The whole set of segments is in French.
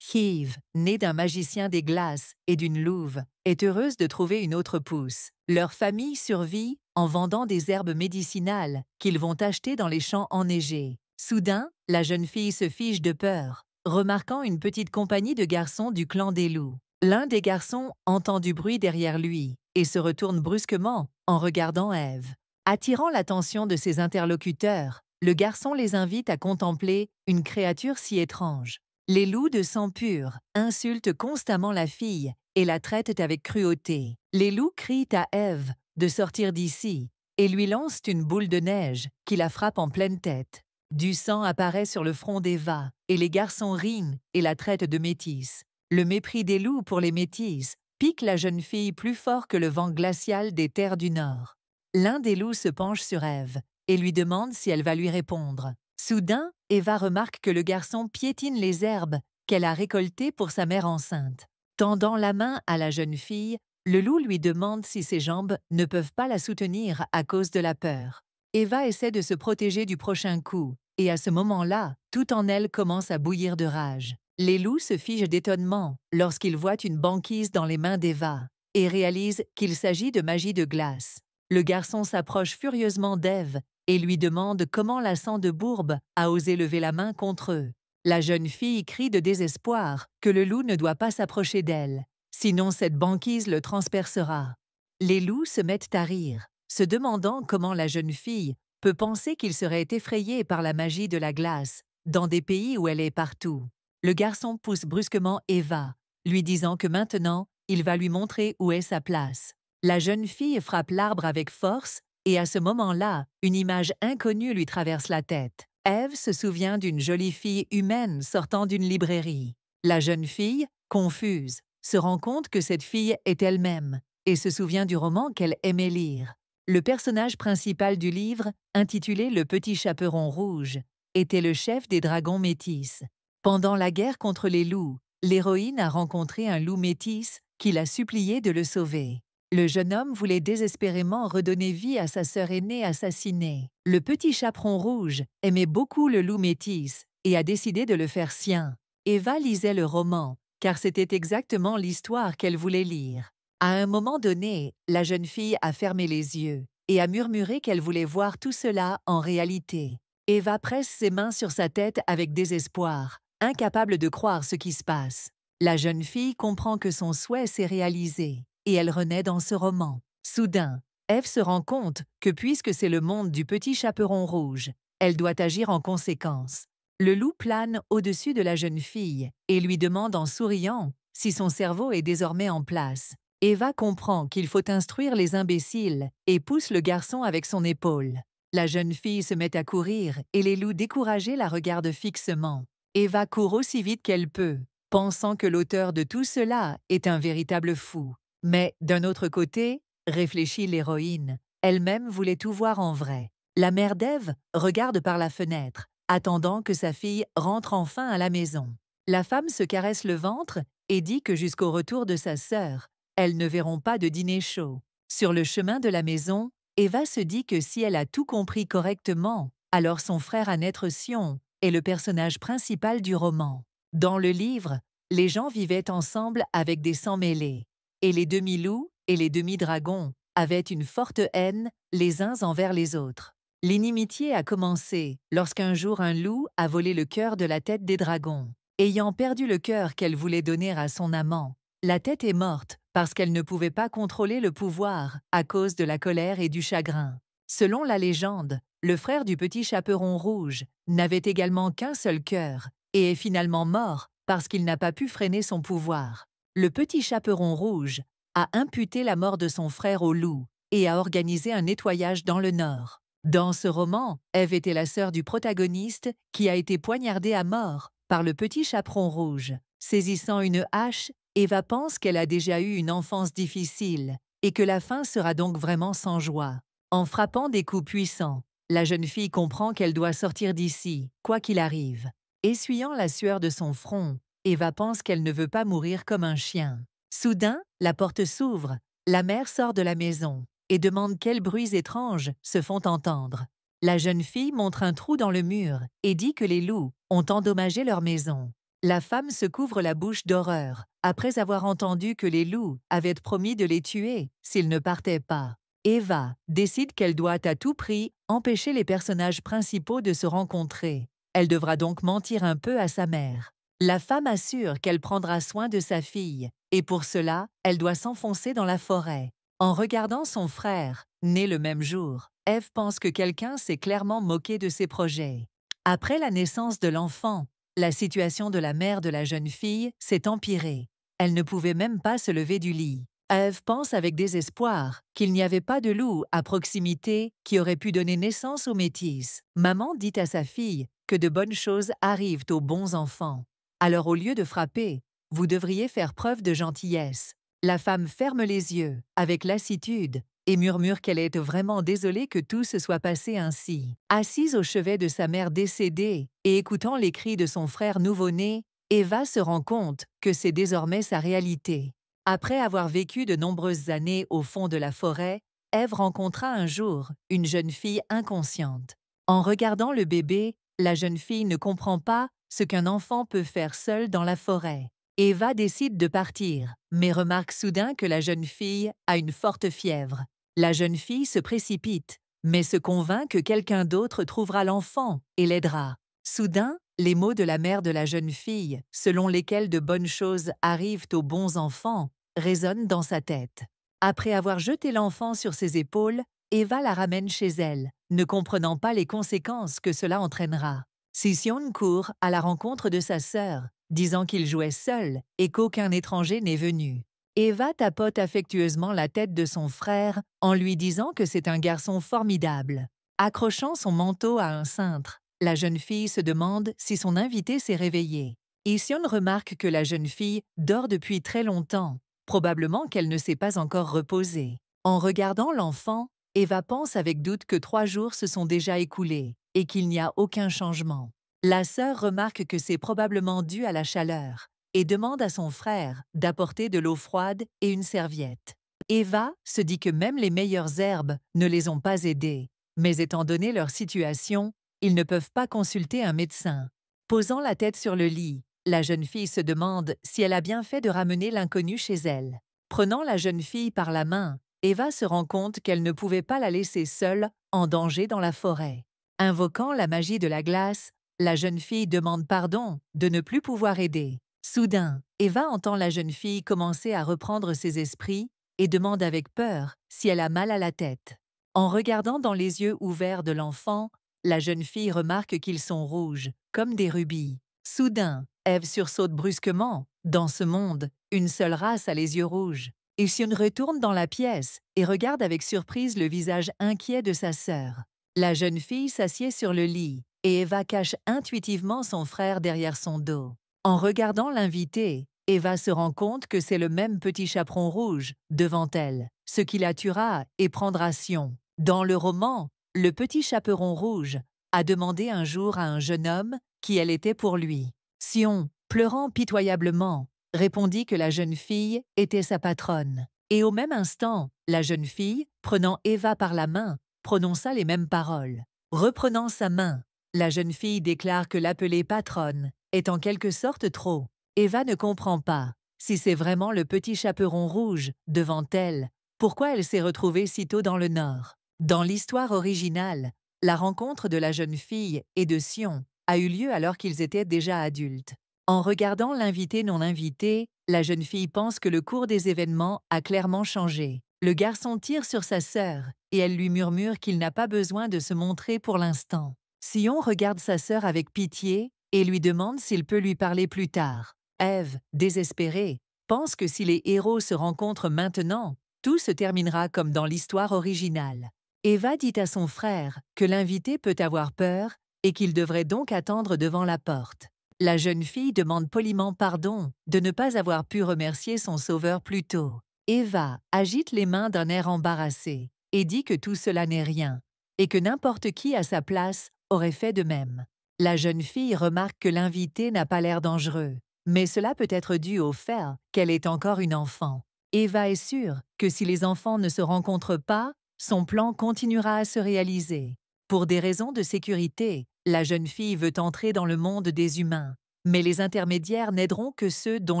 Hive, née d'un magicien des glaces et d'une louve, est heureuse de trouver une autre pousse. Leur famille survit en vendant des herbes médicinales qu'ils vont acheter dans les champs enneigés. Soudain, la jeune fille se fige de peur, remarquant une petite compagnie de garçons du clan des loups. L'un des garçons entend du bruit derrière lui et se retourne brusquement en regardant Eve. Attirant l'attention de ses interlocuteurs, le garçon les invite à contempler une créature si étrange. Les loups de sang pur insultent constamment la fille et la traitent avec cruauté. Les loups crient à Ève de sortir d'ici et lui lancent une boule de neige qui la frappe en pleine tête. Du sang apparaît sur le front d'Eva et les garçons riment et la traitent de métisse. Le mépris des loups pour les métisses pique la jeune fille plus fort que le vent glacial des terres du Nord. L'un des loups se penche sur Ève et lui demande si elle va lui répondre. Soudain, Eva remarque que le garçon piétine les herbes qu'elle a récoltées pour sa mère enceinte. Tendant la main à la jeune fille, le loup lui demande si ses jambes ne peuvent pas la soutenir à cause de la peur. Eva essaie de se protéger du prochain coup, et à ce moment-là, tout en elle commence à bouillir de rage. Les loups se figent d'étonnement lorsqu'ils voient une banquise dans les mains d'Eva et réalisent qu'il s'agit de magie de glace. Le garçon s'approche furieusement d'Eve et lui demande comment la sang de Bourbe a osé lever la main contre eux. La jeune fille crie de désespoir que le loup ne doit pas s'approcher d'elle, sinon cette banquise le transpercera. Les loups se mettent à rire, se demandant comment la jeune fille peut penser qu'il serait effrayé par la magie de la glace, dans des pays où elle est partout. Le garçon pousse brusquement Eva, lui disant que maintenant, il va lui montrer où est sa place. La jeune fille frappe l'arbre avec force et à ce moment-là, une image inconnue lui traverse la tête. Ève se souvient d'une jolie fille humaine sortant d'une librairie. La jeune fille, confuse, se rend compte que cette fille est elle-même et se souvient du roman qu'elle aimait lire. Le personnage principal du livre, intitulé Le Petit Chaperon Rouge, était le chef des dragons métis. Pendant la guerre contre les loups, l'héroïne a rencontré un loup métis qui l'a supplié de le sauver. Le jeune homme voulait désespérément redonner vie à sa sœur aînée assassinée. Le petit chaperon rouge aimait beaucoup le loup métis et a décidé de le faire sien. Eva lisait le roman, car c'était exactement l'histoire qu'elle voulait lire. À un moment donné, la jeune fille a fermé les yeux et a murmuré qu'elle voulait voir tout cela en réalité. Eva presse ses mains sur sa tête avec désespoir, incapable de croire ce qui se passe. La jeune fille comprend que son souhait s'est réalisé et elle renaît dans ce roman. Soudain, Eve se rend compte que puisque c'est le monde du petit chaperon rouge, elle doit agir en conséquence. Le loup plane au-dessus de la jeune fille et lui demande en souriant si son cerveau est désormais en place. Eva comprend qu'il faut instruire les imbéciles et pousse le garçon avec son épaule. La jeune fille se met à courir et les loups découragés la regardent fixement. Eva court aussi vite qu'elle peut, pensant que l'auteur de tout cela est un véritable fou. Mais d'un autre côté, réfléchit l'héroïne, elle-même voulait tout voir en vrai. La mère d'Ève regarde par la fenêtre, attendant que sa fille rentre enfin à la maison. La femme se caresse le ventre et dit que jusqu'au retour de sa sœur, elles ne verront pas de dîner chaud. Sur le chemin de la maison, Eva se dit que si elle a tout compris correctement, alors son frère à naître Sion est le personnage principal du roman. Dans le livre, les gens vivaient ensemble avec des sangs mêlés et les demi-loups et les demi-dragons avaient une forte haine les uns envers les autres. L'inimitié a commencé lorsqu'un jour un loup a volé le cœur de la tête des dragons. Ayant perdu le cœur qu'elle voulait donner à son amant, la tête est morte parce qu'elle ne pouvait pas contrôler le pouvoir à cause de la colère et du chagrin. Selon la légende, le frère du petit chaperon rouge n'avait également qu'un seul cœur et est finalement mort parce qu'il n'a pas pu freiner son pouvoir le petit chaperon rouge, a imputé la mort de son frère au loup et a organisé un nettoyage dans le Nord. Dans ce roman, Ève était la sœur du protagoniste qui a été poignardée à mort par le petit chaperon rouge. Saisissant une hache, Eva pense qu'elle a déjà eu une enfance difficile et que la fin sera donc vraiment sans joie. En frappant des coups puissants, la jeune fille comprend qu'elle doit sortir d'ici, quoi qu'il arrive. Essuyant la sueur de son front, Eva pense qu'elle ne veut pas mourir comme un chien. Soudain, la porte s'ouvre, la mère sort de la maison et demande quels bruits étranges se font entendre. La jeune fille montre un trou dans le mur et dit que les loups ont endommagé leur maison. La femme se couvre la bouche d'horreur, après avoir entendu que les loups avaient promis de les tuer s'ils ne partaient pas. Eva décide qu'elle doit à tout prix empêcher les personnages principaux de se rencontrer. Elle devra donc mentir un peu à sa mère. La femme assure qu'elle prendra soin de sa fille, et pour cela, elle doit s'enfoncer dans la forêt. En regardant son frère, né le même jour, Ève pense que quelqu'un s'est clairement moqué de ses projets. Après la naissance de l'enfant, la situation de la mère de la jeune fille s'est empirée. Elle ne pouvait même pas se lever du lit. Ève pense avec désespoir qu'il n'y avait pas de loup à proximité qui aurait pu donner naissance au métis. Maman dit à sa fille que de bonnes choses arrivent aux bons enfants. Alors au lieu de frapper, vous devriez faire preuve de gentillesse. La femme ferme les yeux, avec lassitude, et murmure qu'elle est vraiment désolée que tout se soit passé ainsi. Assise au chevet de sa mère décédée et écoutant les cris de son frère nouveau-né, Eva se rend compte que c'est désormais sa réalité. Après avoir vécu de nombreuses années au fond de la forêt, Ève rencontra un jour une jeune fille inconsciente. En regardant le bébé, la jeune fille ne comprend pas ce qu'un enfant peut faire seul dans la forêt. Eva décide de partir, mais remarque soudain que la jeune fille a une forte fièvre. La jeune fille se précipite, mais se convainc que quelqu'un d'autre trouvera l'enfant et l'aidera. Soudain, les mots de la mère de la jeune fille, selon lesquels de bonnes choses arrivent aux bons enfants, résonnent dans sa tête. Après avoir jeté l'enfant sur ses épaules, Eva la ramène chez elle, ne comprenant pas les conséquences que cela entraînera. Sisyon court à la rencontre de sa sœur, disant qu'il jouait seul et qu'aucun étranger n'est venu. Eva tapote affectueusement la tête de son frère en lui disant que c'est un garçon formidable. Accrochant son manteau à un cintre, la jeune fille se demande si son invité s'est réveillé. Sion remarque que la jeune fille dort depuis très longtemps, probablement qu'elle ne s'est pas encore reposée. En regardant l'enfant, Eva pense avec doute que trois jours se sont déjà écoulés et qu'il n'y a aucun changement. La sœur remarque que c'est probablement dû à la chaleur et demande à son frère d'apporter de l'eau froide et une serviette. Eva se dit que même les meilleures herbes ne les ont pas aidées. mais étant donné leur situation, ils ne peuvent pas consulter un médecin. Posant la tête sur le lit, la jeune fille se demande si elle a bien fait de ramener l'inconnu chez elle. Prenant la jeune fille par la main, Eva se rend compte qu'elle ne pouvait pas la laisser seule, en danger dans la forêt. Invoquant la magie de la glace, la jeune fille demande pardon de ne plus pouvoir aider. Soudain, Eva entend la jeune fille commencer à reprendre ses esprits et demande avec peur si elle a mal à la tête. En regardant dans les yeux ouverts de l'enfant, la jeune fille remarque qu'ils sont rouges, comme des rubis. Soudain, Eve sursaute brusquement. Dans ce monde, une seule race a les yeux rouges. Et Sion retourne dans la pièce et regarde avec surprise le visage inquiet de sa sœur. La jeune fille s'assied sur le lit et Eva cache intuitivement son frère derrière son dos. En regardant l'invité, Eva se rend compte que c'est le même petit chaperon rouge, devant elle, ce qui la tuera et prendra Sion. Dans le roman, le petit chaperon rouge a demandé un jour à un jeune homme qui elle était pour lui. Sion, pleurant pitoyablement, répondit que la jeune fille était sa patronne. Et au même instant, la jeune fille, prenant Eva par la main, prononça les mêmes paroles. Reprenant sa main, la jeune fille déclare que l'appeler patronne est en quelque sorte trop. Eva ne comprend pas si c'est vraiment le petit chaperon rouge devant elle, pourquoi elle s'est retrouvée si tôt dans le Nord. Dans l'histoire originale, la rencontre de la jeune fille et de Sion a eu lieu alors qu'ils étaient déjà adultes. En regardant l'invité non invité, la jeune fille pense que le cours des événements a clairement changé. Le garçon tire sur sa sœur et elle lui murmure qu'il n'a pas besoin de se montrer pour l'instant. Sion regarde sa sœur avec pitié et lui demande s'il peut lui parler plus tard. Ève, désespérée, pense que si les héros se rencontrent maintenant, tout se terminera comme dans l'histoire originale. Eva dit à son frère que l'invité peut avoir peur et qu'il devrait donc attendre devant la porte. La jeune fille demande poliment pardon de ne pas avoir pu remercier son sauveur plus tôt. Eva agite les mains d'un air embarrassé et dit que tout cela n'est rien, et que n'importe qui à sa place aurait fait de même. La jeune fille remarque que l'invité n'a pas l'air dangereux, mais cela peut être dû au fait qu'elle est encore une enfant. Eva est sûre que si les enfants ne se rencontrent pas, son plan continuera à se réaliser. Pour des raisons de sécurité, la jeune fille veut entrer dans le monde des humains, mais les intermédiaires n'aideront que ceux dont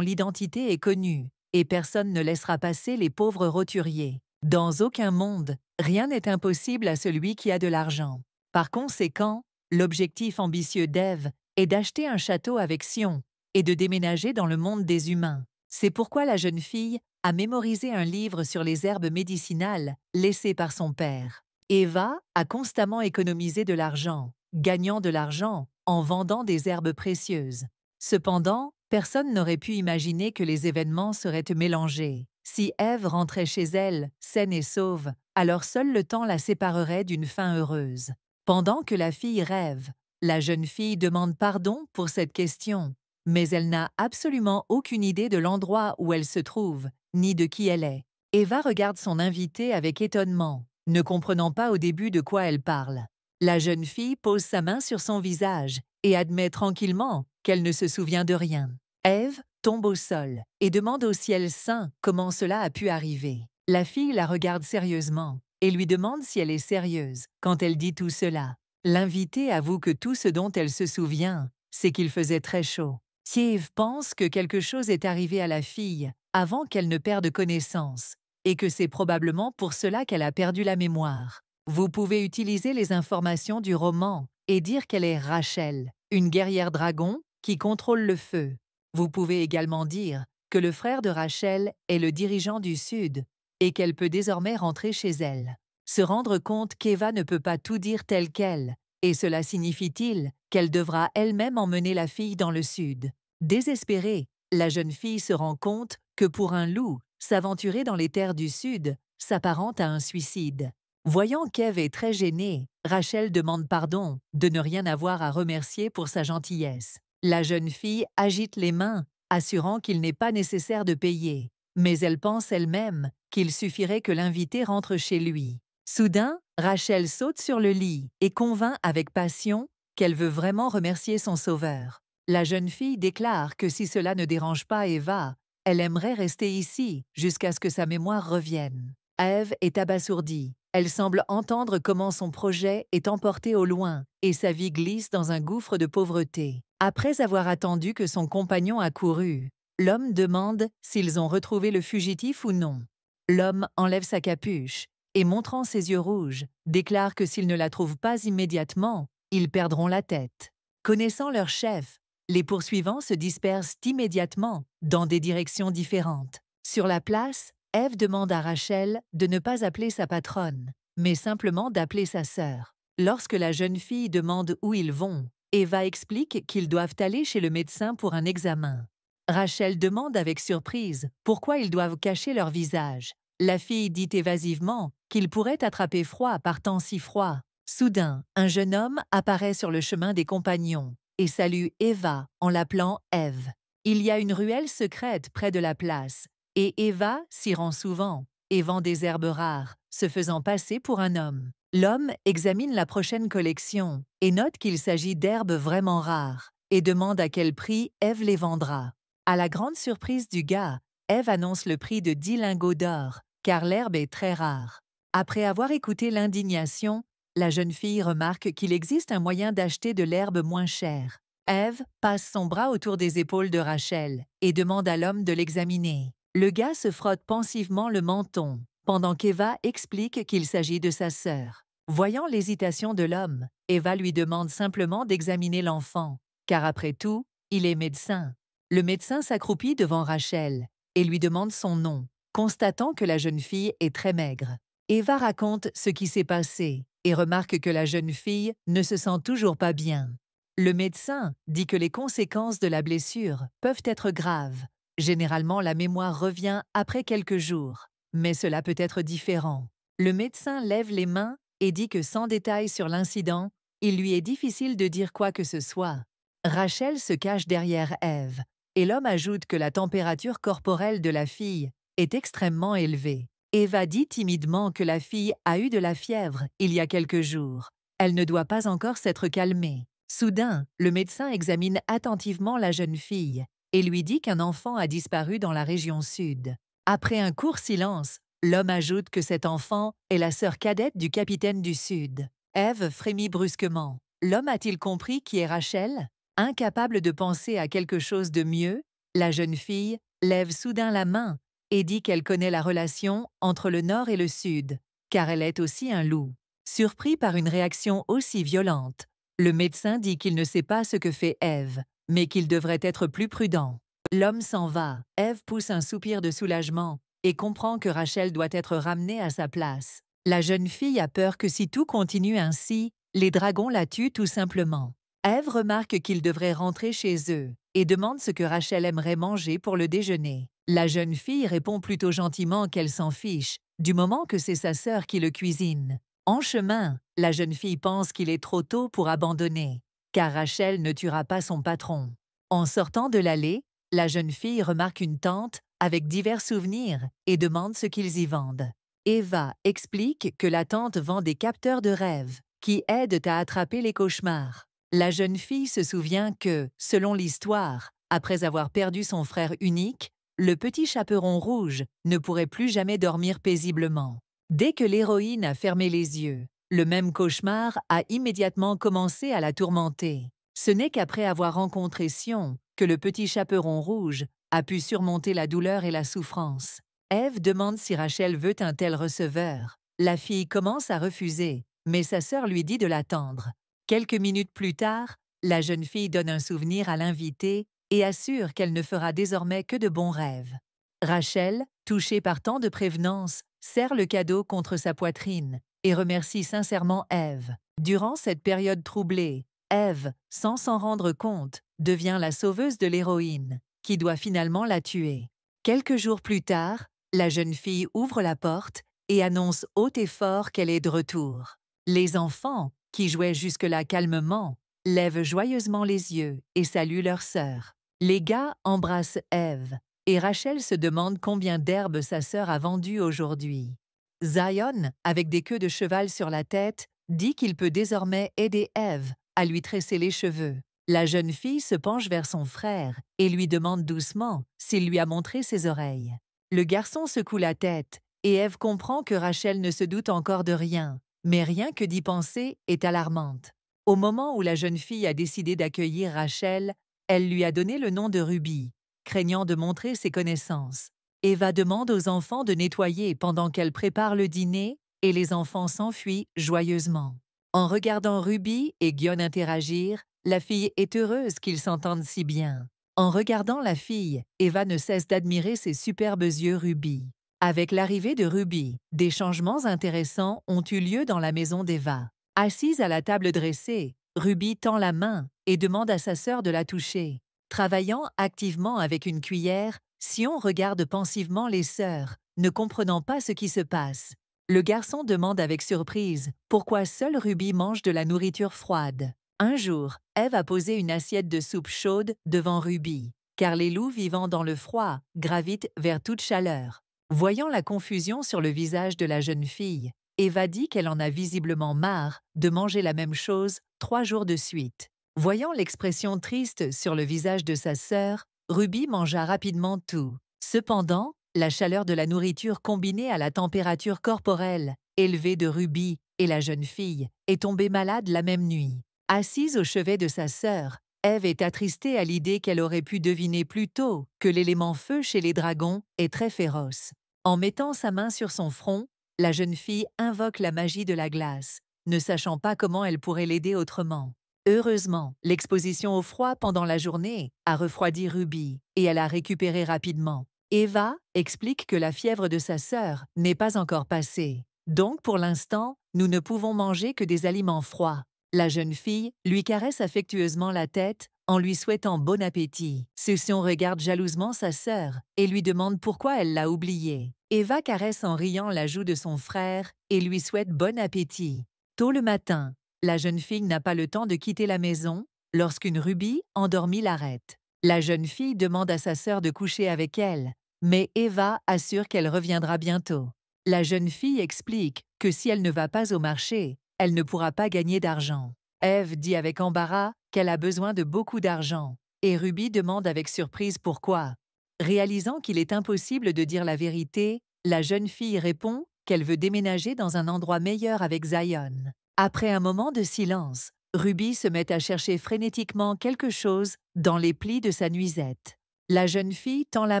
l'identité est connue et personne ne laissera passer les pauvres roturiers. Dans aucun monde, rien n'est impossible à celui qui a de l'argent. Par conséquent, l'objectif ambitieux d'Ève est d'acheter un château avec Sion et de déménager dans le monde des humains. C'est pourquoi la jeune fille a mémorisé un livre sur les herbes médicinales laissées par son père. Eva a constamment économisé de l'argent, gagnant de l'argent en vendant des herbes précieuses. Cependant, Personne n'aurait pu imaginer que les événements seraient mélangés. Si Ève rentrait chez elle, saine et sauve, alors seul le temps la séparerait d'une fin heureuse. Pendant que la fille rêve, la jeune fille demande pardon pour cette question, mais elle n'a absolument aucune idée de l'endroit où elle se trouve, ni de qui elle est. Eva regarde son invité avec étonnement, ne comprenant pas au début de quoi elle parle. La jeune fille pose sa main sur son visage et admet tranquillement qu'elle ne se souvient de rien. Ève tombe au sol et demande au ciel saint comment cela a pu arriver. La fille la regarde sérieusement et lui demande si elle est sérieuse quand elle dit tout cela. L'invité avoue que tout ce dont elle se souvient, c'est qu'il faisait très chaud. Eve pense que quelque chose est arrivé à la fille avant qu'elle ne perde connaissance et que c'est probablement pour cela qu'elle a perdu la mémoire. Vous pouvez utiliser les informations du roman et dire qu'elle est Rachel, une guerrière dragon qui contrôle le feu. Vous pouvez également dire que le frère de Rachel est le dirigeant du Sud et qu'elle peut désormais rentrer chez elle. Se rendre compte qu'Eva ne peut pas tout dire tel qu'elle, et cela signifie-t-il qu'elle devra elle-même emmener la fille dans le Sud. Désespérée, la jeune fille se rend compte que pour un loup, s'aventurer dans les terres du Sud s'apparente à un suicide. Voyant qu'Eve est très gênée, Rachel demande pardon de ne rien avoir à remercier pour sa gentillesse. La jeune fille agite les mains, assurant qu'il n'est pas nécessaire de payer, mais elle pense elle-même qu'il suffirait que l'invité rentre chez lui. Soudain, Rachel saute sur le lit et convainc avec passion qu'elle veut vraiment remercier son sauveur. La jeune fille déclare que si cela ne dérange pas Eva, elle aimerait rester ici jusqu'à ce que sa mémoire revienne. Eve est abasourdie. Elle semble entendre comment son projet est emporté au loin et sa vie glisse dans un gouffre de pauvreté. Après avoir attendu que son compagnon a couru, l'homme demande s'ils ont retrouvé le fugitif ou non. L'homme enlève sa capuche et, montrant ses yeux rouges, déclare que s'ils ne la trouvent pas immédiatement, ils perdront la tête. Connaissant leur chef, les poursuivants se dispersent immédiatement dans des directions différentes. Sur la place, Eve demande à Rachel de ne pas appeler sa patronne, mais simplement d'appeler sa sœur. Lorsque la jeune fille demande où ils vont, Eva explique qu'ils doivent aller chez le médecin pour un examen. Rachel demande avec surprise pourquoi ils doivent cacher leur visage. La fille dit évasivement qu'ils pourraient attraper froid par temps si froid. Soudain, un jeune homme apparaît sur le chemin des compagnons et salue Eva en l'appelant Eve. Il y a une ruelle secrète près de la place et Eva s'y rend souvent, et vend des herbes rares, se faisant passer pour un homme. L'homme examine la prochaine collection et note qu'il s'agit d'herbes vraiment rares et demande à quel prix Eve les vendra. À la grande surprise du gars, Eve annonce le prix de 10 lingots d'or, car l'herbe est très rare. Après avoir écouté l'indignation, la jeune fille remarque qu'il existe un moyen d'acheter de l'herbe moins chère. Eve passe son bras autour des épaules de Rachel et demande à l'homme de l'examiner. Le gars se frotte pensivement le menton, pendant qu'Eva explique qu'il s'agit de sa sœur. Voyant l'hésitation de l'homme, Eva lui demande simplement d'examiner l'enfant, car après tout, il est médecin. Le médecin s'accroupit devant Rachel et lui demande son nom, constatant que la jeune fille est très maigre. Eva raconte ce qui s'est passé et remarque que la jeune fille ne se sent toujours pas bien. Le médecin dit que les conséquences de la blessure peuvent être graves Généralement, la mémoire revient après quelques jours, mais cela peut être différent. Le médecin lève les mains et dit que sans détails sur l'incident, il lui est difficile de dire quoi que ce soit. Rachel se cache derrière Eve et l'homme ajoute que la température corporelle de la fille est extrêmement élevée. Eva dit timidement que la fille a eu de la fièvre il y a quelques jours. Elle ne doit pas encore s'être calmée. Soudain, le médecin examine attentivement la jeune fille et lui dit qu'un enfant a disparu dans la région sud. Après un court silence, l'homme ajoute que cet enfant est la sœur cadette du capitaine du sud. Eve frémit brusquement. L'homme a-t-il compris qui est Rachel Incapable de penser à quelque chose de mieux, la jeune fille lève soudain la main et dit qu'elle connaît la relation entre le nord et le sud, car elle est aussi un loup. Surpris par une réaction aussi violente, le médecin dit qu'il ne sait pas ce que fait Eve mais qu'il devrait être plus prudent. L'homme s'en va, Ève pousse un soupir de soulagement et comprend que Rachel doit être ramenée à sa place. La jeune fille a peur que si tout continue ainsi, les dragons la tuent tout simplement. Ève remarque qu'il devrait rentrer chez eux et demande ce que Rachel aimerait manger pour le déjeuner. La jeune fille répond plutôt gentiment qu'elle s'en fiche, du moment que c'est sa sœur qui le cuisine. En chemin, la jeune fille pense qu'il est trop tôt pour abandonner car Rachel ne tuera pas son patron. En sortant de l'allée, la jeune fille remarque une tente avec divers souvenirs et demande ce qu'ils y vendent. Eva explique que la tente vend des capteurs de rêves qui aident à attraper les cauchemars. La jeune fille se souvient que, selon l'histoire, après avoir perdu son frère unique, le petit chaperon rouge ne pourrait plus jamais dormir paisiblement. Dès que l'héroïne a fermé les yeux, le même cauchemar a immédiatement commencé à la tourmenter. Ce n'est qu'après avoir rencontré Sion que le petit chaperon rouge a pu surmonter la douleur et la souffrance. Ève demande si Rachel veut un tel receveur. La fille commence à refuser, mais sa sœur lui dit de l'attendre. Quelques minutes plus tard, la jeune fille donne un souvenir à l'invité et assure qu'elle ne fera désormais que de bons rêves. Rachel, touchée par tant de prévenance, serre le cadeau contre sa poitrine, et remercie sincèrement Eve. Durant cette période troublée, Eve, sans s'en rendre compte, devient la sauveuse de l'héroïne, qui doit finalement la tuer. Quelques jours plus tard, la jeune fille ouvre la porte et annonce haut et fort qu'elle est de retour. Les enfants, qui jouaient jusque-là calmement, lèvent joyeusement les yeux et saluent leur sœur. Les gars embrassent Eve, et Rachel se demande combien d'herbes sa sœur a vendues aujourd'hui. Zion, avec des queues de cheval sur la tête, dit qu'il peut désormais aider Ève à lui tresser les cheveux. La jeune fille se penche vers son frère et lui demande doucement s'il lui a montré ses oreilles. Le garçon secoue la tête et Ève comprend que Rachel ne se doute encore de rien, mais rien que d'y penser est alarmante. Au moment où la jeune fille a décidé d'accueillir Rachel, elle lui a donné le nom de Ruby, craignant de montrer ses connaissances. Eva demande aux enfants de nettoyer pendant qu'elle prépare le dîner et les enfants s'enfuient joyeusement. En regardant Ruby et Guion interagir, la fille est heureuse qu'ils s'entendent si bien. En regardant la fille, Eva ne cesse d'admirer ses superbes yeux Ruby. Avec l'arrivée de Ruby, des changements intéressants ont eu lieu dans la maison d'Eva. Assise à la table dressée, Ruby tend la main et demande à sa sœur de la toucher. Travaillant activement avec une cuillère, si on regarde pensivement les sœurs, ne comprenant pas ce qui se passe. Le garçon demande avec surprise pourquoi seule Ruby mange de la nourriture froide. Un jour, Ève a posé une assiette de soupe chaude devant Ruby, car les loups vivant dans le froid gravitent vers toute chaleur. Voyant la confusion sur le visage de la jeune fille, Eva dit qu'elle en a visiblement marre de manger la même chose trois jours de suite. Voyant l'expression triste sur le visage de sa sœur, Ruby mangea rapidement tout. Cependant, la chaleur de la nourriture combinée à la température corporelle élevée de Ruby et la jeune fille est tombée malade la même nuit. Assise au chevet de sa sœur, Ève est attristée à l'idée qu'elle aurait pu deviner plus tôt que l'élément feu chez les dragons est très féroce. En mettant sa main sur son front, la jeune fille invoque la magie de la glace, ne sachant pas comment elle pourrait l'aider autrement. Heureusement, l'exposition au froid pendant la journée a refroidi Ruby et elle a récupéré rapidement. Eva explique que la fièvre de sa sœur n'est pas encore passée. Donc pour l'instant, nous ne pouvons manger que des aliments froids. La jeune fille lui caresse affectueusement la tête en lui souhaitant bon appétit. on regarde jalousement sa sœur et lui demande pourquoi elle l'a oubliée. Eva caresse en riant la joue de son frère et lui souhaite bon appétit. Tôt le matin, la jeune fille n'a pas le temps de quitter la maison lorsqu'une rubis endormie l'arrête. La jeune fille demande à sa sœur de coucher avec elle, mais Eva assure qu'elle reviendra bientôt. La jeune fille explique que si elle ne va pas au marché, elle ne pourra pas gagner d'argent. Eve dit avec embarras qu'elle a besoin de beaucoup d'argent, et Ruby demande avec surprise pourquoi. Réalisant qu'il est impossible de dire la vérité, la jeune fille répond qu'elle veut déménager dans un endroit meilleur avec Zion. Après un moment de silence, Ruby se met à chercher frénétiquement quelque chose dans les plis de sa nuisette. La jeune fille tend la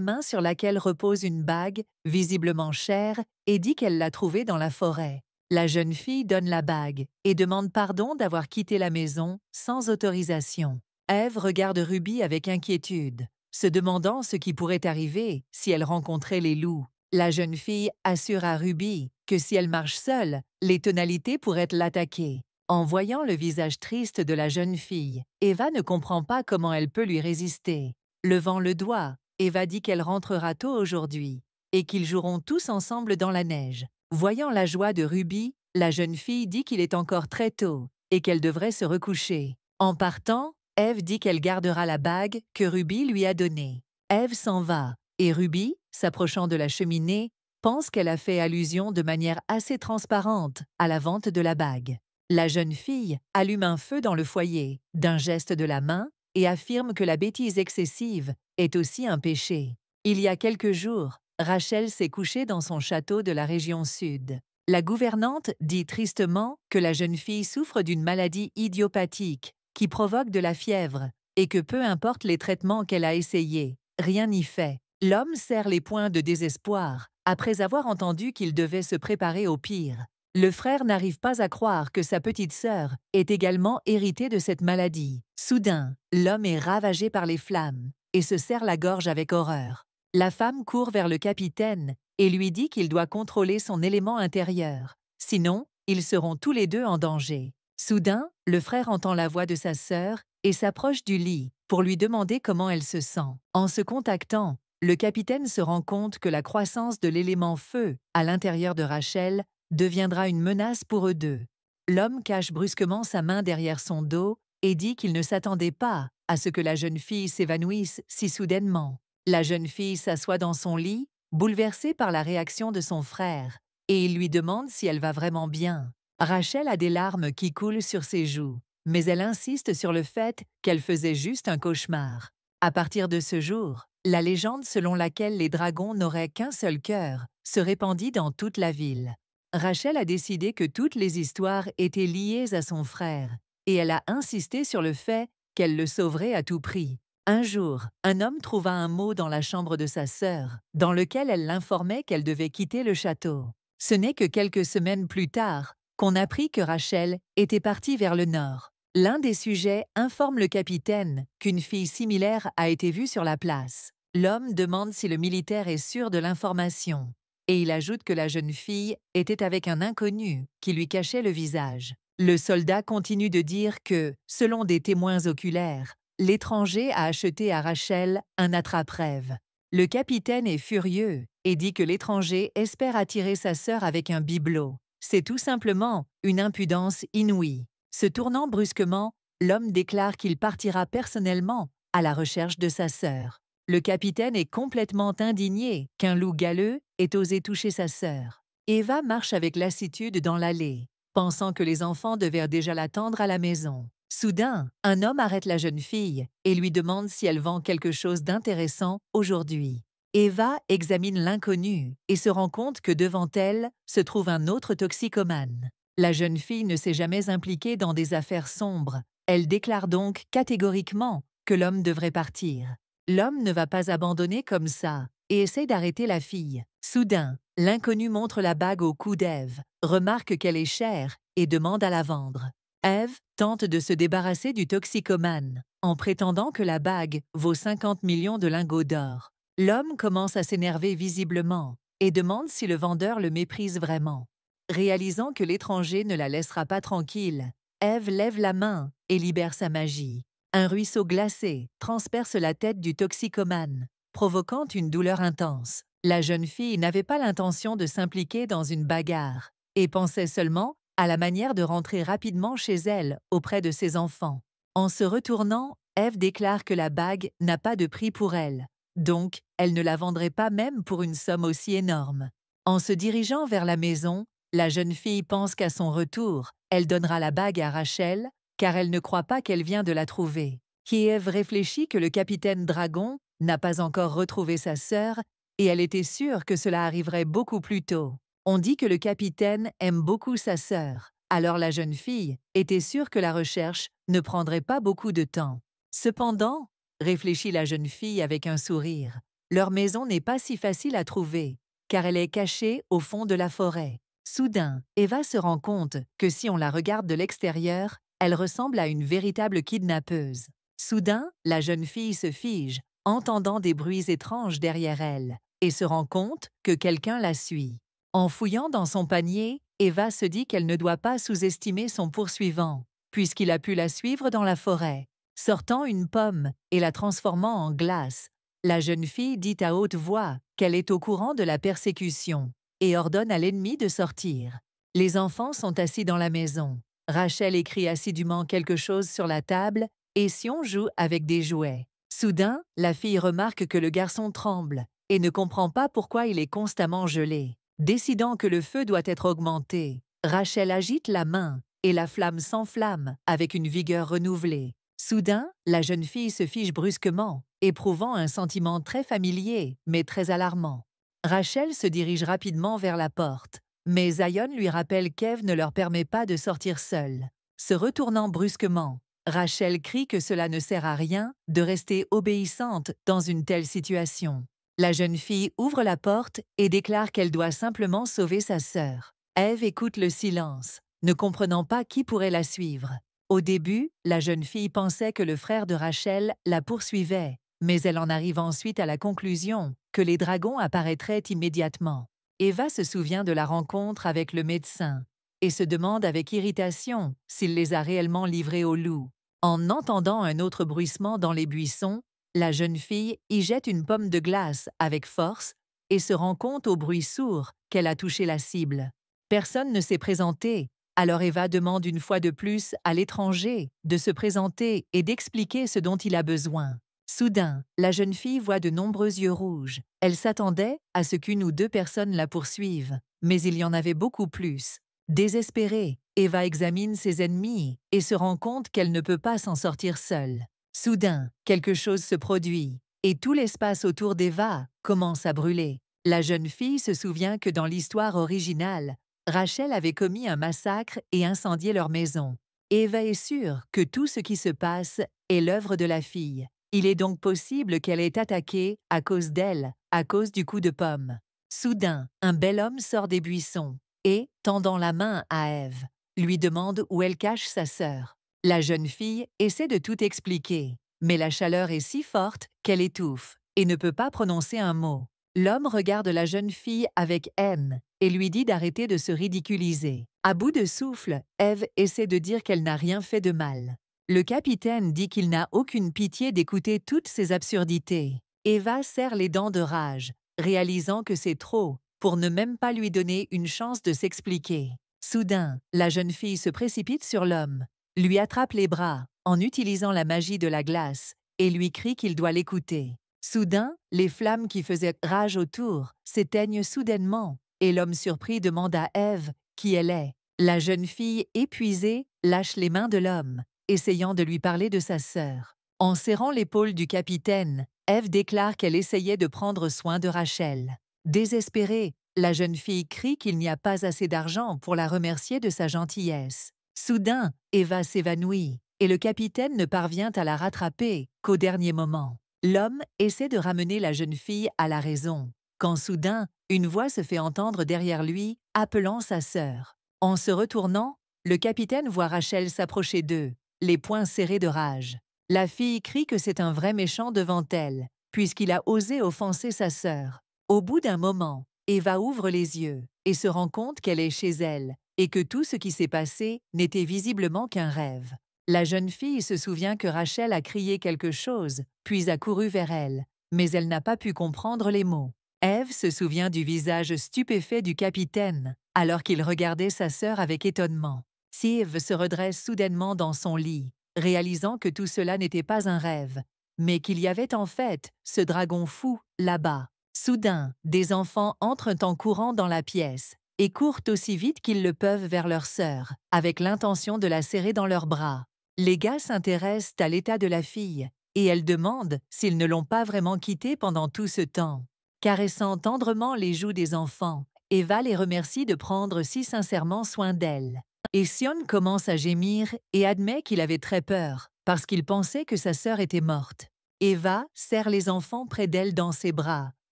main sur laquelle repose une bague, visiblement chère, et dit qu'elle l'a trouvée dans la forêt. La jeune fille donne la bague et demande pardon d'avoir quitté la maison sans autorisation. Ève regarde Ruby avec inquiétude, se demandant ce qui pourrait arriver si elle rencontrait les loups. La jeune fille assure à Ruby que si elle marche seule, les tonalités pourraient l'attaquer. En voyant le visage triste de la jeune fille, Eva ne comprend pas comment elle peut lui résister. Levant le doigt, Eva dit qu'elle rentrera tôt aujourd'hui et qu'ils joueront tous ensemble dans la neige. Voyant la joie de Ruby, la jeune fille dit qu'il est encore très tôt et qu'elle devrait se recoucher. En partant, Eve dit qu'elle gardera la bague que Ruby lui a donnée. Eve s'en va, et Ruby, s'approchant de la cheminée, pense qu'elle a fait allusion de manière assez transparente à la vente de la bague. La jeune fille allume un feu dans le foyer, d'un geste de la main, et affirme que la bêtise excessive est aussi un péché. Il y a quelques jours, Rachel s'est couchée dans son château de la région sud. La gouvernante dit tristement que la jeune fille souffre d'une maladie idiopathique qui provoque de la fièvre et que peu importe les traitements qu'elle a essayés, rien n'y fait. L'homme serre les poings de désespoir, après avoir entendu qu'il devait se préparer au pire. Le frère n'arrive pas à croire que sa petite sœur est également héritée de cette maladie. Soudain, l'homme est ravagé par les flammes et se serre la gorge avec horreur. La femme court vers le capitaine et lui dit qu'il doit contrôler son élément intérieur, sinon ils seront tous les deux en danger. Soudain, le frère entend la voix de sa sœur et s'approche du lit pour lui demander comment elle se sent. En se contactant, le capitaine se rend compte que la croissance de l'élément feu à l'intérieur de Rachel deviendra une menace pour eux deux. L'homme cache brusquement sa main derrière son dos et dit qu'il ne s'attendait pas à ce que la jeune fille s'évanouisse si soudainement. La jeune fille s'assoit dans son lit, bouleversée par la réaction de son frère, et il lui demande si elle va vraiment bien. Rachel a des larmes qui coulent sur ses joues, mais elle insiste sur le fait qu'elle faisait juste un cauchemar. À partir de ce jour, la légende selon laquelle les dragons n'auraient qu'un seul cœur se répandit dans toute la ville. Rachel a décidé que toutes les histoires étaient liées à son frère, et elle a insisté sur le fait qu'elle le sauverait à tout prix. Un jour, un homme trouva un mot dans la chambre de sa sœur, dans lequel elle l'informait qu'elle devait quitter le château. Ce n'est que quelques semaines plus tard qu'on apprit que Rachel était partie vers le nord. L'un des sujets informe le capitaine qu'une fille similaire a été vue sur la place. L'homme demande si le militaire est sûr de l'information, et il ajoute que la jeune fille était avec un inconnu qui lui cachait le visage. Le soldat continue de dire que, selon des témoins oculaires, l'étranger a acheté à Rachel un attrape-rêve. Le capitaine est furieux et dit que l'étranger espère attirer sa sœur avec un bibelot. C'est tout simplement une impudence inouïe. Se tournant brusquement, l'homme déclare qu'il partira personnellement à la recherche de sa sœur. Le capitaine est complètement indigné qu'un loup galeux ait osé toucher sa sœur. Eva marche avec lassitude dans l'allée, pensant que les enfants devaient déjà l'attendre à la maison. Soudain, un homme arrête la jeune fille et lui demande si elle vend quelque chose d'intéressant aujourd'hui. Eva examine l'inconnu et se rend compte que devant elle se trouve un autre toxicomane. La jeune fille ne s'est jamais impliquée dans des affaires sombres. Elle déclare donc catégoriquement que l'homme devrait partir. L'homme ne va pas abandonner comme ça et essaie d'arrêter la fille. Soudain, l'inconnu montre la bague au cou d'Ève, remarque qu'elle est chère et demande à la vendre. Ève tente de se débarrasser du toxicomane en prétendant que la bague vaut 50 millions de lingots d'or. L'homme commence à s'énerver visiblement et demande si le vendeur le méprise vraiment. Réalisant que l'étranger ne la laissera pas tranquille, Eve lève la main et libère sa magie. Un ruisseau glacé transperce la tête du toxicomane, provoquant une douleur intense. La jeune fille n'avait pas l'intention de s'impliquer dans une bagarre et pensait seulement à la manière de rentrer rapidement chez elle auprès de ses enfants. En se retournant, Eve déclare que la bague n'a pas de prix pour elle, donc elle ne la vendrait pas même pour une somme aussi énorme. En se dirigeant vers la maison, la jeune fille pense qu'à son retour, elle donnera la bague à Rachel, car elle ne croit pas qu'elle vient de la trouver. Kiev réfléchit que le capitaine Dragon n'a pas encore retrouvé sa sœur, et elle était sûre que cela arriverait beaucoup plus tôt. On dit que le capitaine aime beaucoup sa sœur, alors la jeune fille était sûre que la recherche ne prendrait pas beaucoup de temps. Cependant, réfléchit la jeune fille avec un sourire, leur maison n'est pas si facile à trouver, car elle est cachée au fond de la forêt. Soudain, Eva se rend compte que si on la regarde de l'extérieur, elle ressemble à une véritable kidnappeuse. Soudain, la jeune fille se fige, entendant des bruits étranges derrière elle, et se rend compte que quelqu'un la suit. En fouillant dans son panier, Eva se dit qu'elle ne doit pas sous-estimer son poursuivant, puisqu'il a pu la suivre dans la forêt. Sortant une pomme et la transformant en glace, la jeune fille dit à haute voix qu'elle est au courant de la persécution et ordonne à l'ennemi de sortir. Les enfants sont assis dans la maison. Rachel écrit assidûment quelque chose sur la table et Sion joue avec des jouets. Soudain, la fille remarque que le garçon tremble et ne comprend pas pourquoi il est constamment gelé. Décidant que le feu doit être augmenté, Rachel agite la main et la flamme s'enflamme avec une vigueur renouvelée. Soudain, la jeune fille se fiche brusquement, éprouvant un sentiment très familier mais très alarmant. Rachel se dirige rapidement vers la porte, mais Zion lui rappelle qu'Ève ne leur permet pas de sortir seule. Se retournant brusquement, Rachel crie que cela ne sert à rien de rester obéissante dans une telle situation. La jeune fille ouvre la porte et déclare qu'elle doit simplement sauver sa sœur. Ève écoute le silence, ne comprenant pas qui pourrait la suivre. Au début, la jeune fille pensait que le frère de Rachel la poursuivait, mais elle en arrive ensuite à la conclusion que les dragons apparaîtraient immédiatement. Eva se souvient de la rencontre avec le médecin et se demande avec irritation s'il les a réellement livrés au loup. En entendant un autre bruissement dans les buissons, la jeune fille y jette une pomme de glace avec force et se rend compte au bruit sourd qu'elle a touché la cible. Personne ne s'est présenté, alors Eva demande une fois de plus à l'étranger de se présenter et d'expliquer ce dont il a besoin. Soudain, la jeune fille voit de nombreux yeux rouges. Elle s'attendait à ce qu'une ou deux personnes la poursuivent, mais il y en avait beaucoup plus. Désespérée, Eva examine ses ennemis et se rend compte qu'elle ne peut pas s'en sortir seule. Soudain, quelque chose se produit, et tout l'espace autour d'Eva commence à brûler. La jeune fille se souvient que dans l'histoire originale, Rachel avait commis un massacre et incendié leur maison. Eva est sûre que tout ce qui se passe est l'œuvre de la fille, il est donc possible qu'elle ait attaqué à cause d'elle, à cause du coup de pomme. Soudain, un bel homme sort des buissons et, tendant la main à Ève, lui demande où elle cache sa sœur. La jeune fille essaie de tout expliquer, mais la chaleur est si forte qu'elle étouffe et ne peut pas prononcer un mot. L'homme regarde la jeune fille avec haine et lui dit d'arrêter de se ridiculiser. À bout de souffle, Ève essaie de dire qu'elle n'a rien fait de mal. Le capitaine dit qu'il n'a aucune pitié d'écouter toutes ces absurdités. Eva serre les dents de rage, réalisant que c'est trop, pour ne même pas lui donner une chance de s'expliquer. Soudain, la jeune fille se précipite sur l'homme, lui attrape les bras, en utilisant la magie de la glace, et lui crie qu'il doit l'écouter. Soudain, les flammes qui faisaient rage autour s'éteignent soudainement, et l'homme surpris demande à Eve qui elle est. La jeune fille, épuisée, lâche les mains de l'homme, essayant de lui parler de sa sœur. En serrant l'épaule du capitaine, Eve déclare qu'elle essayait de prendre soin de Rachel. Désespérée, la jeune fille crie qu'il n'y a pas assez d'argent pour la remercier de sa gentillesse. Soudain, Eva s'évanouit, et le capitaine ne parvient à la rattraper qu'au dernier moment. L'homme essaie de ramener la jeune fille à la raison, quand soudain, une voix se fait entendre derrière lui, appelant sa sœur. En se retournant, le capitaine voit Rachel s'approcher d'eux, les poings serrés de rage. La fille crie que c'est un vrai méchant devant elle, puisqu'il a osé offenser sa sœur. Au bout d'un moment, Eva ouvre les yeux et se rend compte qu'elle est chez elle, et que tout ce qui s'est passé n'était visiblement qu'un rêve. La jeune fille se souvient que Rachel a crié quelque chose, puis a couru vers elle, mais elle n'a pas pu comprendre les mots. Eve se souvient du visage stupéfait du capitaine, alors qu'il regardait sa sœur avec étonnement. Siv se redresse soudainement dans son lit, réalisant que tout cela n'était pas un rêve, mais qu'il y avait en fait ce dragon fou là-bas. Soudain, des enfants entrent en courant dans la pièce et courent aussi vite qu'ils le peuvent vers leur sœur, avec l'intention de la serrer dans leurs bras. Les gars s'intéressent à l'état de la fille, et elle demande s'ils ne l'ont pas vraiment quittée pendant tout ce temps. Caressant tendrement les joues des enfants, Eva les remercie de prendre si sincèrement soin d'elle. Et Sion commence à gémir et admet qu'il avait très peur, parce qu'il pensait que sa sœur était morte. Eva serre les enfants près d'elle dans ses bras,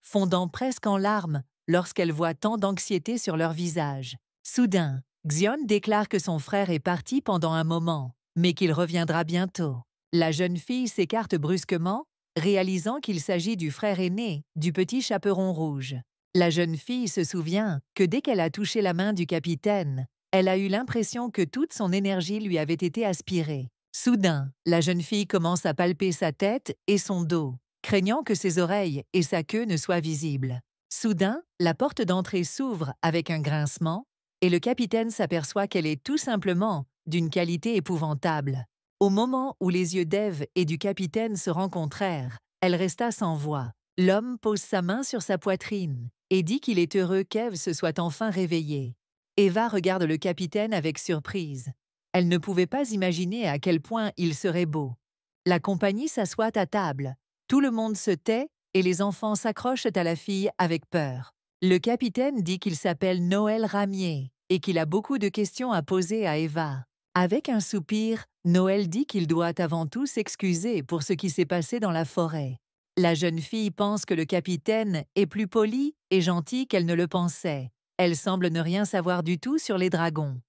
fondant presque en larmes lorsqu'elle voit tant d'anxiété sur leur visage. Soudain, Xion déclare que son frère est parti pendant un moment, mais qu'il reviendra bientôt. La jeune fille s'écarte brusquement, réalisant qu'il s'agit du frère aîné, du petit chaperon rouge. La jeune fille se souvient que dès qu'elle a touché la main du capitaine, elle a eu l'impression que toute son énergie lui avait été aspirée. Soudain, la jeune fille commence à palper sa tête et son dos, craignant que ses oreilles et sa queue ne soient visibles. Soudain, la porte d'entrée s'ouvre avec un grincement, et le capitaine s'aperçoit qu'elle est tout simplement d'une qualité épouvantable. Au moment où les yeux d'Ève et du capitaine se rencontrèrent, elle resta sans voix. L'homme pose sa main sur sa poitrine et dit qu'il est heureux qu'Ève se soit enfin réveillée. Eva regarde le capitaine avec surprise. Elle ne pouvait pas imaginer à quel point il serait beau. La compagnie s'assoit à table. Tout le monde se tait et les enfants s'accrochent à la fille avec peur. Le capitaine dit qu'il s'appelle Noël Ramier et qu'il a beaucoup de questions à poser à Eva. Avec un soupir, Noël dit qu'il doit avant tout s'excuser pour ce qui s'est passé dans la forêt. La jeune fille pense que le capitaine est plus poli et gentil qu'elle ne le pensait. Elle semble ne rien savoir du tout sur les dragons.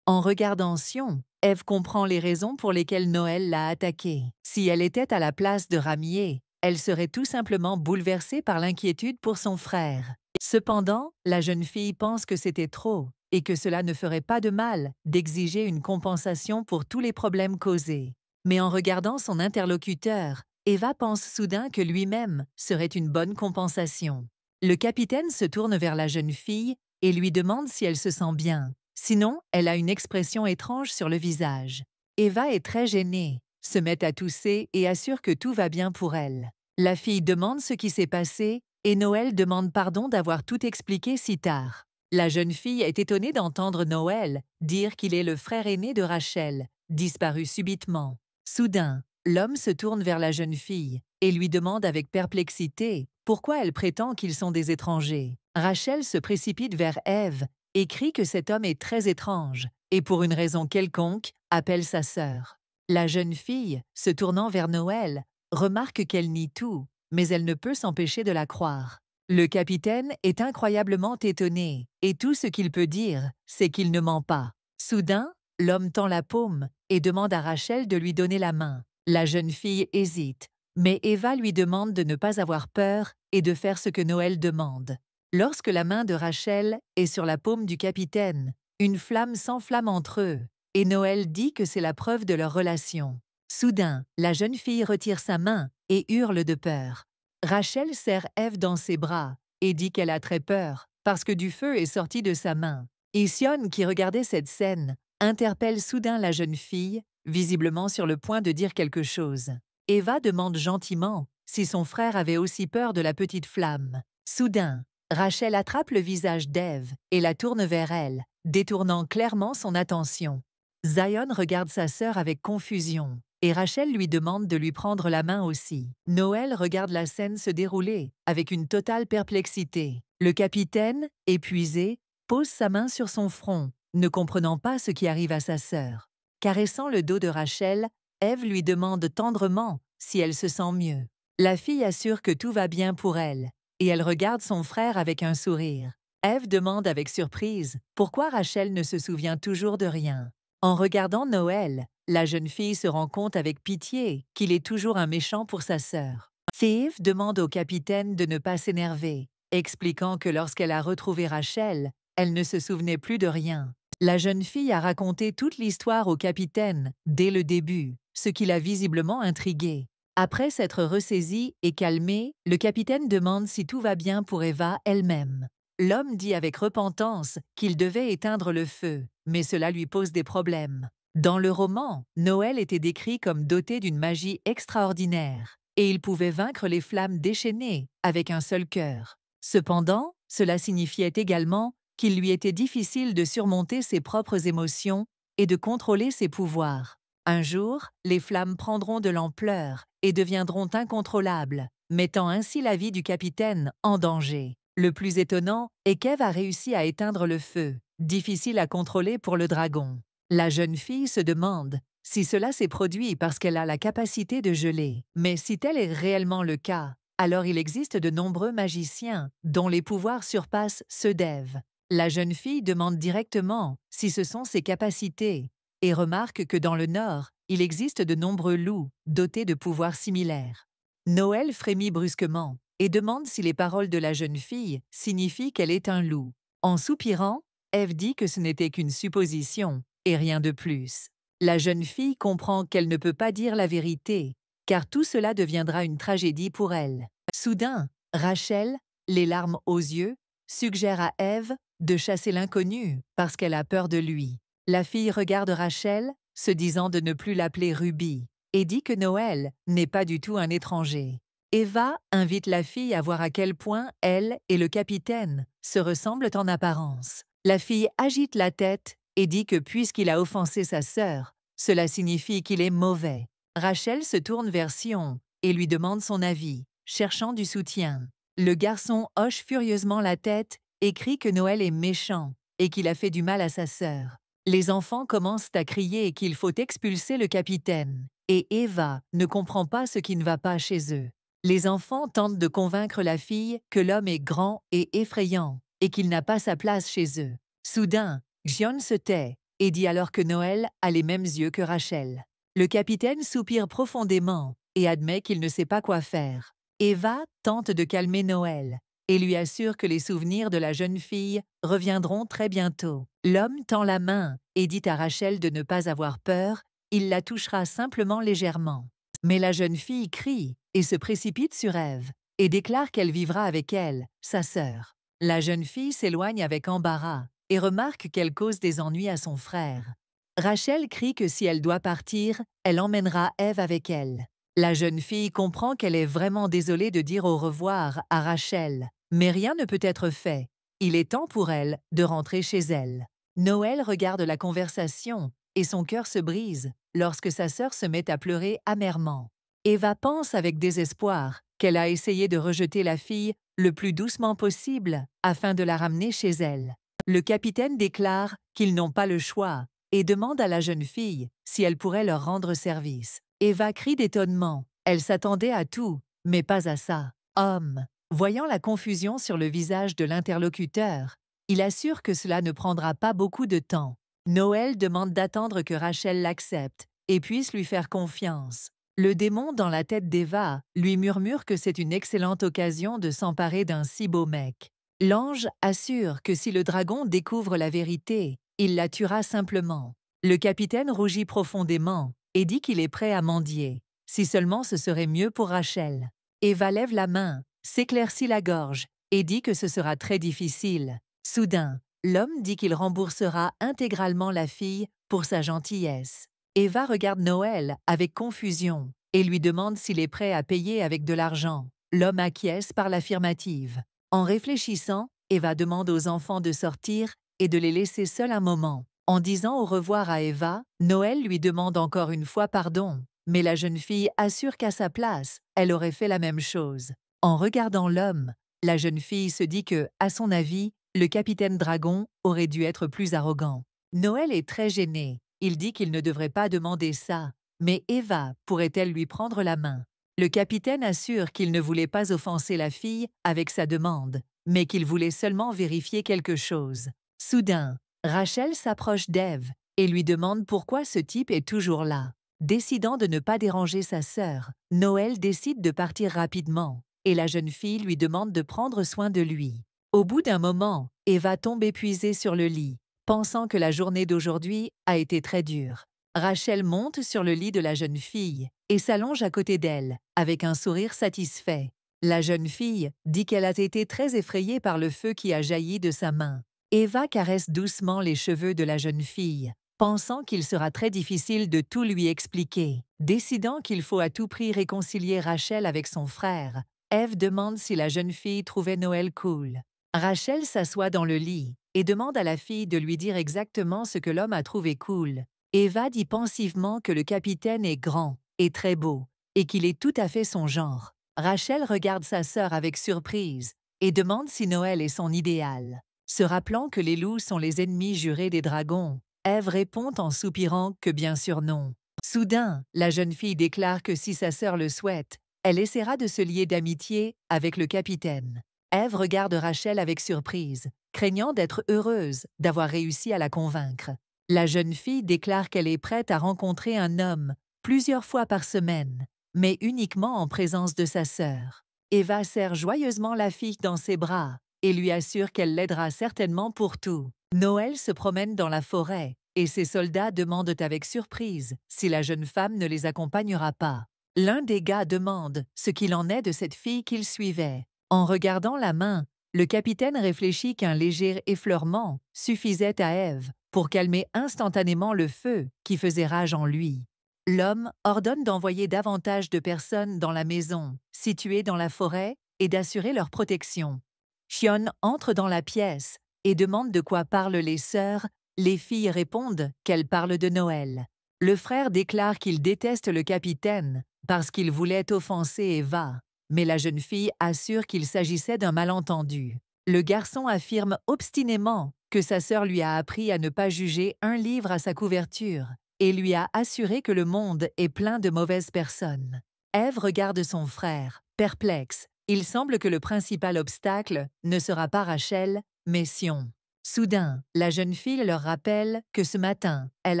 En regardant Sion, Eve comprend les raisons pour lesquelles Noël l'a attaquée. Si elle était à la place de Ramier, elle serait tout simplement bouleversée par l'inquiétude pour son frère. Cependant, la jeune fille pense que c'était trop et que cela ne ferait pas de mal d'exiger une compensation pour tous les problèmes causés. Mais en regardant son interlocuteur, Eva pense soudain que lui-même serait une bonne compensation. Le capitaine se tourne vers la jeune fille et lui demande si elle se sent bien. Sinon, elle a une expression étrange sur le visage. Eva est très gênée, se met à tousser et assure que tout va bien pour elle. La fille demande ce qui s'est passé et Noël demande pardon d'avoir tout expliqué si tard. La jeune fille est étonnée d'entendre Noël dire qu'il est le frère aîné de Rachel, disparu subitement. Soudain, l'homme se tourne vers la jeune fille et lui demande avec perplexité pourquoi elle prétend qu'ils sont des étrangers Rachel se précipite vers Ève, écrit que cet homme est très étrange, et pour une raison quelconque, appelle sa sœur. La jeune fille, se tournant vers Noël, remarque qu'elle nie tout, mais elle ne peut s'empêcher de la croire. Le capitaine est incroyablement étonné, et tout ce qu'il peut dire, c'est qu'il ne ment pas. Soudain, l'homme tend la paume et demande à Rachel de lui donner la main. La jeune fille hésite, mais Eva lui demande de ne pas avoir peur et de faire ce que Noël demande. Lorsque la main de Rachel est sur la paume du capitaine, une flamme s'enflamme entre eux, et Noël dit que c'est la preuve de leur relation. Soudain, la jeune fille retire sa main et hurle de peur. Rachel serre Eve dans ses bras et dit qu'elle a très peur, parce que du feu est sorti de sa main. Et qui regardait cette scène, interpelle soudain la jeune fille, visiblement sur le point de dire quelque chose. Eva demande gentiment si son frère avait aussi peur de la petite flamme. Soudain, Rachel attrape le visage d'Ève et la tourne vers elle, détournant clairement son attention. Zion regarde sa sœur avec confusion, et Rachel lui demande de lui prendre la main aussi. Noël regarde la scène se dérouler, avec une totale perplexité. Le capitaine, épuisé, pose sa main sur son front, ne comprenant pas ce qui arrive à sa sœur. Caressant le dos de Rachel, Eve lui demande tendrement si elle se sent mieux. La fille assure que tout va bien pour elle, et elle regarde son frère avec un sourire. Eve demande avec surprise pourquoi Rachel ne se souvient toujours de rien. En regardant Noël, la jeune fille se rend compte avec pitié qu'il est toujours un méchant pour sa sœur. Steve demande au capitaine de ne pas s'énerver, expliquant que lorsqu'elle a retrouvé Rachel, elle ne se souvenait plus de rien. La jeune fille a raconté toute l'histoire au capitaine dès le début, ce qui l'a visiblement intrigué. Après s'être ressaisi et calmé, le capitaine demande si tout va bien pour Eva elle-même. L'homme dit avec repentance qu'il devait éteindre le feu, mais cela lui pose des problèmes. Dans le roman, Noël était décrit comme doté d'une magie extraordinaire, et il pouvait vaincre les flammes déchaînées avec un seul cœur. Cependant, cela signifiait également qu'il lui était difficile de surmonter ses propres émotions et de contrôler ses pouvoirs. Un jour, les flammes prendront de l'ampleur et deviendront incontrôlables, mettant ainsi la vie du capitaine en danger. Le plus étonnant est qu'Ève a réussi à éteindre le feu, difficile à contrôler pour le dragon. La jeune fille se demande si cela s'est produit parce qu'elle a la capacité de geler. Mais si tel est réellement le cas, alors il existe de nombreux magiciens dont les pouvoirs surpassent ceux d'Ève. La jeune fille demande directement si ce sont ses capacités et remarque que dans le Nord, il existe de nombreux loups, dotés de pouvoirs similaires. Noël frémit brusquement et demande si les paroles de la jeune fille signifient qu'elle est un loup. En soupirant, Eve dit que ce n'était qu'une supposition, et rien de plus. La jeune fille comprend qu'elle ne peut pas dire la vérité, car tout cela deviendra une tragédie pour elle. Soudain, Rachel, les larmes aux yeux, suggère à Ève de chasser l'inconnu parce qu'elle a peur de lui. La fille regarde Rachel, se disant de ne plus l'appeler Ruby, et dit que Noël n'est pas du tout un étranger. Eva invite la fille à voir à quel point elle et le capitaine se ressemblent en apparence. La fille agite la tête et dit que puisqu'il a offensé sa sœur, cela signifie qu'il est mauvais. Rachel se tourne vers Sion et lui demande son avis, cherchant du soutien. Le garçon hoche furieusement la tête et crie que Noël est méchant et qu'il a fait du mal à sa sœur. Les enfants commencent à crier qu'il faut expulser le capitaine, et Eva ne comprend pas ce qui ne va pas chez eux. Les enfants tentent de convaincre la fille que l'homme est grand et effrayant, et qu'il n'a pas sa place chez eux. Soudain, Gion se tait, et dit alors que Noël a les mêmes yeux que Rachel. Le capitaine soupire profondément, et admet qu'il ne sait pas quoi faire. Eva tente de calmer Noël, et lui assure que les souvenirs de la jeune fille reviendront très bientôt. L'homme tend la main et dit à Rachel de ne pas avoir peur, il la touchera simplement légèrement. Mais la jeune fille crie et se précipite sur Ève et déclare qu'elle vivra avec elle, sa sœur. La jeune fille s'éloigne avec embarras et remarque qu'elle cause des ennuis à son frère. Rachel crie que si elle doit partir, elle emmènera Ève avec elle. La jeune fille comprend qu'elle est vraiment désolée de dire au revoir à Rachel, mais rien ne peut être fait. Il est temps pour elle de rentrer chez elle. Noël regarde la conversation et son cœur se brise lorsque sa sœur se met à pleurer amèrement. Eva pense avec désespoir qu'elle a essayé de rejeter la fille le plus doucement possible afin de la ramener chez elle. Le capitaine déclare qu'ils n'ont pas le choix et demande à la jeune fille si elle pourrait leur rendre service. Eva crie d'étonnement. Elle s'attendait à tout, mais pas à ça. Homme, Voyant la confusion sur le visage de l'interlocuteur, il assure que cela ne prendra pas beaucoup de temps. Noël demande d'attendre que Rachel l'accepte et puisse lui faire confiance. Le démon dans la tête d'Eva lui murmure que c'est une excellente occasion de s'emparer d'un si beau mec. L'ange assure que si le dragon découvre la vérité, il la tuera simplement. Le capitaine rougit profondément et dit qu'il est prêt à mendier, si seulement ce serait mieux pour Rachel. Eva lève la main s'éclaircit la gorge et dit que ce sera très difficile. Soudain, l'homme dit qu'il remboursera intégralement la fille pour sa gentillesse. Eva regarde Noël avec confusion et lui demande s'il est prêt à payer avec de l'argent. L'homme acquiesce par l'affirmative. En réfléchissant, Eva demande aux enfants de sortir et de les laisser seuls un moment. En disant au revoir à Eva, Noël lui demande encore une fois pardon, mais la jeune fille assure qu'à sa place, elle aurait fait la même chose. En regardant l'homme, la jeune fille se dit que, à son avis, le capitaine Dragon aurait dû être plus arrogant. Noël est très gêné. Il dit qu'il ne devrait pas demander ça. Mais Eva pourrait-elle lui prendre la main Le capitaine assure qu'il ne voulait pas offenser la fille avec sa demande, mais qu'il voulait seulement vérifier quelque chose. Soudain, Rachel s'approche d'Eve et lui demande pourquoi ce type est toujours là. Décidant de ne pas déranger sa sœur, Noël décide de partir rapidement et la jeune fille lui demande de prendre soin de lui. Au bout d'un moment, Eva tombe épuisée sur le lit, pensant que la journée d'aujourd'hui a été très dure. Rachel monte sur le lit de la jeune fille et s'allonge à côté d'elle, avec un sourire satisfait. La jeune fille dit qu'elle a été très effrayée par le feu qui a jailli de sa main. Eva caresse doucement les cheveux de la jeune fille, pensant qu'il sera très difficile de tout lui expliquer, décidant qu'il faut à tout prix réconcilier Rachel avec son frère, Eve demande si la jeune fille trouvait Noël cool. Rachel s'assoit dans le lit et demande à la fille de lui dire exactement ce que l'homme a trouvé cool. Eva dit pensivement que le capitaine est grand et très beau et qu'il est tout à fait son genre. Rachel regarde sa sœur avec surprise et demande si Noël est son idéal. Se rappelant que les loups sont les ennemis jurés des dragons, Eve répond en soupirant que bien sûr non. Soudain, la jeune fille déclare que si sa sœur le souhaite, elle essaiera de se lier d'amitié avec le capitaine. Ève regarde Rachel avec surprise, craignant d'être heureuse d'avoir réussi à la convaincre. La jeune fille déclare qu'elle est prête à rencontrer un homme plusieurs fois par semaine, mais uniquement en présence de sa sœur. Eva serre joyeusement la fille dans ses bras et lui assure qu'elle l'aidera certainement pour tout. Noël se promène dans la forêt et ses soldats demandent avec surprise si la jeune femme ne les accompagnera pas. L'un des gars demande ce qu'il en est de cette fille qu'il suivait. En regardant la main, le capitaine réfléchit qu'un léger effleurement suffisait à Ève pour calmer instantanément le feu qui faisait rage en lui. L'homme ordonne d'envoyer davantage de personnes dans la maison, située dans la forêt, et d'assurer leur protection. Chion entre dans la pièce et demande de quoi parlent les sœurs. Les filles répondent qu'elles parlent de Noël. Le frère déclare qu'il déteste le capitaine parce qu'il voulait offenser Eva, mais la jeune fille assure qu'il s'agissait d'un malentendu. Le garçon affirme obstinément que sa sœur lui a appris à ne pas juger un livre à sa couverture et lui a assuré que le monde est plein de mauvaises personnes. Ève regarde son frère, perplexe. Il semble que le principal obstacle ne sera pas Rachel, mais Sion. Soudain, la jeune fille leur rappelle que ce matin, elle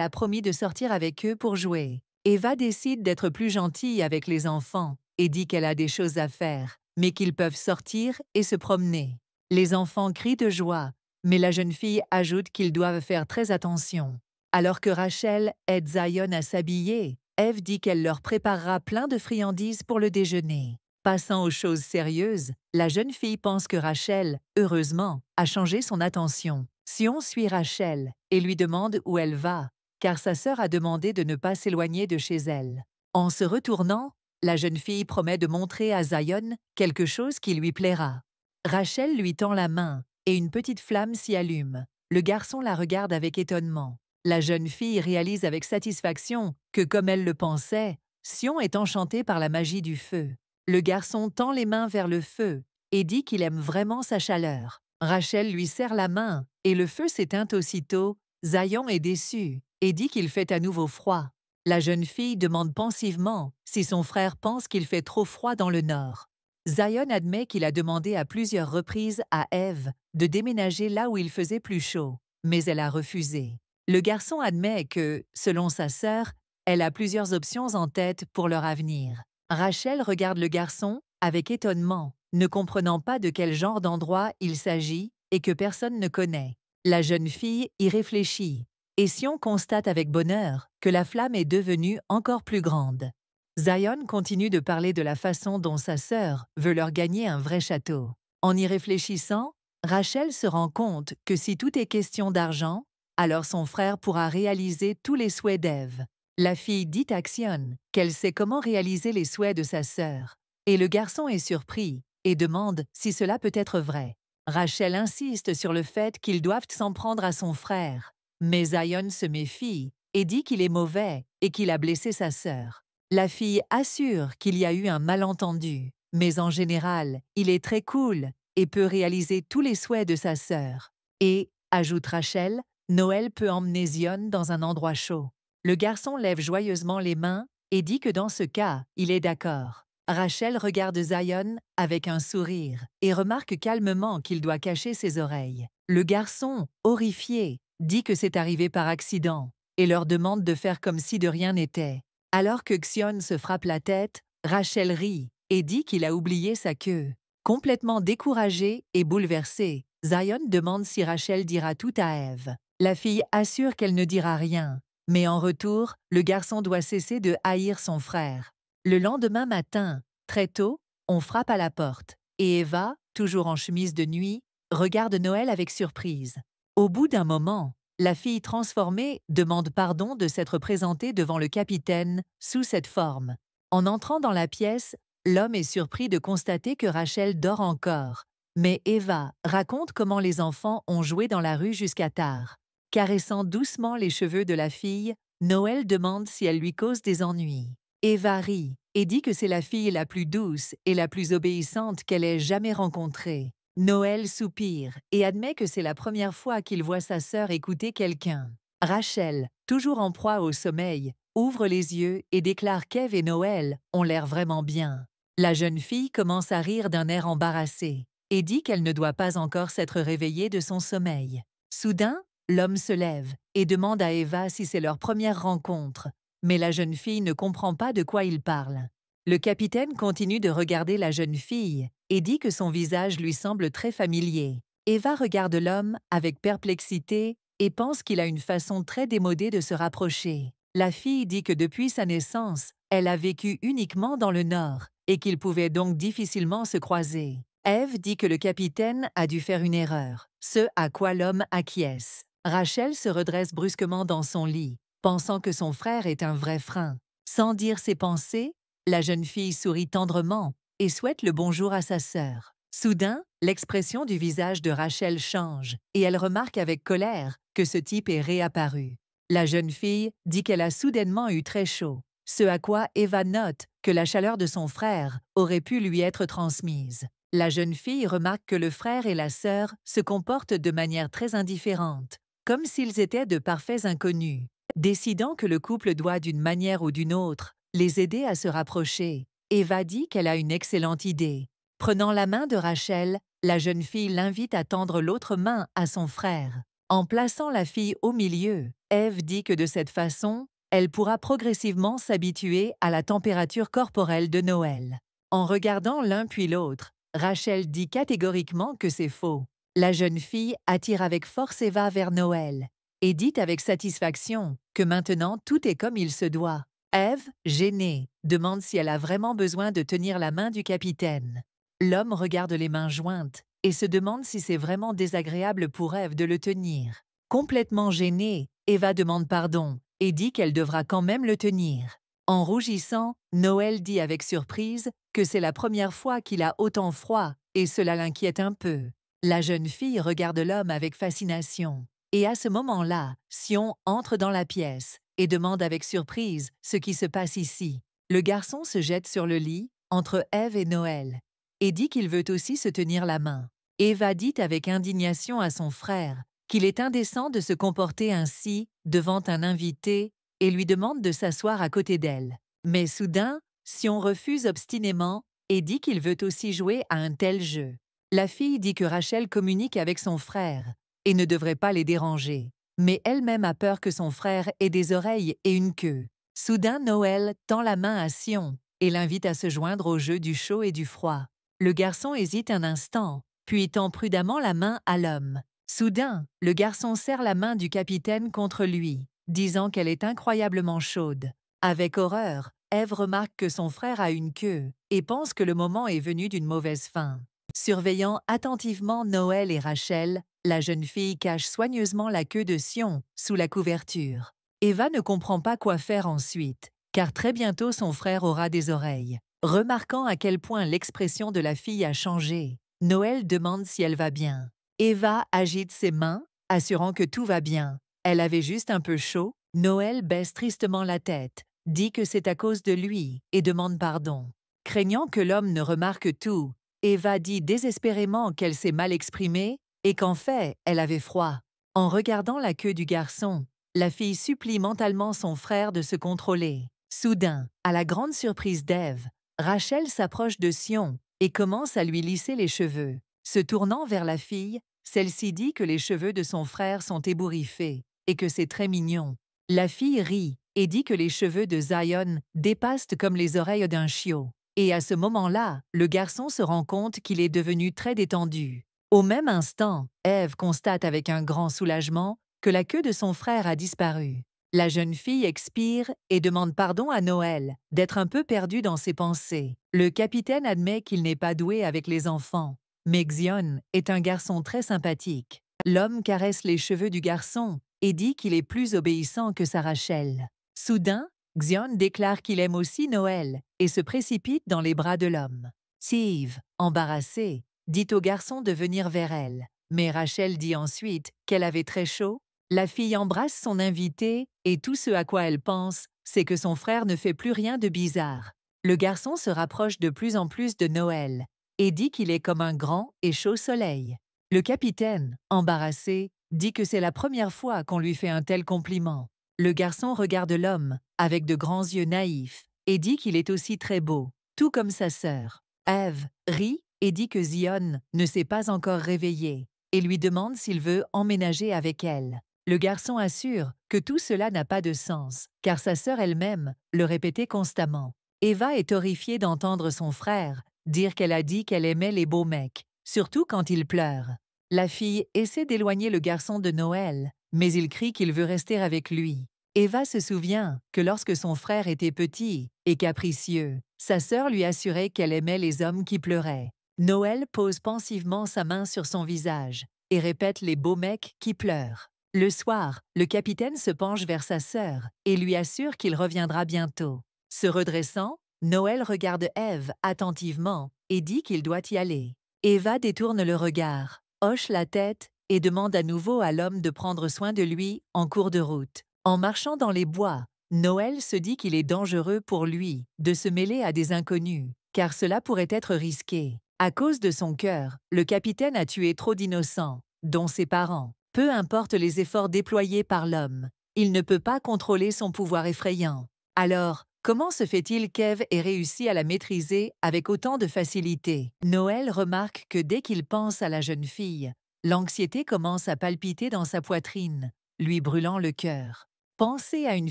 a promis de sortir avec eux pour jouer. Eva décide d'être plus gentille avec les enfants et dit qu'elle a des choses à faire, mais qu'ils peuvent sortir et se promener. Les enfants crient de joie, mais la jeune fille ajoute qu'ils doivent faire très attention. Alors que Rachel aide Zion à s'habiller, Eve dit qu'elle leur préparera plein de friandises pour le déjeuner. Passant aux choses sérieuses, la jeune fille pense que Rachel, heureusement, a changé son attention. Sion suit Rachel et lui demande où elle va, car sa sœur a demandé de ne pas s'éloigner de chez elle. En se retournant, la jeune fille promet de montrer à Zion quelque chose qui lui plaira. Rachel lui tend la main, et une petite flamme s'y allume. Le garçon la regarde avec étonnement. La jeune fille réalise avec satisfaction que, comme elle le pensait, Sion est enchanté par la magie du feu. Le garçon tend les mains vers le feu et dit qu'il aime vraiment sa chaleur. Rachel lui serre la main et le feu s'éteint aussitôt. Zion est déçu et dit qu'il fait à nouveau froid. La jeune fille demande pensivement si son frère pense qu'il fait trop froid dans le nord. Zion admet qu'il a demandé à plusieurs reprises à Eve de déménager là où il faisait plus chaud, mais elle a refusé. Le garçon admet que, selon sa sœur, elle a plusieurs options en tête pour leur avenir. Rachel regarde le garçon avec étonnement, ne comprenant pas de quel genre d'endroit il s'agit et que personne ne connaît. La jeune fille y réfléchit, et si constate avec bonheur que la flamme est devenue encore plus grande Zion continue de parler de la façon dont sa sœur veut leur gagner un vrai château. En y réfléchissant, Rachel se rend compte que si tout est question d'argent, alors son frère pourra réaliser tous les souhaits d'Ève. La fille dit à Sion qu'elle sait comment réaliser les souhaits de sa sœur, et le garçon est surpris et demande si cela peut être vrai. Rachel insiste sur le fait qu'ils doivent s'en prendre à son frère, mais Zion se méfie et dit qu'il est mauvais et qu'il a blessé sa sœur. La fille assure qu'il y a eu un malentendu, mais en général, il est très cool et peut réaliser tous les souhaits de sa sœur. Et, ajoute Rachel, Noël peut emmener Zion dans un endroit chaud. Le garçon lève joyeusement les mains et dit que dans ce cas, il est d'accord. Rachel regarde Zion avec un sourire et remarque calmement qu'il doit cacher ses oreilles. Le garçon, horrifié, dit que c'est arrivé par accident, et leur demande de faire comme si de rien n'était. Alors que Xion se frappe la tête, Rachel rit et dit qu'il a oublié sa queue. Complètement découragé et bouleversée, Zion demande si Rachel dira tout à Eve. La fille assure qu'elle ne dira rien, mais en retour, le garçon doit cesser de haïr son frère. Le lendemain matin, très tôt, on frappe à la porte, et Eva, toujours en chemise de nuit, regarde Noël avec surprise. Au bout d'un moment, la fille transformée demande pardon de s'être présentée devant le capitaine sous cette forme. En entrant dans la pièce, l'homme est surpris de constater que Rachel dort encore. Mais Eva raconte comment les enfants ont joué dans la rue jusqu'à tard. Caressant doucement les cheveux de la fille, Noël demande si elle lui cause des ennuis. Eva rit et dit que c'est la fille la plus douce et la plus obéissante qu'elle ait jamais rencontrée. Noël soupire et admet que c'est la première fois qu'il voit sa sœur écouter quelqu'un. Rachel, toujours en proie au sommeil, ouvre les yeux et déclare qu'Ève et Noël ont l'air vraiment bien. La jeune fille commence à rire d'un air embarrassé et dit qu'elle ne doit pas encore s'être réveillée de son sommeil. Soudain, l'homme se lève et demande à Eva si c'est leur première rencontre, mais la jeune fille ne comprend pas de quoi il parle. Le capitaine continue de regarder la jeune fille et dit que son visage lui semble très familier. Eva regarde l'homme avec perplexité et pense qu'il a une façon très démodée de se rapprocher. La fille dit que depuis sa naissance, elle a vécu uniquement dans le Nord et qu'ils pouvaient donc difficilement se croiser. Eve dit que le capitaine a dû faire une erreur, ce à quoi l'homme acquiesce. Rachel se redresse brusquement dans son lit, pensant que son frère est un vrai frein. Sans dire ses pensées, la jeune fille sourit tendrement et souhaite le bonjour à sa sœur. Soudain, l'expression du visage de Rachel change et elle remarque avec colère que ce type est réapparu. La jeune fille dit qu'elle a soudainement eu très chaud, ce à quoi Eva note que la chaleur de son frère aurait pu lui être transmise. La jeune fille remarque que le frère et la sœur se comportent de manière très indifférente, comme s'ils étaient de parfaits inconnus. Décidant que le couple doit d'une manière ou d'une autre les aider à se rapprocher. Eva dit qu'elle a une excellente idée. Prenant la main de Rachel, la jeune fille l'invite à tendre l'autre main à son frère. En plaçant la fille au milieu, Eve dit que de cette façon, elle pourra progressivement s'habituer à la température corporelle de Noël. En regardant l'un puis l'autre, Rachel dit catégoriquement que c'est faux. La jeune fille attire avec force Eva vers Noël et dit avec satisfaction que maintenant tout est comme il se doit. Ève, gênée, demande si elle a vraiment besoin de tenir la main du capitaine. L'homme regarde les mains jointes et se demande si c'est vraiment désagréable pour Ève de le tenir. Complètement gênée, Eva demande pardon et dit qu'elle devra quand même le tenir. En rougissant, Noël dit avec surprise que c'est la première fois qu'il a autant froid et cela l'inquiète un peu. La jeune fille regarde l'homme avec fascination. Et à ce moment-là, Sion entre dans la pièce et demande avec surprise ce qui se passe ici. Le garçon se jette sur le lit, entre Ève et Noël, et dit qu'il veut aussi se tenir la main. Eva dit avec indignation à son frère qu'il est indécent de se comporter ainsi devant un invité et lui demande de s'asseoir à côté d'elle. Mais soudain, Sion refuse obstinément et dit qu'il veut aussi jouer à un tel jeu. La fille dit que Rachel communique avec son frère et ne devrait pas les déranger mais elle-même a peur que son frère ait des oreilles et une queue. Soudain, Noël tend la main à Sion et l'invite à se joindre au jeu du chaud et du froid. Le garçon hésite un instant, puis tend prudemment la main à l'homme. Soudain, le garçon serre la main du capitaine contre lui, disant qu'elle est incroyablement chaude. Avec horreur, Ève remarque que son frère a une queue et pense que le moment est venu d'une mauvaise fin. Surveillant attentivement Noël et Rachel, la jeune fille cache soigneusement la queue de Sion sous la couverture. Eva ne comprend pas quoi faire ensuite, car très bientôt son frère aura des oreilles. Remarquant à quel point l'expression de la fille a changé, Noël demande si elle va bien. Eva agite ses mains, assurant que tout va bien. Elle avait juste un peu chaud. Noël baisse tristement la tête, dit que c'est à cause de lui et demande pardon. Craignant que l'homme ne remarque tout, Eva dit désespérément qu'elle s'est mal exprimée et qu'en fait, elle avait froid. En regardant la queue du garçon, la fille supplie mentalement son frère de se contrôler. Soudain, à la grande surprise d'Ève, Rachel s'approche de Sion et commence à lui lisser les cheveux. Se tournant vers la fille, celle-ci dit que les cheveux de son frère sont ébouriffés et que c'est très mignon. La fille rit et dit que les cheveux de Zion dépassent comme les oreilles d'un chiot. Et à ce moment-là, le garçon se rend compte qu'il est devenu très détendu. Au même instant, Eve constate avec un grand soulagement que la queue de son frère a disparu. La jeune fille expire et demande pardon à Noël d'être un peu perdu dans ses pensées. Le capitaine admet qu'il n'est pas doué avec les enfants. mais Xion est un garçon très sympathique. L'homme caresse les cheveux du garçon et dit qu'il est plus obéissant que sa Rachel. Soudain, Xion déclare qu'il aime aussi Noël et se précipite dans les bras de l'homme. Steve, embarrassé, dit au garçon de venir vers elle. Mais Rachel dit ensuite qu'elle avait très chaud. La fille embrasse son invité et tout ce à quoi elle pense, c'est que son frère ne fait plus rien de bizarre. Le garçon se rapproche de plus en plus de Noël et dit qu'il est comme un grand et chaud soleil. Le capitaine, embarrassé, dit que c'est la première fois qu'on lui fait un tel compliment. Le garçon regarde l'homme, avec de grands yeux naïfs, et dit qu'il est aussi très beau, tout comme sa sœur. Ève rit et dit que Zion ne s'est pas encore réveillé, et lui demande s'il veut emménager avec elle. Le garçon assure que tout cela n'a pas de sens, car sa sœur elle-même le répétait constamment. Eva est horrifiée d'entendre son frère dire qu'elle a dit qu'elle aimait les beaux mecs, surtout quand ils pleurent. La fille essaie d'éloigner le garçon de Noël, mais il crie qu'il veut rester avec lui. Eva se souvient que lorsque son frère était petit et capricieux, sa sœur lui assurait qu'elle aimait les hommes qui pleuraient. Noël pose pensivement sa main sur son visage et répète les beaux mecs qui pleurent. Le soir, le capitaine se penche vers sa sœur et lui assure qu'il reviendra bientôt. Se redressant, Noël regarde Ève attentivement et dit qu'il doit y aller. Eva détourne le regard, hoche la tête et demande à nouveau à l'homme de prendre soin de lui en cours de route. En marchant dans les bois, Noël se dit qu'il est dangereux pour lui de se mêler à des inconnus, car cela pourrait être risqué. À cause de son cœur, le capitaine a tué trop d'innocents, dont ses parents. Peu importe les efforts déployés par l'homme, il ne peut pas contrôler son pouvoir effrayant. Alors, comment se fait-il qu'Ève ait réussi à la maîtriser avec autant de facilité Noël remarque que dès qu'il pense à la jeune fille, l'anxiété commence à palpiter dans sa poitrine, lui brûlant le cœur. Penser à une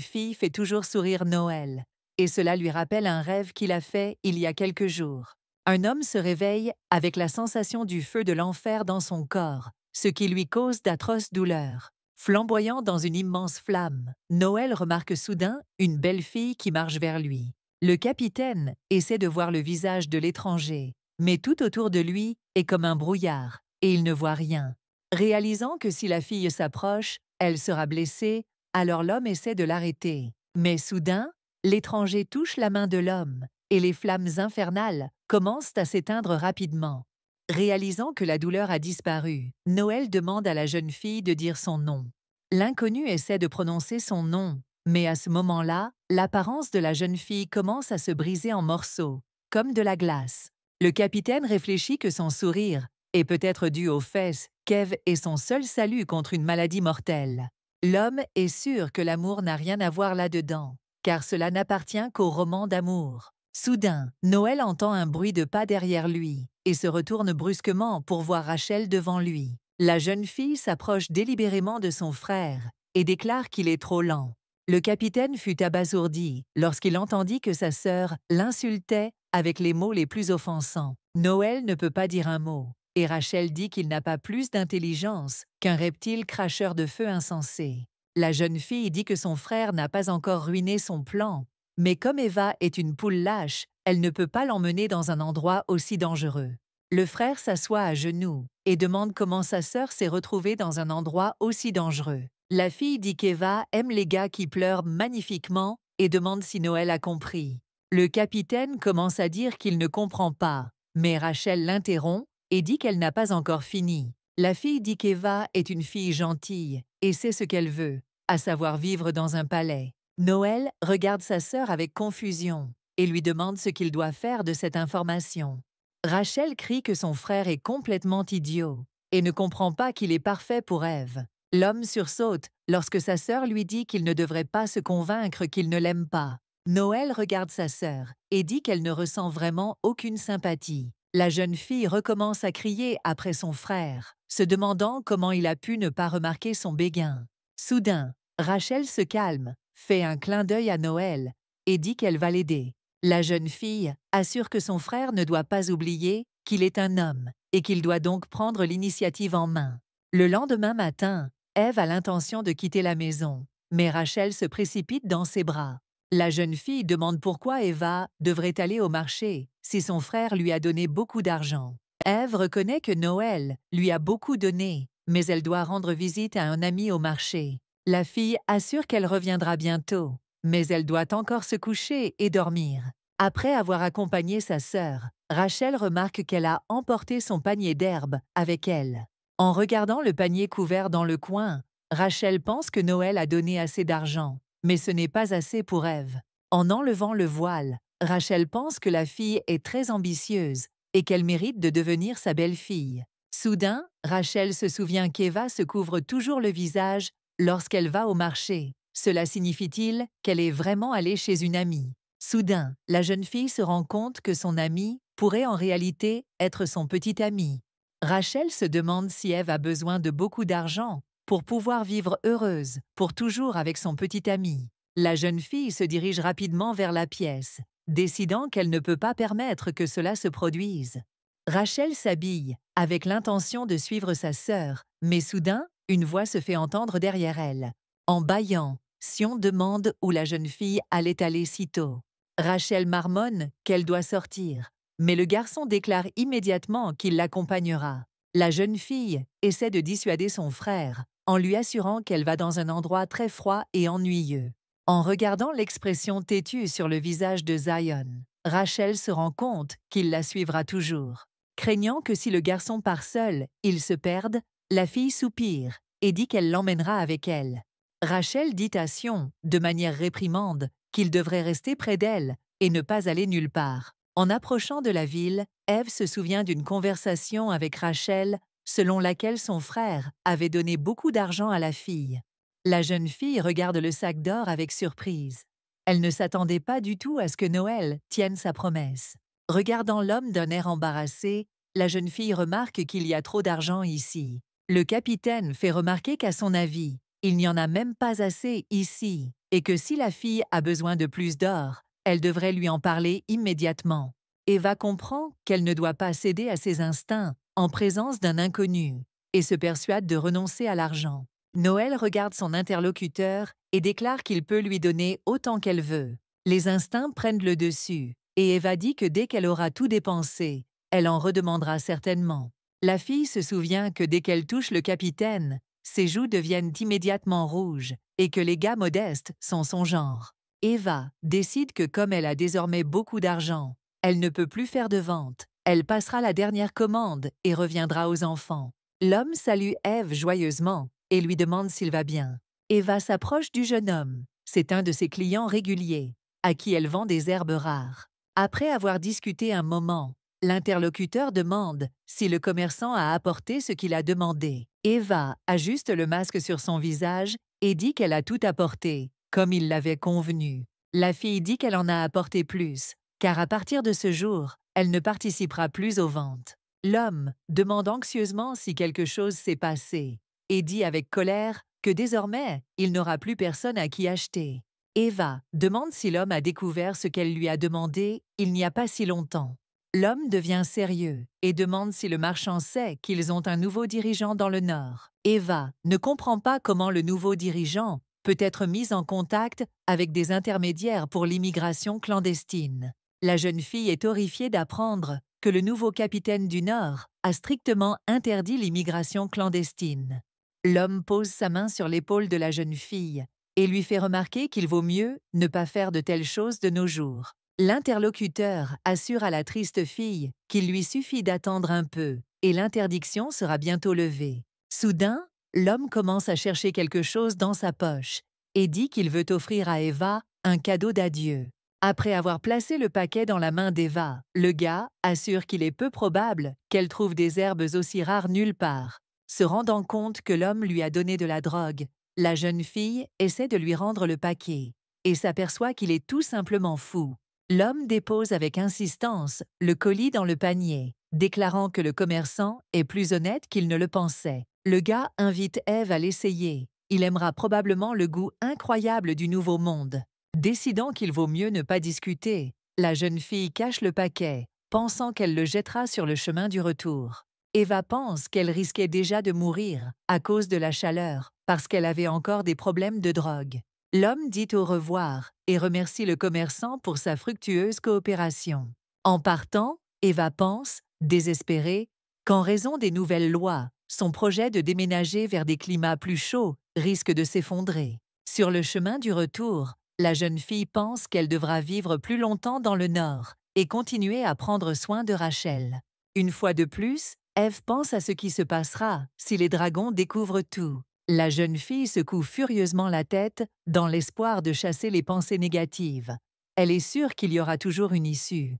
fille fait toujours sourire Noël, et cela lui rappelle un rêve qu'il a fait il y a quelques jours un homme se réveille avec la sensation du feu de l'enfer dans son corps, ce qui lui cause d'atroces douleurs. Flamboyant dans une immense flamme, Noël remarque soudain une belle fille qui marche vers lui. Le capitaine essaie de voir le visage de l'étranger, mais tout autour de lui est comme un brouillard, et il ne voit rien. Réalisant que si la fille s'approche, elle sera blessée, alors l'homme essaie de l'arrêter. Mais soudain, l'étranger touche la main de l'homme, et les flammes infernales commencent à s'éteindre rapidement. Réalisant que la douleur a disparu, Noël demande à la jeune fille de dire son nom. L'inconnu essaie de prononcer son nom, mais à ce moment-là, l'apparence de la jeune fille commence à se briser en morceaux, comme de la glace. Le capitaine réfléchit que son sourire est peut-être dû aux fesses qu'Ève est son seul salut contre une maladie mortelle. L'homme est sûr que l'amour n'a rien à voir là-dedans, car cela n'appartient qu'au roman d'amour. Soudain, Noël entend un bruit de pas derrière lui et se retourne brusquement pour voir Rachel devant lui. La jeune fille s'approche délibérément de son frère et déclare qu'il est trop lent. Le capitaine fut abasourdi lorsqu'il entendit que sa sœur l'insultait avec les mots les plus offensants. Noël ne peut pas dire un mot, et Rachel dit qu'il n'a pas plus d'intelligence qu'un reptile cracheur de feu insensé. La jeune fille dit que son frère n'a pas encore ruiné son plan mais comme Eva est une poule lâche, elle ne peut pas l'emmener dans un endroit aussi dangereux. Le frère s'assoit à genoux et demande comment sa sœur s'est retrouvée dans un endroit aussi dangereux. La fille dit qu'Eva aime les gars qui pleurent magnifiquement et demande si Noël a compris. Le capitaine commence à dire qu'il ne comprend pas, mais Rachel l'interrompt et dit qu'elle n'a pas encore fini. La fille dit qu'Eva est une fille gentille et sait ce qu'elle veut, à savoir vivre dans un palais. Noël regarde sa sœur avec confusion et lui demande ce qu'il doit faire de cette information. Rachel crie que son frère est complètement idiot et ne comprend pas qu'il est parfait pour Ève. L'homme sursaute lorsque sa sœur lui dit qu'il ne devrait pas se convaincre qu'il ne l'aime pas. Noël regarde sa sœur et dit qu'elle ne ressent vraiment aucune sympathie. La jeune fille recommence à crier après son frère, se demandant comment il a pu ne pas remarquer son béguin. Soudain, Rachel se calme fait un clin d'œil à Noël et dit qu'elle va l'aider. La jeune fille assure que son frère ne doit pas oublier qu'il est un homme et qu'il doit donc prendre l'initiative en main. Le lendemain matin, Ève a l'intention de quitter la maison, mais Rachel se précipite dans ses bras. La jeune fille demande pourquoi Eva devrait aller au marché si son frère lui a donné beaucoup d'argent. Ève reconnaît que Noël lui a beaucoup donné, mais elle doit rendre visite à un ami au marché. La fille assure qu'elle reviendra bientôt, mais elle doit encore se coucher et dormir. Après avoir accompagné sa sœur, Rachel remarque qu'elle a emporté son panier d'herbe avec elle. En regardant le panier couvert dans le coin, Rachel pense que Noël a donné assez d'argent, mais ce n'est pas assez pour Eve. En enlevant le voile, Rachel pense que la fille est très ambitieuse et qu'elle mérite de devenir sa belle-fille. Soudain, Rachel se souvient qu'Eva se couvre toujours le visage lorsqu'elle va au marché. Cela signifie-t-il qu'elle est vraiment allée chez une amie Soudain, la jeune fille se rend compte que son amie pourrait en réalité être son petit ami. Rachel se demande si Eve a besoin de beaucoup d'argent pour pouvoir vivre heureuse, pour toujours avec son petit ami. La jeune fille se dirige rapidement vers la pièce, décidant qu'elle ne peut pas permettre que cela se produise. Rachel s'habille, avec l'intention de suivre sa sœur, mais soudain, une voix se fait entendre derrière elle, en bâillant. Sion demande où la jeune fille allait aller si tôt. Rachel marmonne qu'elle doit sortir, mais le garçon déclare immédiatement qu'il l'accompagnera. La jeune fille essaie de dissuader son frère en lui assurant qu'elle va dans un endroit très froid et ennuyeux. En regardant l'expression têtue sur le visage de Zion, Rachel se rend compte qu'il la suivra toujours. Craignant que si le garçon part seul, il se perde, la fille soupire et dit qu'elle l'emmènera avec elle. Rachel dit à Sion, de manière réprimande, qu'il devrait rester près d'elle et ne pas aller nulle part. En approchant de la ville, Ève se souvient d'une conversation avec Rachel selon laquelle son frère avait donné beaucoup d'argent à la fille. La jeune fille regarde le sac d'or avec surprise. Elle ne s'attendait pas du tout à ce que Noël tienne sa promesse. Regardant l'homme d'un air embarrassé, la jeune fille remarque qu'il y a trop d'argent ici. Le capitaine fait remarquer qu'à son avis, il n'y en a même pas assez ici, et que si la fille a besoin de plus d'or, elle devrait lui en parler immédiatement. Eva comprend qu'elle ne doit pas céder à ses instincts en présence d'un inconnu, et se persuade de renoncer à l'argent. Noël regarde son interlocuteur et déclare qu'il peut lui donner autant qu'elle veut. Les instincts prennent le dessus, et Eva dit que dès qu'elle aura tout dépensé, elle en redemandera certainement. La fille se souvient que dès qu'elle touche le capitaine, ses joues deviennent immédiatement rouges et que les gars modestes sont son genre. Eva décide que comme elle a désormais beaucoup d'argent, elle ne peut plus faire de vente. Elle passera la dernière commande et reviendra aux enfants. L'homme salue Eve joyeusement et lui demande s'il va bien. Eva s'approche du jeune homme. C'est un de ses clients réguliers, à qui elle vend des herbes rares. Après avoir discuté un moment, L'interlocuteur demande si le commerçant a apporté ce qu'il a demandé. Eva ajuste le masque sur son visage et dit qu'elle a tout apporté, comme il l'avait convenu. La fille dit qu'elle en a apporté plus, car à partir de ce jour, elle ne participera plus aux ventes. L'homme demande anxieusement si quelque chose s'est passé et dit avec colère que désormais, il n'aura plus personne à qui acheter. Eva demande si l'homme a découvert ce qu'elle lui a demandé il n'y a pas si longtemps. L'homme devient sérieux et demande si le marchand sait qu'ils ont un nouveau dirigeant dans le Nord. Eva ne comprend pas comment le nouveau dirigeant peut être mis en contact avec des intermédiaires pour l'immigration clandestine. La jeune fille est horrifiée d'apprendre que le nouveau capitaine du Nord a strictement interdit l'immigration clandestine. L'homme pose sa main sur l'épaule de la jeune fille et lui fait remarquer qu'il vaut mieux ne pas faire de telles choses de nos jours. L'interlocuteur assure à la triste fille qu'il lui suffit d'attendre un peu, et l'interdiction sera bientôt levée. Soudain, l'homme commence à chercher quelque chose dans sa poche, et dit qu'il veut offrir à Eva un cadeau d'adieu. Après avoir placé le paquet dans la main d'Eva, le gars assure qu'il est peu probable qu'elle trouve des herbes aussi rares nulle part. Se rendant compte que l'homme lui a donné de la drogue, la jeune fille essaie de lui rendre le paquet et s'aperçoit qu'il est tout simplement fou. L'homme dépose avec insistance le colis dans le panier, déclarant que le commerçant est plus honnête qu'il ne le pensait. Le gars invite Eve à l'essayer. Il aimera probablement le goût incroyable du nouveau monde. Décidant qu'il vaut mieux ne pas discuter, la jeune fille cache le paquet, pensant qu'elle le jettera sur le chemin du retour. Eva pense qu'elle risquait déjà de mourir à cause de la chaleur, parce qu'elle avait encore des problèmes de drogue. L'homme dit au revoir et remercie le commerçant pour sa fructueuse coopération. En partant, Eva pense, désespérée, qu'en raison des nouvelles lois, son projet de déménager vers des climats plus chauds risque de s'effondrer. Sur le chemin du retour, la jeune fille pense qu'elle devra vivre plus longtemps dans le nord et continuer à prendre soin de Rachel. Une fois de plus, Eve pense à ce qui se passera si les dragons découvrent tout. La jeune fille secoue furieusement la tête dans l'espoir de chasser les pensées négatives. Elle est sûre qu'il y aura toujours une issue.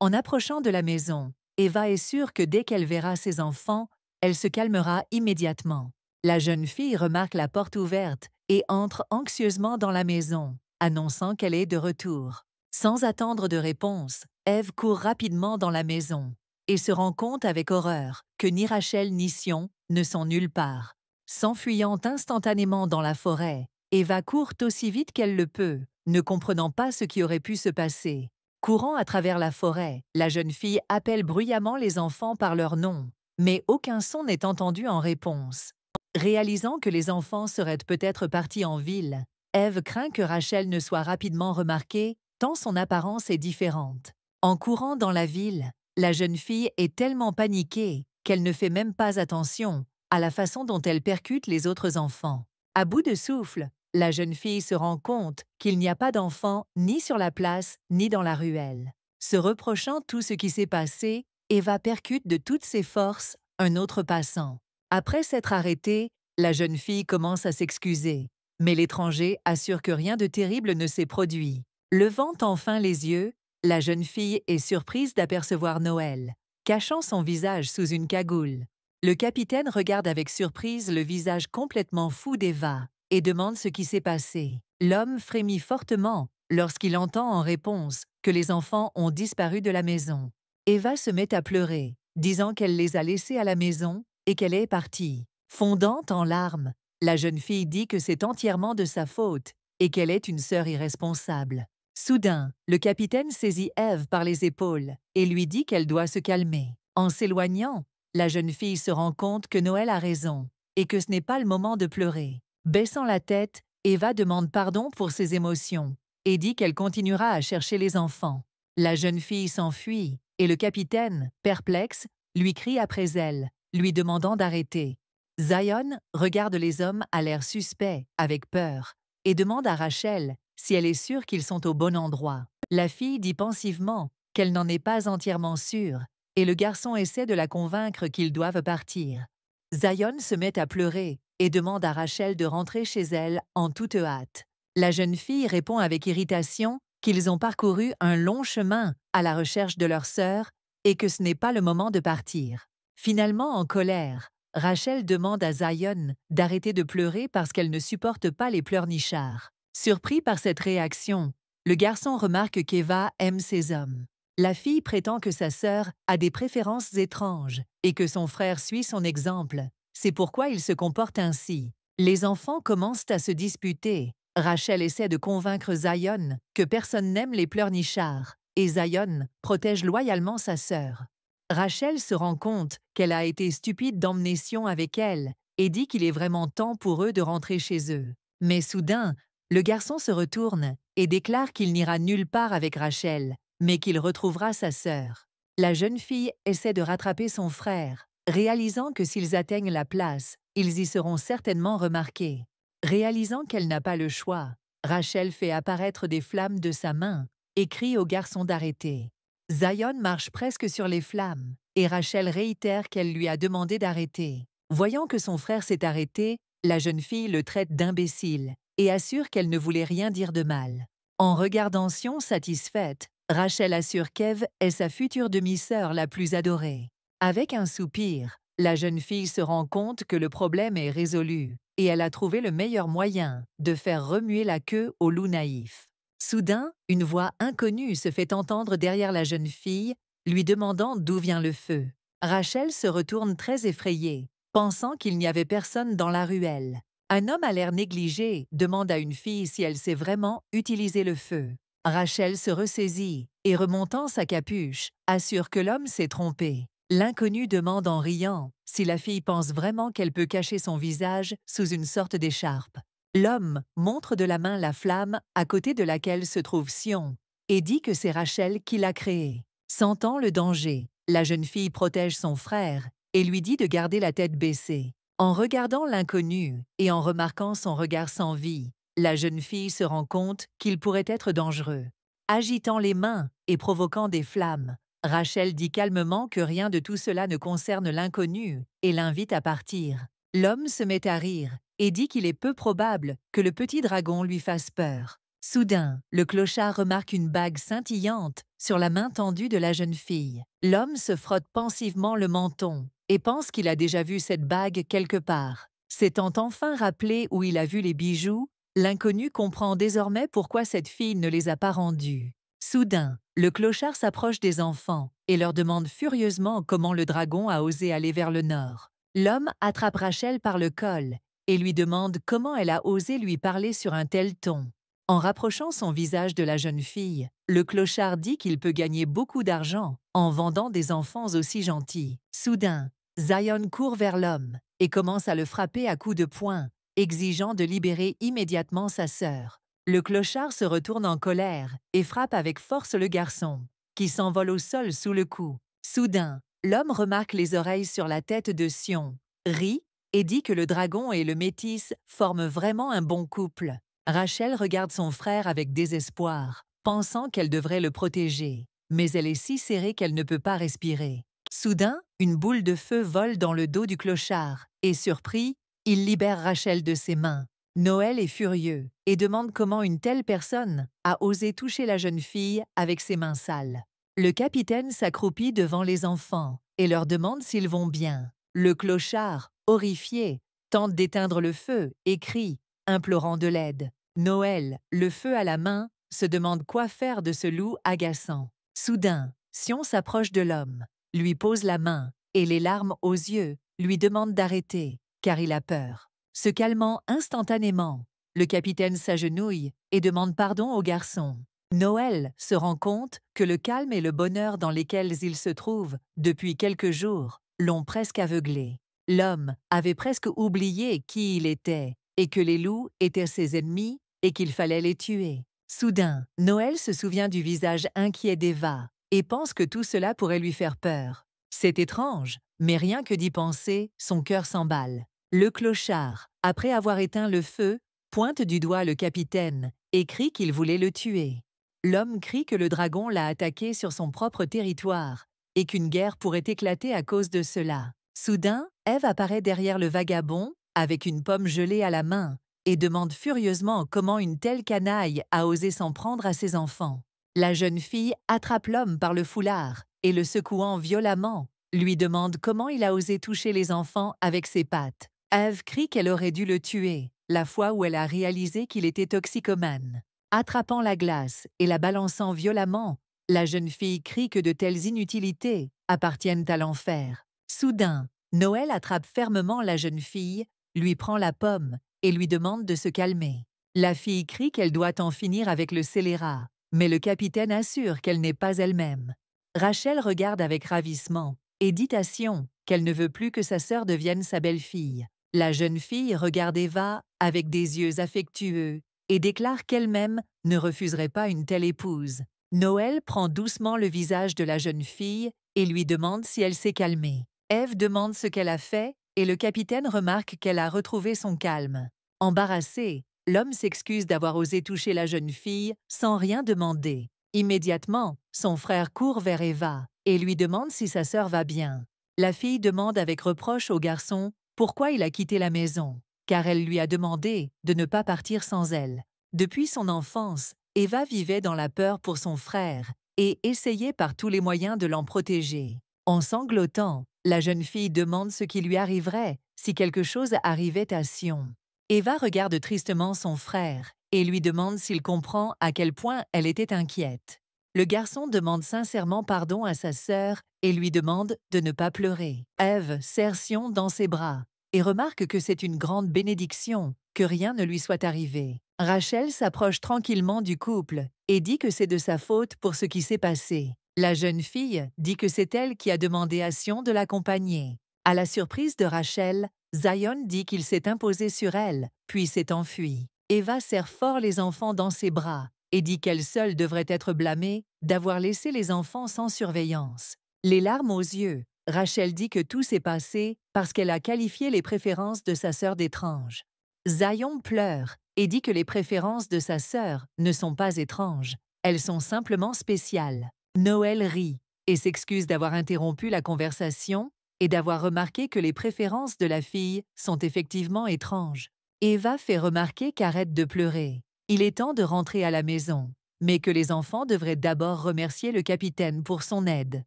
En approchant de la maison, Eva est sûre que dès qu'elle verra ses enfants, elle se calmera immédiatement. La jeune fille remarque la porte ouverte et entre anxieusement dans la maison, annonçant qu'elle est de retour. Sans attendre de réponse, Eve court rapidement dans la maison et se rend compte avec horreur que ni Rachel ni Sion ne sont nulle part s'enfuyant instantanément dans la forêt. Eva court aussi vite qu'elle le peut, ne comprenant pas ce qui aurait pu se passer. Courant à travers la forêt, la jeune fille appelle bruyamment les enfants par leur nom, mais aucun son n'est entendu en réponse. Réalisant que les enfants seraient peut-être partis en ville, Eve craint que Rachel ne soit rapidement remarquée, tant son apparence est différente. En courant dans la ville, la jeune fille est tellement paniquée qu'elle ne fait même pas attention à la façon dont elle percute les autres enfants. À bout de souffle, la jeune fille se rend compte qu'il n'y a pas d'enfant ni sur la place ni dans la ruelle. Se reprochant tout ce qui s'est passé, Eva percute de toutes ses forces un autre passant. Après s'être arrêtée, la jeune fille commence à s'excuser, mais l'étranger assure que rien de terrible ne s'est produit. Levant enfin les yeux, la jeune fille est surprise d'apercevoir Noël, cachant son visage sous une cagoule. Le capitaine regarde avec surprise le visage complètement fou d'Eva et demande ce qui s'est passé. L'homme frémit fortement lorsqu'il entend en réponse que les enfants ont disparu de la maison. Eva se met à pleurer, disant qu'elle les a laissés à la maison et qu'elle est partie. Fondante en larmes, la jeune fille dit que c'est entièrement de sa faute et qu'elle est une sœur irresponsable. Soudain, le capitaine saisit Eve par les épaules et lui dit qu'elle doit se calmer. En s'éloignant, la jeune fille se rend compte que Noël a raison et que ce n'est pas le moment de pleurer. Baissant la tête, Eva demande pardon pour ses émotions et dit qu'elle continuera à chercher les enfants. La jeune fille s'enfuit et le capitaine, perplexe, lui crie après elle, lui demandant d'arrêter. Zion regarde les hommes à l'air suspect, avec peur, et demande à Rachel si elle est sûre qu'ils sont au bon endroit. La fille dit pensivement qu'elle n'en est pas entièrement sûre et le garçon essaie de la convaincre qu'ils doivent partir. Zion se met à pleurer et demande à Rachel de rentrer chez elle en toute hâte. La jeune fille répond avec irritation qu'ils ont parcouru un long chemin à la recherche de leur sœur et que ce n'est pas le moment de partir. Finalement, en colère, Rachel demande à Zion d'arrêter de pleurer parce qu'elle ne supporte pas les pleurnichards. Surpris par cette réaction, le garçon remarque qu'Eva aime ses hommes. La fille prétend que sa sœur a des préférences étranges et que son frère suit son exemple. C'est pourquoi il se comporte ainsi. Les enfants commencent à se disputer. Rachel essaie de convaincre Zion que personne n'aime les pleurnichards, et Zion protège loyalement sa sœur. Rachel se rend compte qu'elle a été stupide d'emmener Sion avec elle et dit qu'il est vraiment temps pour eux de rentrer chez eux. Mais soudain, le garçon se retourne et déclare qu'il n'ira nulle part avec Rachel, mais qu'il retrouvera sa sœur. La jeune fille essaie de rattraper son frère, réalisant que s'ils atteignent la place, ils y seront certainement remarqués. Réalisant qu'elle n'a pas le choix, Rachel fait apparaître des flammes de sa main et crie au garçon d'arrêter. Zion marche presque sur les flammes et Rachel réitère qu'elle lui a demandé d'arrêter. Voyant que son frère s'est arrêté, la jeune fille le traite d'imbécile et assure qu'elle ne voulait rien dire de mal. En regardant Sion satisfaite, Rachel assure qu'Ève est sa future demi-sœur la plus adorée. Avec un soupir, la jeune fille se rend compte que le problème est résolu, et elle a trouvé le meilleur moyen de faire remuer la queue au loup naïf. Soudain, une voix inconnue se fait entendre derrière la jeune fille, lui demandant d'où vient le feu. Rachel se retourne très effrayée, pensant qu'il n'y avait personne dans la ruelle. Un homme à l'air négligé demande à une fille si elle sait vraiment utiliser le feu. Rachel se ressaisit et, remontant sa capuche, assure que l'homme s'est trompé. L'inconnu demande en riant si la fille pense vraiment qu'elle peut cacher son visage sous une sorte d'écharpe. L'homme montre de la main la flamme à côté de laquelle se trouve Sion et dit que c'est Rachel qui l'a créée. Sentant le danger, la jeune fille protège son frère et lui dit de garder la tête baissée. En regardant l'inconnu et en remarquant son regard sans vie, la jeune fille se rend compte qu'il pourrait être dangereux. Agitant les mains et provoquant des flammes, Rachel dit calmement que rien de tout cela ne concerne l'inconnu et l'invite à partir. L'homme se met à rire et dit qu'il est peu probable que le petit dragon lui fasse peur. Soudain, le clochard remarque une bague scintillante sur la main tendue de la jeune fille. L'homme se frotte pensivement le menton et pense qu'il a déjà vu cette bague quelque part. S'étant enfin rappelé où il a vu les bijoux, L'inconnu comprend désormais pourquoi cette fille ne les a pas rendus. Soudain, le clochard s'approche des enfants et leur demande furieusement comment le dragon a osé aller vers le nord. L'homme attrape Rachel par le col et lui demande comment elle a osé lui parler sur un tel ton. En rapprochant son visage de la jeune fille, le clochard dit qu'il peut gagner beaucoup d'argent en vendant des enfants aussi gentils. Soudain, Zion court vers l'homme et commence à le frapper à coups de poing exigeant de libérer immédiatement sa sœur. Le clochard se retourne en colère et frappe avec force le garçon, qui s'envole au sol sous le coup. Soudain, l'homme remarque les oreilles sur la tête de Sion, rit et dit que le dragon et le métis forment vraiment un bon couple. Rachel regarde son frère avec désespoir, pensant qu'elle devrait le protéger, mais elle est si serrée qu'elle ne peut pas respirer. Soudain, une boule de feu vole dans le dos du clochard, et surpris, il libère Rachel de ses mains. Noël est furieux et demande comment une telle personne a osé toucher la jeune fille avec ses mains sales. Le capitaine s'accroupit devant les enfants et leur demande s'ils vont bien. Le clochard, horrifié, tente d'éteindre le feu et crie, implorant de l'aide. Noël, le feu à la main, se demande quoi faire de ce loup agaçant. Soudain, Sion s'approche de l'homme, lui pose la main, et les larmes aux yeux, lui demande d'arrêter car il a peur. Se calmant instantanément, le capitaine s'agenouille et demande pardon au garçon. Noël se rend compte que le calme et le bonheur dans lesquels il se trouve depuis quelques jours l'ont presque aveuglé. L'homme avait presque oublié qui il était et que les loups étaient ses ennemis et qu'il fallait les tuer. Soudain, Noël se souvient du visage inquiet d'Eva et pense que tout cela pourrait lui faire peur. C'est étrange, mais rien que d'y penser, son cœur s'emballe. Le clochard, après avoir éteint le feu, pointe du doigt le capitaine et crie qu'il voulait le tuer. L'homme crie que le dragon l'a attaqué sur son propre territoire et qu'une guerre pourrait éclater à cause de cela. Soudain, Ève apparaît derrière le vagabond, avec une pomme gelée à la main, et demande furieusement comment une telle canaille a osé s'en prendre à ses enfants. La jeune fille attrape l'homme par le foulard et le secouant violemment, lui demande comment il a osé toucher les enfants avec ses pattes. Eve crie qu'elle aurait dû le tuer, la fois où elle a réalisé qu'il était toxicomane. Attrapant la glace et la balançant violemment, la jeune fille crie que de telles inutilités appartiennent à l'enfer. Soudain, Noël attrape fermement la jeune fille, lui prend la pomme et lui demande de se calmer. La fille crie qu'elle doit en finir avec le scélérat, mais le capitaine assure qu'elle n'est pas elle-même. Rachel regarde avec ravissement et dit à Sion qu'elle ne veut plus que sa sœur devienne sa belle-fille. La jeune fille regarde Eva avec des yeux affectueux et déclare qu'elle-même ne refuserait pas une telle épouse. Noël prend doucement le visage de la jeune fille et lui demande si elle s'est calmée. Eve demande ce qu'elle a fait et le capitaine remarque qu'elle a retrouvé son calme. Embarrassé, l'homme s'excuse d'avoir osé toucher la jeune fille sans rien demander. Immédiatement, son frère court vers Eva et lui demande si sa sœur va bien. La fille demande avec reproche au garçon pourquoi il a quitté la maison, car elle lui a demandé de ne pas partir sans elle. Depuis son enfance, Eva vivait dans la peur pour son frère et essayait par tous les moyens de l'en protéger. En sanglotant, la jeune fille demande ce qui lui arriverait si quelque chose arrivait à Sion. Eva regarde tristement son frère et lui demande s'il comprend à quel point elle était inquiète. Le garçon demande sincèrement pardon à sa sœur et lui demande de ne pas pleurer. Ève serre Sion dans ses bras et remarque que c'est une grande bénédiction, que rien ne lui soit arrivé. Rachel s'approche tranquillement du couple et dit que c'est de sa faute pour ce qui s'est passé. La jeune fille dit que c'est elle qui a demandé à Sion de l'accompagner. À la surprise de Rachel, Zion dit qu'il s'est imposé sur elle, puis s'est enfui. Eva serre fort les enfants dans ses bras et dit qu'elle seule devrait être blâmée d'avoir laissé les enfants sans surveillance. Les larmes aux yeux, Rachel dit que tout s'est passé parce qu'elle a qualifié les préférences de sa sœur d'étranges. Zion pleure et dit que les préférences de sa sœur ne sont pas étranges, elles sont simplement spéciales. Noël rit et s'excuse d'avoir interrompu la conversation et d'avoir remarqué que les préférences de la fille sont effectivement étranges. Eva fait remarquer qu'arrête de pleurer. Il est temps de rentrer à la maison, mais que les enfants devraient d'abord remercier le capitaine pour son aide.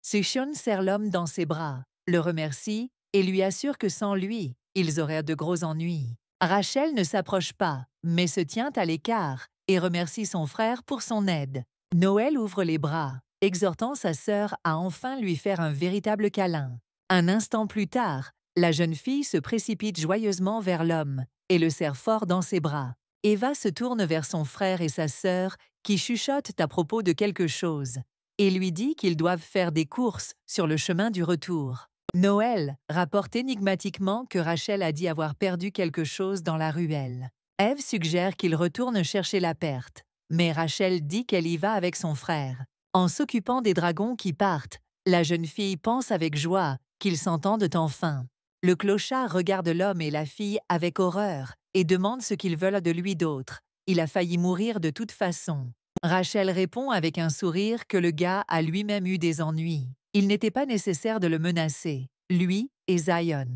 Sushun serre l'homme dans ses bras, le remercie et lui assure que sans lui, ils auraient de gros ennuis. Rachel ne s'approche pas, mais se tient à l'écart et remercie son frère pour son aide. Noël ouvre les bras, exhortant sa sœur à enfin lui faire un véritable câlin. Un instant plus tard, la jeune fille se précipite joyeusement vers l'homme et le serre fort dans ses bras. Eva se tourne vers son frère et sa sœur qui chuchotent à propos de quelque chose et lui dit qu'ils doivent faire des courses sur le chemin du retour. Noël rapporte énigmatiquement que Rachel a dit avoir perdu quelque chose dans la ruelle. Eve suggère qu'il retourne chercher la perte, mais Rachel dit qu'elle y va avec son frère. En s'occupant des dragons qui partent, la jeune fille pense avec joie qu'ils s'entendent enfin. Le clochard regarde l'homme et la fille avec horreur et demande ce qu'ils veulent de lui d'autre. Il a failli mourir de toute façon. Rachel répond avec un sourire que le gars a lui-même eu des ennuis. Il n'était pas nécessaire de le menacer, lui et Zion.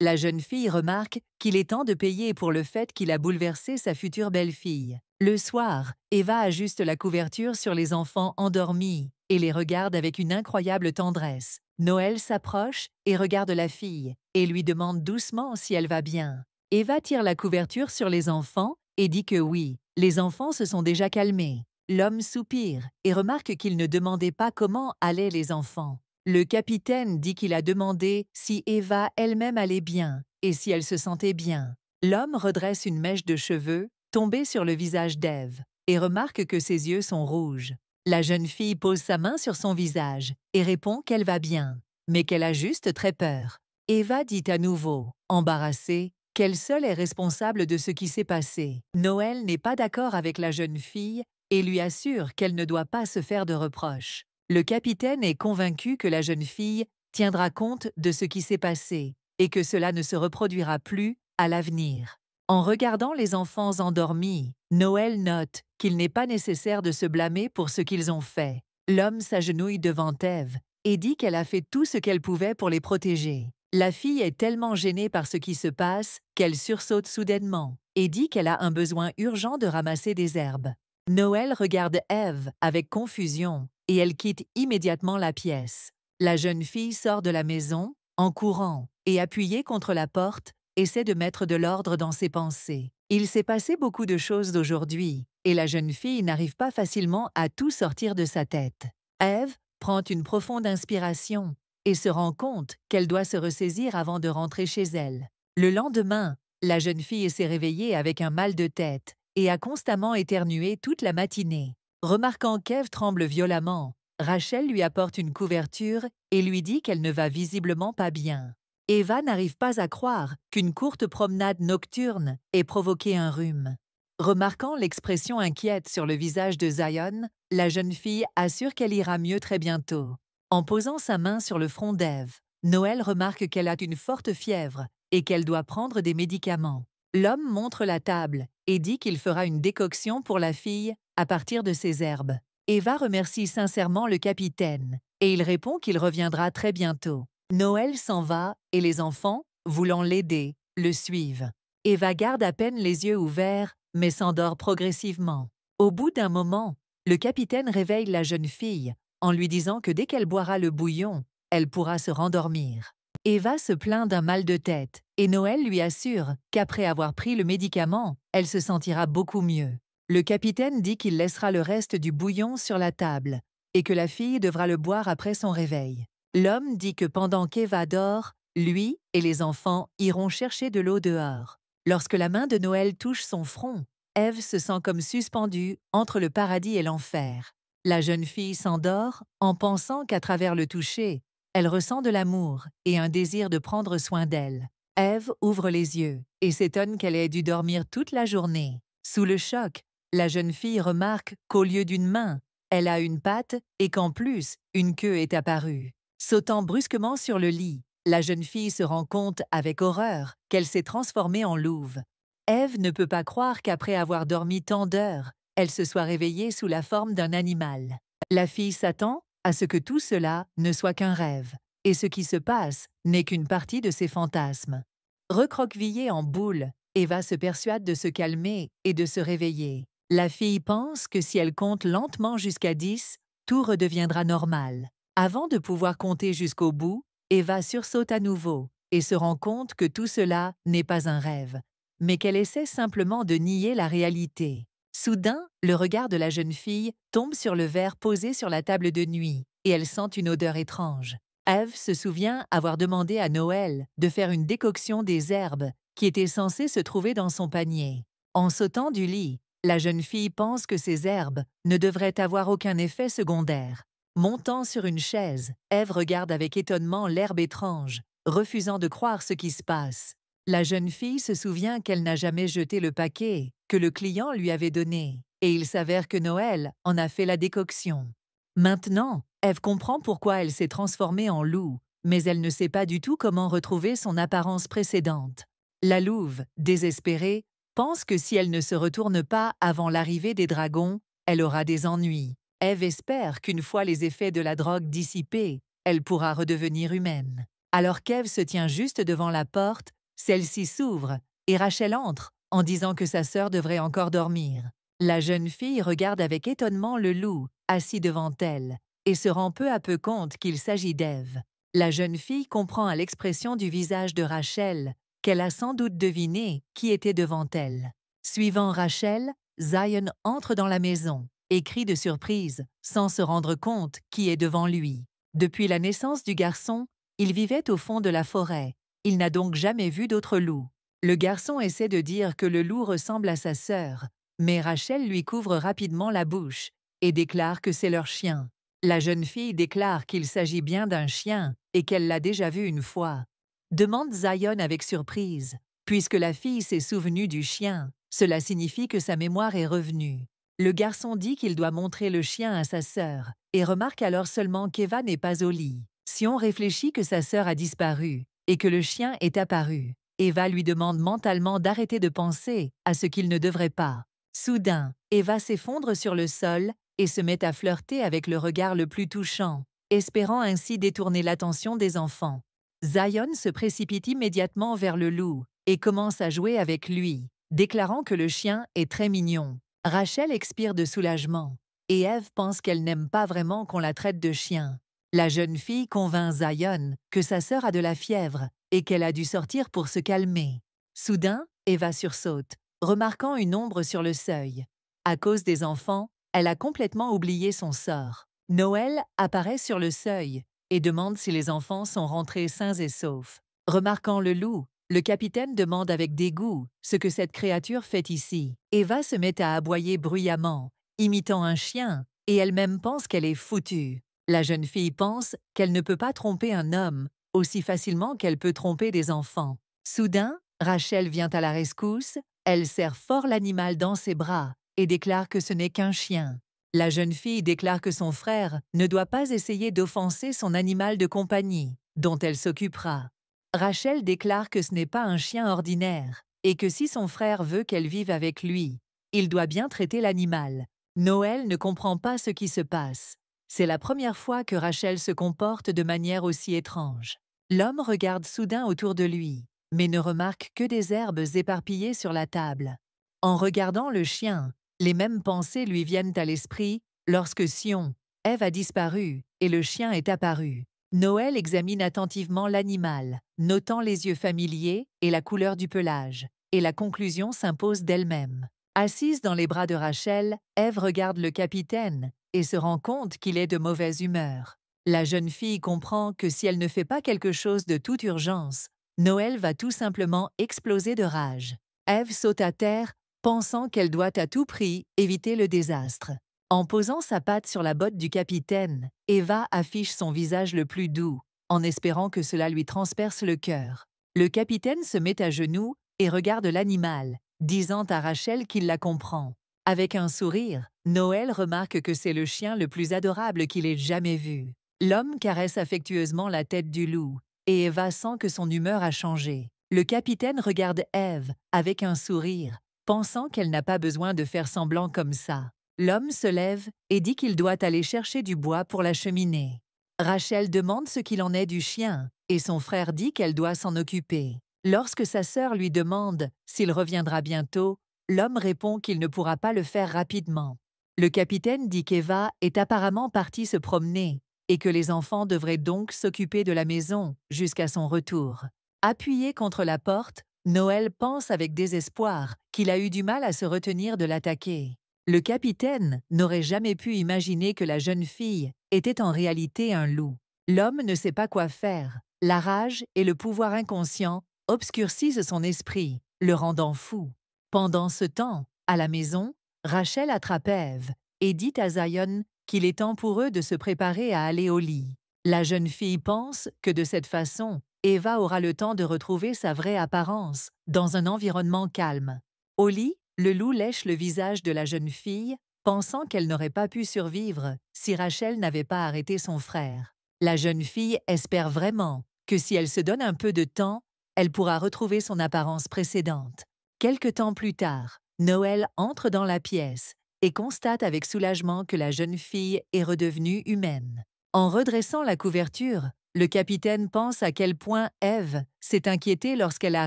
La jeune fille remarque qu'il est temps de payer pour le fait qu'il a bouleversé sa future belle-fille. Le soir, Eva ajuste la couverture sur les enfants endormis et les regarde avec une incroyable tendresse. Noël s'approche et regarde la fille et lui demande doucement si elle va bien. Eva tire la couverture sur les enfants et dit que oui, les enfants se sont déjà calmés. L'homme soupire et remarque qu'il ne demandait pas comment allaient les enfants. Le capitaine dit qu'il a demandé si Eva elle-même allait bien et si elle se sentait bien. L'homme redresse une mèche de cheveux tombée sur le visage d'Eve et remarque que ses yeux sont rouges. La jeune fille pose sa main sur son visage et répond qu'elle va bien, mais qu'elle a juste très peur. Eva dit à nouveau, embarrassée, qu'elle seule est responsable de ce qui s'est passé. Noël n'est pas d'accord avec la jeune fille et lui assure qu'elle ne doit pas se faire de reproches. Le capitaine est convaincu que la jeune fille tiendra compte de ce qui s'est passé et que cela ne se reproduira plus à l'avenir. En regardant les enfants endormis, Noël note qu'il n'est pas nécessaire de se blâmer pour ce qu'ils ont fait. L'homme s'agenouille devant Ève et dit qu'elle a fait tout ce qu'elle pouvait pour les protéger. La fille est tellement gênée par ce qui se passe qu'elle sursaute soudainement et dit qu'elle a un besoin urgent de ramasser des herbes. Noël regarde Eve avec confusion et elle quitte immédiatement la pièce. La jeune fille sort de la maison en courant et appuyée contre la porte, essaie de mettre de l'ordre dans ses pensées. Il s'est passé beaucoup de choses aujourd'hui et la jeune fille n'arrive pas facilement à tout sortir de sa tête. Eve prend une profonde inspiration et se rend compte qu'elle doit se ressaisir avant de rentrer chez elle. Le lendemain, la jeune fille s'est réveillée avec un mal de tête et a constamment éternué toute la matinée. Remarquant qu'Eve tremble violemment, Rachel lui apporte une couverture et lui dit qu'elle ne va visiblement pas bien. Eva n'arrive pas à croire qu'une courte promenade nocturne ait provoqué un rhume. Remarquant l'expression inquiète sur le visage de Zion, la jeune fille assure qu'elle ira mieux très bientôt. En posant sa main sur le front d'Ève, Noël remarque qu'elle a une forte fièvre et qu'elle doit prendre des médicaments. L'homme montre la table et dit qu'il fera une décoction pour la fille à partir de ses herbes. Eva remercie sincèrement le capitaine et il répond qu'il reviendra très bientôt. Noël s'en va et les enfants, voulant l'aider, le suivent. Eva garde à peine les yeux ouverts mais s'endort progressivement. Au bout d'un moment, le capitaine réveille la jeune fille en lui disant que dès qu'elle boira le bouillon, elle pourra se rendormir. Eva se plaint d'un mal de tête et Noël lui assure qu'après avoir pris le médicament, elle se sentira beaucoup mieux. Le capitaine dit qu'il laissera le reste du bouillon sur la table et que la fille devra le boire après son réveil. L'homme dit que pendant qu'Eva dort, lui et les enfants iront chercher de l'eau dehors. Lorsque la main de Noël touche son front, Eve se sent comme suspendue entre le paradis et l'enfer. La jeune fille s'endort en pensant qu'à travers le toucher, elle ressent de l'amour et un désir de prendre soin d'elle. Ève ouvre les yeux et s'étonne qu'elle ait dû dormir toute la journée. Sous le choc, la jeune fille remarque qu'au lieu d'une main, elle a une patte et qu'en plus, une queue est apparue. Sautant brusquement sur le lit, la jeune fille se rend compte avec horreur qu'elle s'est transformée en louve. Ève ne peut pas croire qu'après avoir dormi tant d'heures, elle se soit réveillée sous la forme d'un animal. La fille s'attend à ce que tout cela ne soit qu'un rêve, et ce qui se passe n'est qu'une partie de ses fantasmes. Recroquevillée en boule, Eva se persuade de se calmer et de se réveiller. La fille pense que si elle compte lentement jusqu'à 10, tout redeviendra normal. Avant de pouvoir compter jusqu'au bout, Eva sursaute à nouveau et se rend compte que tout cela n'est pas un rêve, mais qu'elle essaie simplement de nier la réalité. Soudain, le regard de la jeune fille tombe sur le verre posé sur la table de nuit, et elle sent une odeur étrange. Eve se souvient avoir demandé à Noël de faire une décoction des herbes qui étaient censées se trouver dans son panier. En sautant du lit, la jeune fille pense que ces herbes ne devraient avoir aucun effet secondaire. Montant sur une chaise, Eve regarde avec étonnement l'herbe étrange, refusant de croire ce qui se passe. La jeune fille se souvient qu'elle n'a jamais jeté le paquet que le client lui avait donné, et il s'avère que Noël en a fait la décoction. Maintenant, Eve comprend pourquoi elle s'est transformée en loup, mais elle ne sait pas du tout comment retrouver son apparence précédente. La louve, désespérée, pense que si elle ne se retourne pas avant l'arrivée des dragons, elle aura des ennuis. Eve espère qu'une fois les effets de la drogue dissipés, elle pourra redevenir humaine. Alors qu'Ève se tient juste devant la porte, celle-ci s'ouvre et Rachel entre en disant que sa sœur devrait encore dormir. La jeune fille regarde avec étonnement le loup, assis devant elle, et se rend peu à peu compte qu'il s'agit d'Ève. La jeune fille comprend à l'expression du visage de Rachel qu'elle a sans doute deviné qui était devant elle. Suivant Rachel, Zion entre dans la maison et crie de surprise, sans se rendre compte qui est devant lui. Depuis la naissance du garçon, il vivait au fond de la forêt, il n'a donc jamais vu d'autre loup. Le garçon essaie de dire que le loup ressemble à sa sœur, mais Rachel lui couvre rapidement la bouche et déclare que c'est leur chien. La jeune fille déclare qu'il s'agit bien d'un chien et qu'elle l'a déjà vu une fois. Demande Zion avec surprise. Puisque la fille s'est souvenue du chien, cela signifie que sa mémoire est revenue. Le garçon dit qu'il doit montrer le chien à sa sœur et remarque alors seulement qu'Eva n'est pas au lit. Si on réfléchit que sa sœur a disparu, et que le chien est apparu. Eva lui demande mentalement d'arrêter de penser à ce qu'il ne devrait pas. Soudain, Eva s'effondre sur le sol et se met à flirter avec le regard le plus touchant, espérant ainsi détourner l'attention des enfants. Zion se précipite immédiatement vers le loup et commence à jouer avec lui, déclarant que le chien est très mignon. Rachel expire de soulagement, et Eve pense qu'elle n'aime pas vraiment qu'on la traite de chien. La jeune fille convainc Zion que sa sœur a de la fièvre et qu'elle a dû sortir pour se calmer. Soudain, Eva sursaute, remarquant une ombre sur le seuil. À cause des enfants, elle a complètement oublié son sort. Noël apparaît sur le seuil et demande si les enfants sont rentrés sains et saufs. Remarquant le loup, le capitaine demande avec dégoût ce que cette créature fait ici. Eva se met à aboyer bruyamment, imitant un chien, et elle-même pense qu'elle est foutue. La jeune fille pense qu'elle ne peut pas tromper un homme, aussi facilement qu'elle peut tromper des enfants. Soudain, Rachel vient à la rescousse, elle serre fort l'animal dans ses bras et déclare que ce n'est qu'un chien. La jeune fille déclare que son frère ne doit pas essayer d'offenser son animal de compagnie, dont elle s'occupera. Rachel déclare que ce n'est pas un chien ordinaire, et que si son frère veut qu'elle vive avec lui, il doit bien traiter l'animal. Noël ne comprend pas ce qui se passe. C'est la première fois que Rachel se comporte de manière aussi étrange. L'homme regarde soudain autour de lui, mais ne remarque que des herbes éparpillées sur la table. En regardant le chien, les mêmes pensées lui viennent à l'esprit lorsque Sion, Ève a disparu et le chien est apparu. Noël examine attentivement l'animal, notant les yeux familiers et la couleur du pelage, et la conclusion s'impose d'elle-même. Assise dans les bras de Rachel, Ève regarde le capitaine, et se rend compte qu'il est de mauvaise humeur. La jeune fille comprend que si elle ne fait pas quelque chose de toute urgence, Noël va tout simplement exploser de rage. Eve saute à terre, pensant qu'elle doit à tout prix éviter le désastre. En posant sa patte sur la botte du capitaine, Eva affiche son visage le plus doux, en espérant que cela lui transperce le cœur. Le capitaine se met à genoux et regarde l'animal, disant à Rachel qu'il la comprend. Avec un sourire, Noël remarque que c'est le chien le plus adorable qu'il ait jamais vu. L'homme caresse affectueusement la tête du loup, et Eva sent que son humeur a changé. Le capitaine regarde Eve avec un sourire, pensant qu'elle n'a pas besoin de faire semblant comme ça. L'homme se lève et dit qu'il doit aller chercher du bois pour la cheminée. Rachel demande ce qu'il en est du chien, et son frère dit qu'elle doit s'en occuper. Lorsque sa sœur lui demande s'il reviendra bientôt, L'homme répond qu'il ne pourra pas le faire rapidement. Le capitaine dit qu'Eva est apparemment partie se promener et que les enfants devraient donc s'occuper de la maison jusqu'à son retour. Appuyé contre la porte, Noël pense avec désespoir qu'il a eu du mal à se retenir de l'attaquer. Le capitaine n'aurait jamais pu imaginer que la jeune fille était en réalité un loup. L'homme ne sait pas quoi faire. La rage et le pouvoir inconscient obscurcissent son esprit, le rendant fou. Pendant ce temps, à la maison, Rachel attrape Eve et dit à Zion qu'il est temps pour eux de se préparer à aller au lit. La jeune fille pense que de cette façon, Eva aura le temps de retrouver sa vraie apparence dans un environnement calme. Au lit, le loup lèche le visage de la jeune fille, pensant qu'elle n'aurait pas pu survivre si Rachel n'avait pas arrêté son frère. La jeune fille espère vraiment que si elle se donne un peu de temps, elle pourra retrouver son apparence précédente. Quelque temps plus tard, Noël entre dans la pièce et constate avec soulagement que la jeune fille est redevenue humaine. En redressant la couverture, le capitaine pense à quel point Eve s'est inquiétée lorsqu'elle a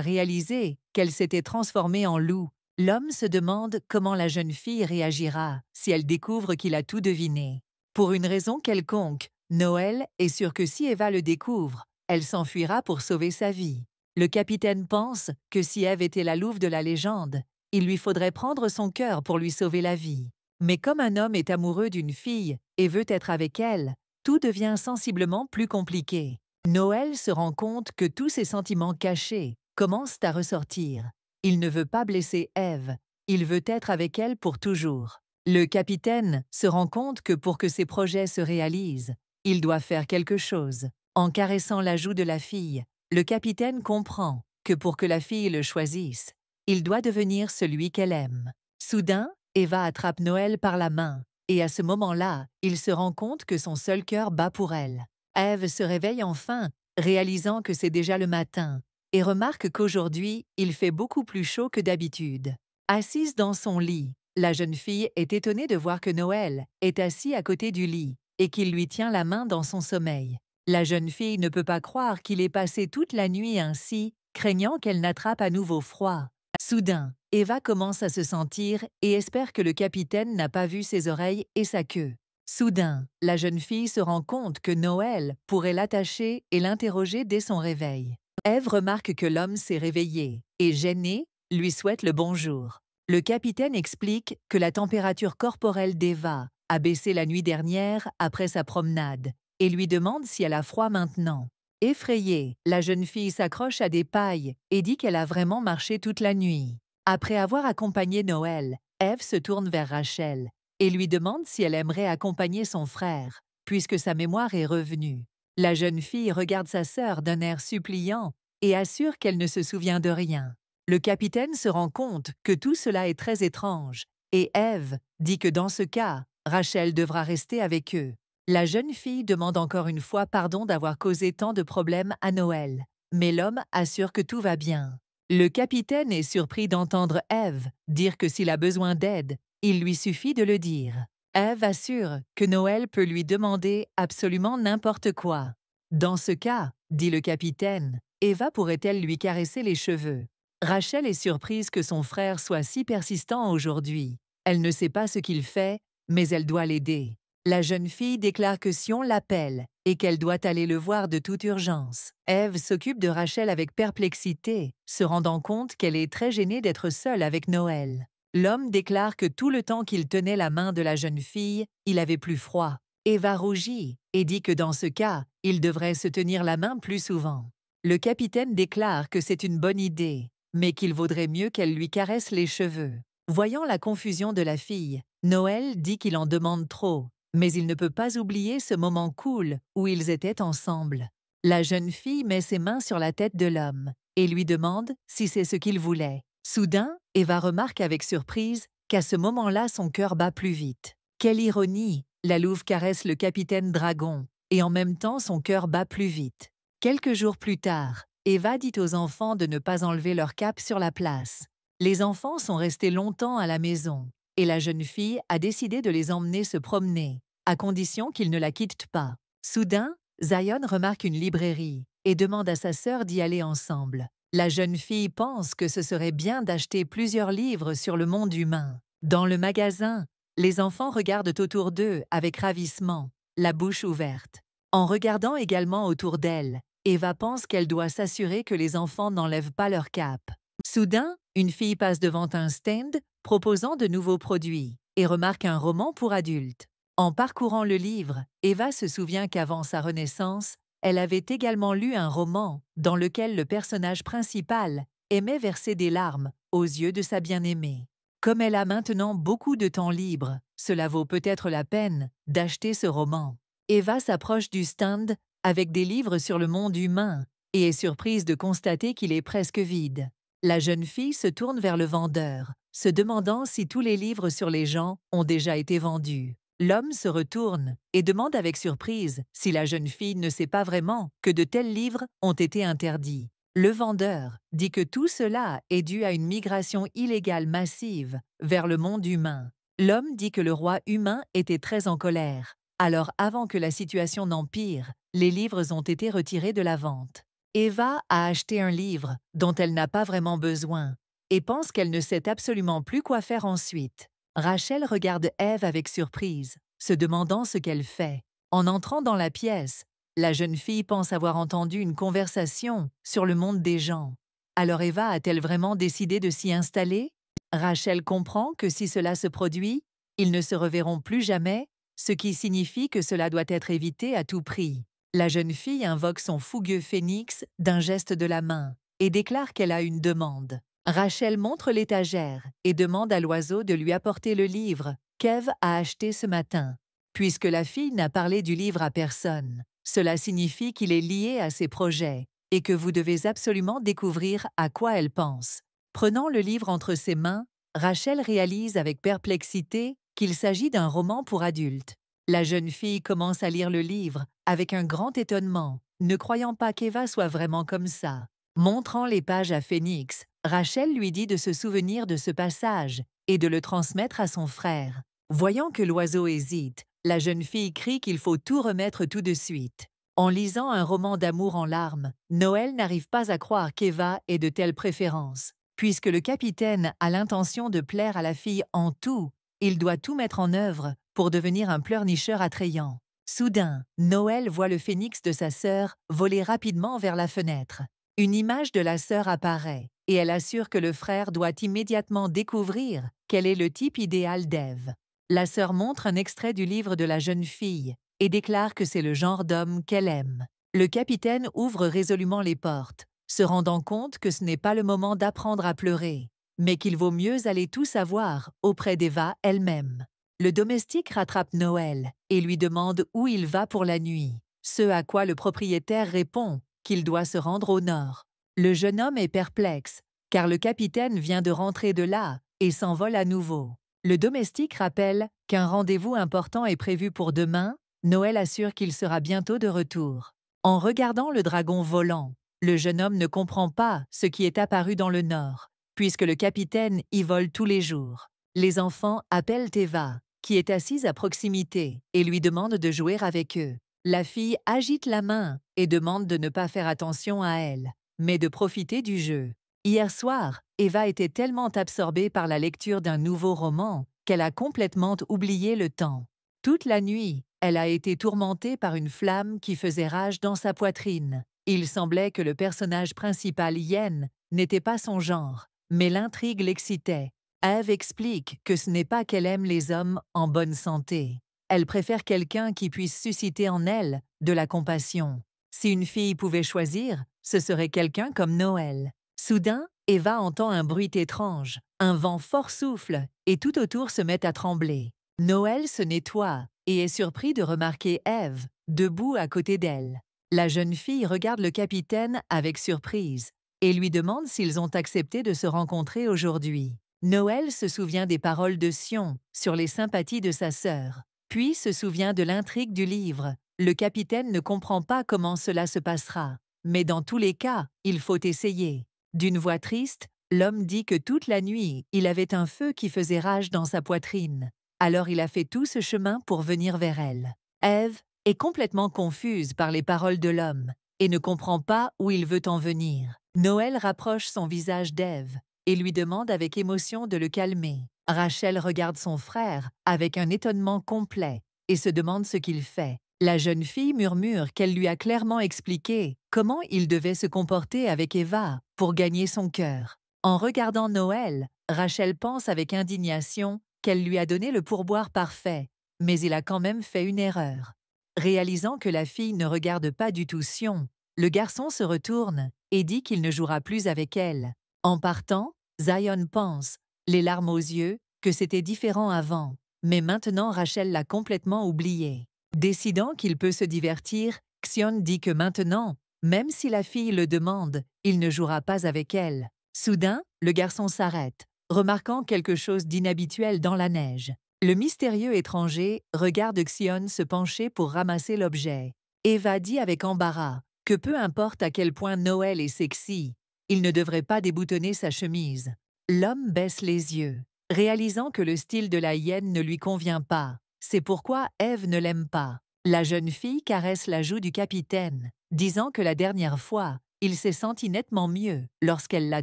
réalisé qu'elle s'était transformée en loup. L'homme se demande comment la jeune fille réagira si elle découvre qu'il a tout deviné. Pour une raison quelconque, Noël est sûr que si Eva le découvre, elle s'enfuira pour sauver sa vie. Le capitaine pense que si Ève était la louve de la légende, il lui faudrait prendre son cœur pour lui sauver la vie. Mais comme un homme est amoureux d'une fille et veut être avec elle, tout devient sensiblement plus compliqué. Noël se rend compte que tous ses sentiments cachés commencent à ressortir. Il ne veut pas blesser Ève, il veut être avec elle pour toujours. Le capitaine se rend compte que pour que ses projets se réalisent, il doit faire quelque chose. En caressant la joue de la fille, le capitaine comprend que pour que la fille le choisisse, il doit devenir celui qu'elle aime. Soudain, Eva attrape Noël par la main, et à ce moment-là, il se rend compte que son seul cœur bat pour elle. Eve se réveille enfin, réalisant que c'est déjà le matin, et remarque qu'aujourd'hui, il fait beaucoup plus chaud que d'habitude. Assise dans son lit, la jeune fille est étonnée de voir que Noël est assis à côté du lit et qu'il lui tient la main dans son sommeil. La jeune fille ne peut pas croire qu'il ait passé toute la nuit ainsi, craignant qu'elle n'attrape à nouveau froid. Soudain, Eva commence à se sentir et espère que le capitaine n'a pas vu ses oreilles et sa queue. Soudain, la jeune fille se rend compte que Noël pourrait l'attacher et l'interroger dès son réveil. Eve remarque que l'homme s'est réveillé et, gêné, lui souhaite le bonjour. Le capitaine explique que la température corporelle d'Eva a baissé la nuit dernière après sa promenade et lui demande si elle a froid maintenant. Effrayée, la jeune fille s'accroche à des pailles et dit qu'elle a vraiment marché toute la nuit. Après avoir accompagné Noël, Eve se tourne vers Rachel et lui demande si elle aimerait accompagner son frère, puisque sa mémoire est revenue. La jeune fille regarde sa sœur d'un air suppliant et assure qu'elle ne se souvient de rien. Le capitaine se rend compte que tout cela est très étrange, et Eve dit que dans ce cas, Rachel devra rester avec eux. La jeune fille demande encore une fois pardon d'avoir causé tant de problèmes à Noël, mais l'homme assure que tout va bien. Le capitaine est surpris d'entendre Ève dire que s'il a besoin d'aide, il lui suffit de le dire. Ève assure que Noël peut lui demander absolument n'importe quoi. Dans ce cas, dit le capitaine, Eva pourrait-elle lui caresser les cheveux Rachel est surprise que son frère soit si persistant aujourd'hui. Elle ne sait pas ce qu'il fait, mais elle doit l'aider. La jeune fille déclare que Sion l'appelle et qu'elle doit aller le voir de toute urgence. Ève s'occupe de Rachel avec perplexité, se rendant compte qu'elle est très gênée d'être seule avec Noël. L'homme déclare que tout le temps qu'il tenait la main de la jeune fille, il avait plus froid. Eva rougit et dit que dans ce cas, il devrait se tenir la main plus souvent. Le capitaine déclare que c'est une bonne idée, mais qu'il vaudrait mieux qu'elle lui caresse les cheveux. Voyant la confusion de la fille, Noël dit qu'il en demande trop mais il ne peut pas oublier ce moment cool où ils étaient ensemble. La jeune fille met ses mains sur la tête de l'homme et lui demande si c'est ce qu'il voulait. Soudain, Eva remarque avec surprise qu'à ce moment-là son cœur bat plus vite. Quelle ironie La louve caresse le capitaine dragon, et en même temps son cœur bat plus vite. Quelques jours plus tard, Eva dit aux enfants de ne pas enlever leur cap sur la place. Les enfants sont restés longtemps à la maison et la jeune fille a décidé de les emmener se promener, à condition qu'ils ne la quittent pas. Soudain, Zion remarque une librairie et demande à sa sœur d'y aller ensemble. La jeune fille pense que ce serait bien d'acheter plusieurs livres sur le monde humain. Dans le magasin, les enfants regardent autour d'eux avec ravissement, la bouche ouverte. En regardant également autour d'elle, Eva pense qu'elle doit s'assurer que les enfants n'enlèvent pas leur cape. Soudain, une fille passe devant un stand proposant de nouveaux produits et remarque un roman pour adultes. En parcourant le livre, Eva se souvient qu'avant sa renaissance, elle avait également lu un roman dans lequel le personnage principal aimait verser des larmes aux yeux de sa bien-aimée. Comme elle a maintenant beaucoup de temps libre, cela vaut peut-être la peine d'acheter ce roman. Eva s'approche du stand avec des livres sur le monde humain et est surprise de constater qu'il est presque vide. La jeune fille se tourne vers le vendeur, se demandant si tous les livres sur les gens ont déjà été vendus. L'homme se retourne et demande avec surprise si la jeune fille ne sait pas vraiment que de tels livres ont été interdits. Le vendeur dit que tout cela est dû à une migration illégale massive vers le monde humain. L'homme dit que le roi humain était très en colère. Alors avant que la situation n'empire, les livres ont été retirés de la vente. Eva a acheté un livre dont elle n'a pas vraiment besoin et pense qu'elle ne sait absolument plus quoi faire ensuite. Rachel regarde Eve avec surprise, se demandant ce qu'elle fait. En entrant dans la pièce, la jeune fille pense avoir entendu une conversation sur le monde des gens. Alors Eva a-t-elle vraiment décidé de s'y installer Rachel comprend que si cela se produit, ils ne se reverront plus jamais, ce qui signifie que cela doit être évité à tout prix. La jeune fille invoque son fougueux phénix d'un geste de la main et déclare qu'elle a une demande. Rachel montre l'étagère et demande à l'oiseau de lui apporter le livre qu'Ève a acheté ce matin. Puisque la fille n'a parlé du livre à personne, cela signifie qu'il est lié à ses projets et que vous devez absolument découvrir à quoi elle pense. Prenant le livre entre ses mains, Rachel réalise avec perplexité qu'il s'agit d'un roman pour adultes. La jeune fille commence à lire le livre avec un grand étonnement, ne croyant pas qu'Eva soit vraiment comme ça. Montrant les pages à Phénix, Rachel lui dit de se souvenir de ce passage et de le transmettre à son frère. Voyant que l'oiseau hésite, la jeune fille crie qu'il faut tout remettre tout de suite. En lisant un roman d'amour en larmes, Noël n'arrive pas à croire qu'Eva ait de telles préférences. Puisque le capitaine a l'intention de plaire à la fille en tout, il doit tout mettre en œuvre pour devenir un pleurnicheur attrayant. Soudain, Noël voit le phénix de sa sœur voler rapidement vers la fenêtre. Une image de la sœur apparaît, et elle assure que le frère doit immédiatement découvrir quel est le type idéal d'Ève. La sœur montre un extrait du livre de la jeune fille et déclare que c'est le genre d'homme qu'elle aime. Le capitaine ouvre résolument les portes, se rendant compte que ce n'est pas le moment d'apprendre à pleurer, mais qu'il vaut mieux aller tout savoir auprès d'Eva elle-même. Le domestique rattrape Noël et lui demande où il va pour la nuit, ce à quoi le propriétaire répond qu'il doit se rendre au nord. Le jeune homme est perplexe, car le capitaine vient de rentrer de là et s'envole à nouveau. Le domestique rappelle qu'un rendez-vous important est prévu pour demain, Noël assure qu'il sera bientôt de retour. En regardant le dragon volant, le jeune homme ne comprend pas ce qui est apparu dans le nord, puisque le capitaine y vole tous les jours. Les enfants appellent Eva, qui est assise à proximité, et lui demande de jouer avec eux. La fille agite la main et demande de ne pas faire attention à elle, mais de profiter du jeu. Hier soir, Eva était tellement absorbée par la lecture d'un nouveau roman qu'elle a complètement oublié le temps. Toute la nuit, elle a été tourmentée par une flamme qui faisait rage dans sa poitrine. Il semblait que le personnage principal, Yen, n'était pas son genre, mais l'intrigue l'excitait, Eve explique que ce n'est pas qu'elle aime les hommes en bonne santé. Elle préfère quelqu'un qui puisse susciter en elle de la compassion. Si une fille pouvait choisir, ce serait quelqu'un comme Noël. Soudain, Eva entend un bruit étrange. Un vent fort souffle et tout autour se met à trembler. Noël se nettoie et est surpris de remarquer Eve debout à côté d'elle. La jeune fille regarde le capitaine avec surprise et lui demande s'ils ont accepté de se rencontrer aujourd'hui. Noël se souvient des paroles de Sion sur les sympathies de sa sœur, puis se souvient de l'intrigue du livre. Le capitaine ne comprend pas comment cela se passera, mais dans tous les cas, il faut essayer. D'une voix triste, l'homme dit que toute la nuit, il avait un feu qui faisait rage dans sa poitrine. Alors il a fait tout ce chemin pour venir vers elle. Ève est complètement confuse par les paroles de l'homme et ne comprend pas où il veut en venir. Noël rapproche son visage d'Ève et lui demande avec émotion de le calmer. Rachel regarde son frère avec un étonnement complet et se demande ce qu'il fait. La jeune fille murmure qu'elle lui a clairement expliqué comment il devait se comporter avec Eva pour gagner son cœur. En regardant Noël, Rachel pense avec indignation qu'elle lui a donné le pourboire parfait, mais il a quand même fait une erreur. Réalisant que la fille ne regarde pas du tout Sion, le garçon se retourne et dit qu'il ne jouera plus avec elle. En partant, Zion pense, les larmes aux yeux, que c'était différent avant, mais maintenant Rachel l'a complètement oublié. Décidant qu'il peut se divertir, Xion dit que maintenant, même si la fille le demande, il ne jouera pas avec elle. Soudain, le garçon s'arrête, remarquant quelque chose d'inhabituel dans la neige. Le mystérieux étranger regarde Xion se pencher pour ramasser l'objet. Eva dit avec embarras que peu importe à quel point Noël est sexy, il ne devrait pas déboutonner sa chemise. L'homme baisse les yeux, réalisant que le style de la hyène ne lui convient pas. C'est pourquoi Ève ne l'aime pas. La jeune fille caresse la joue du capitaine, disant que la dernière fois, il s'est senti nettement mieux lorsqu'elle l'a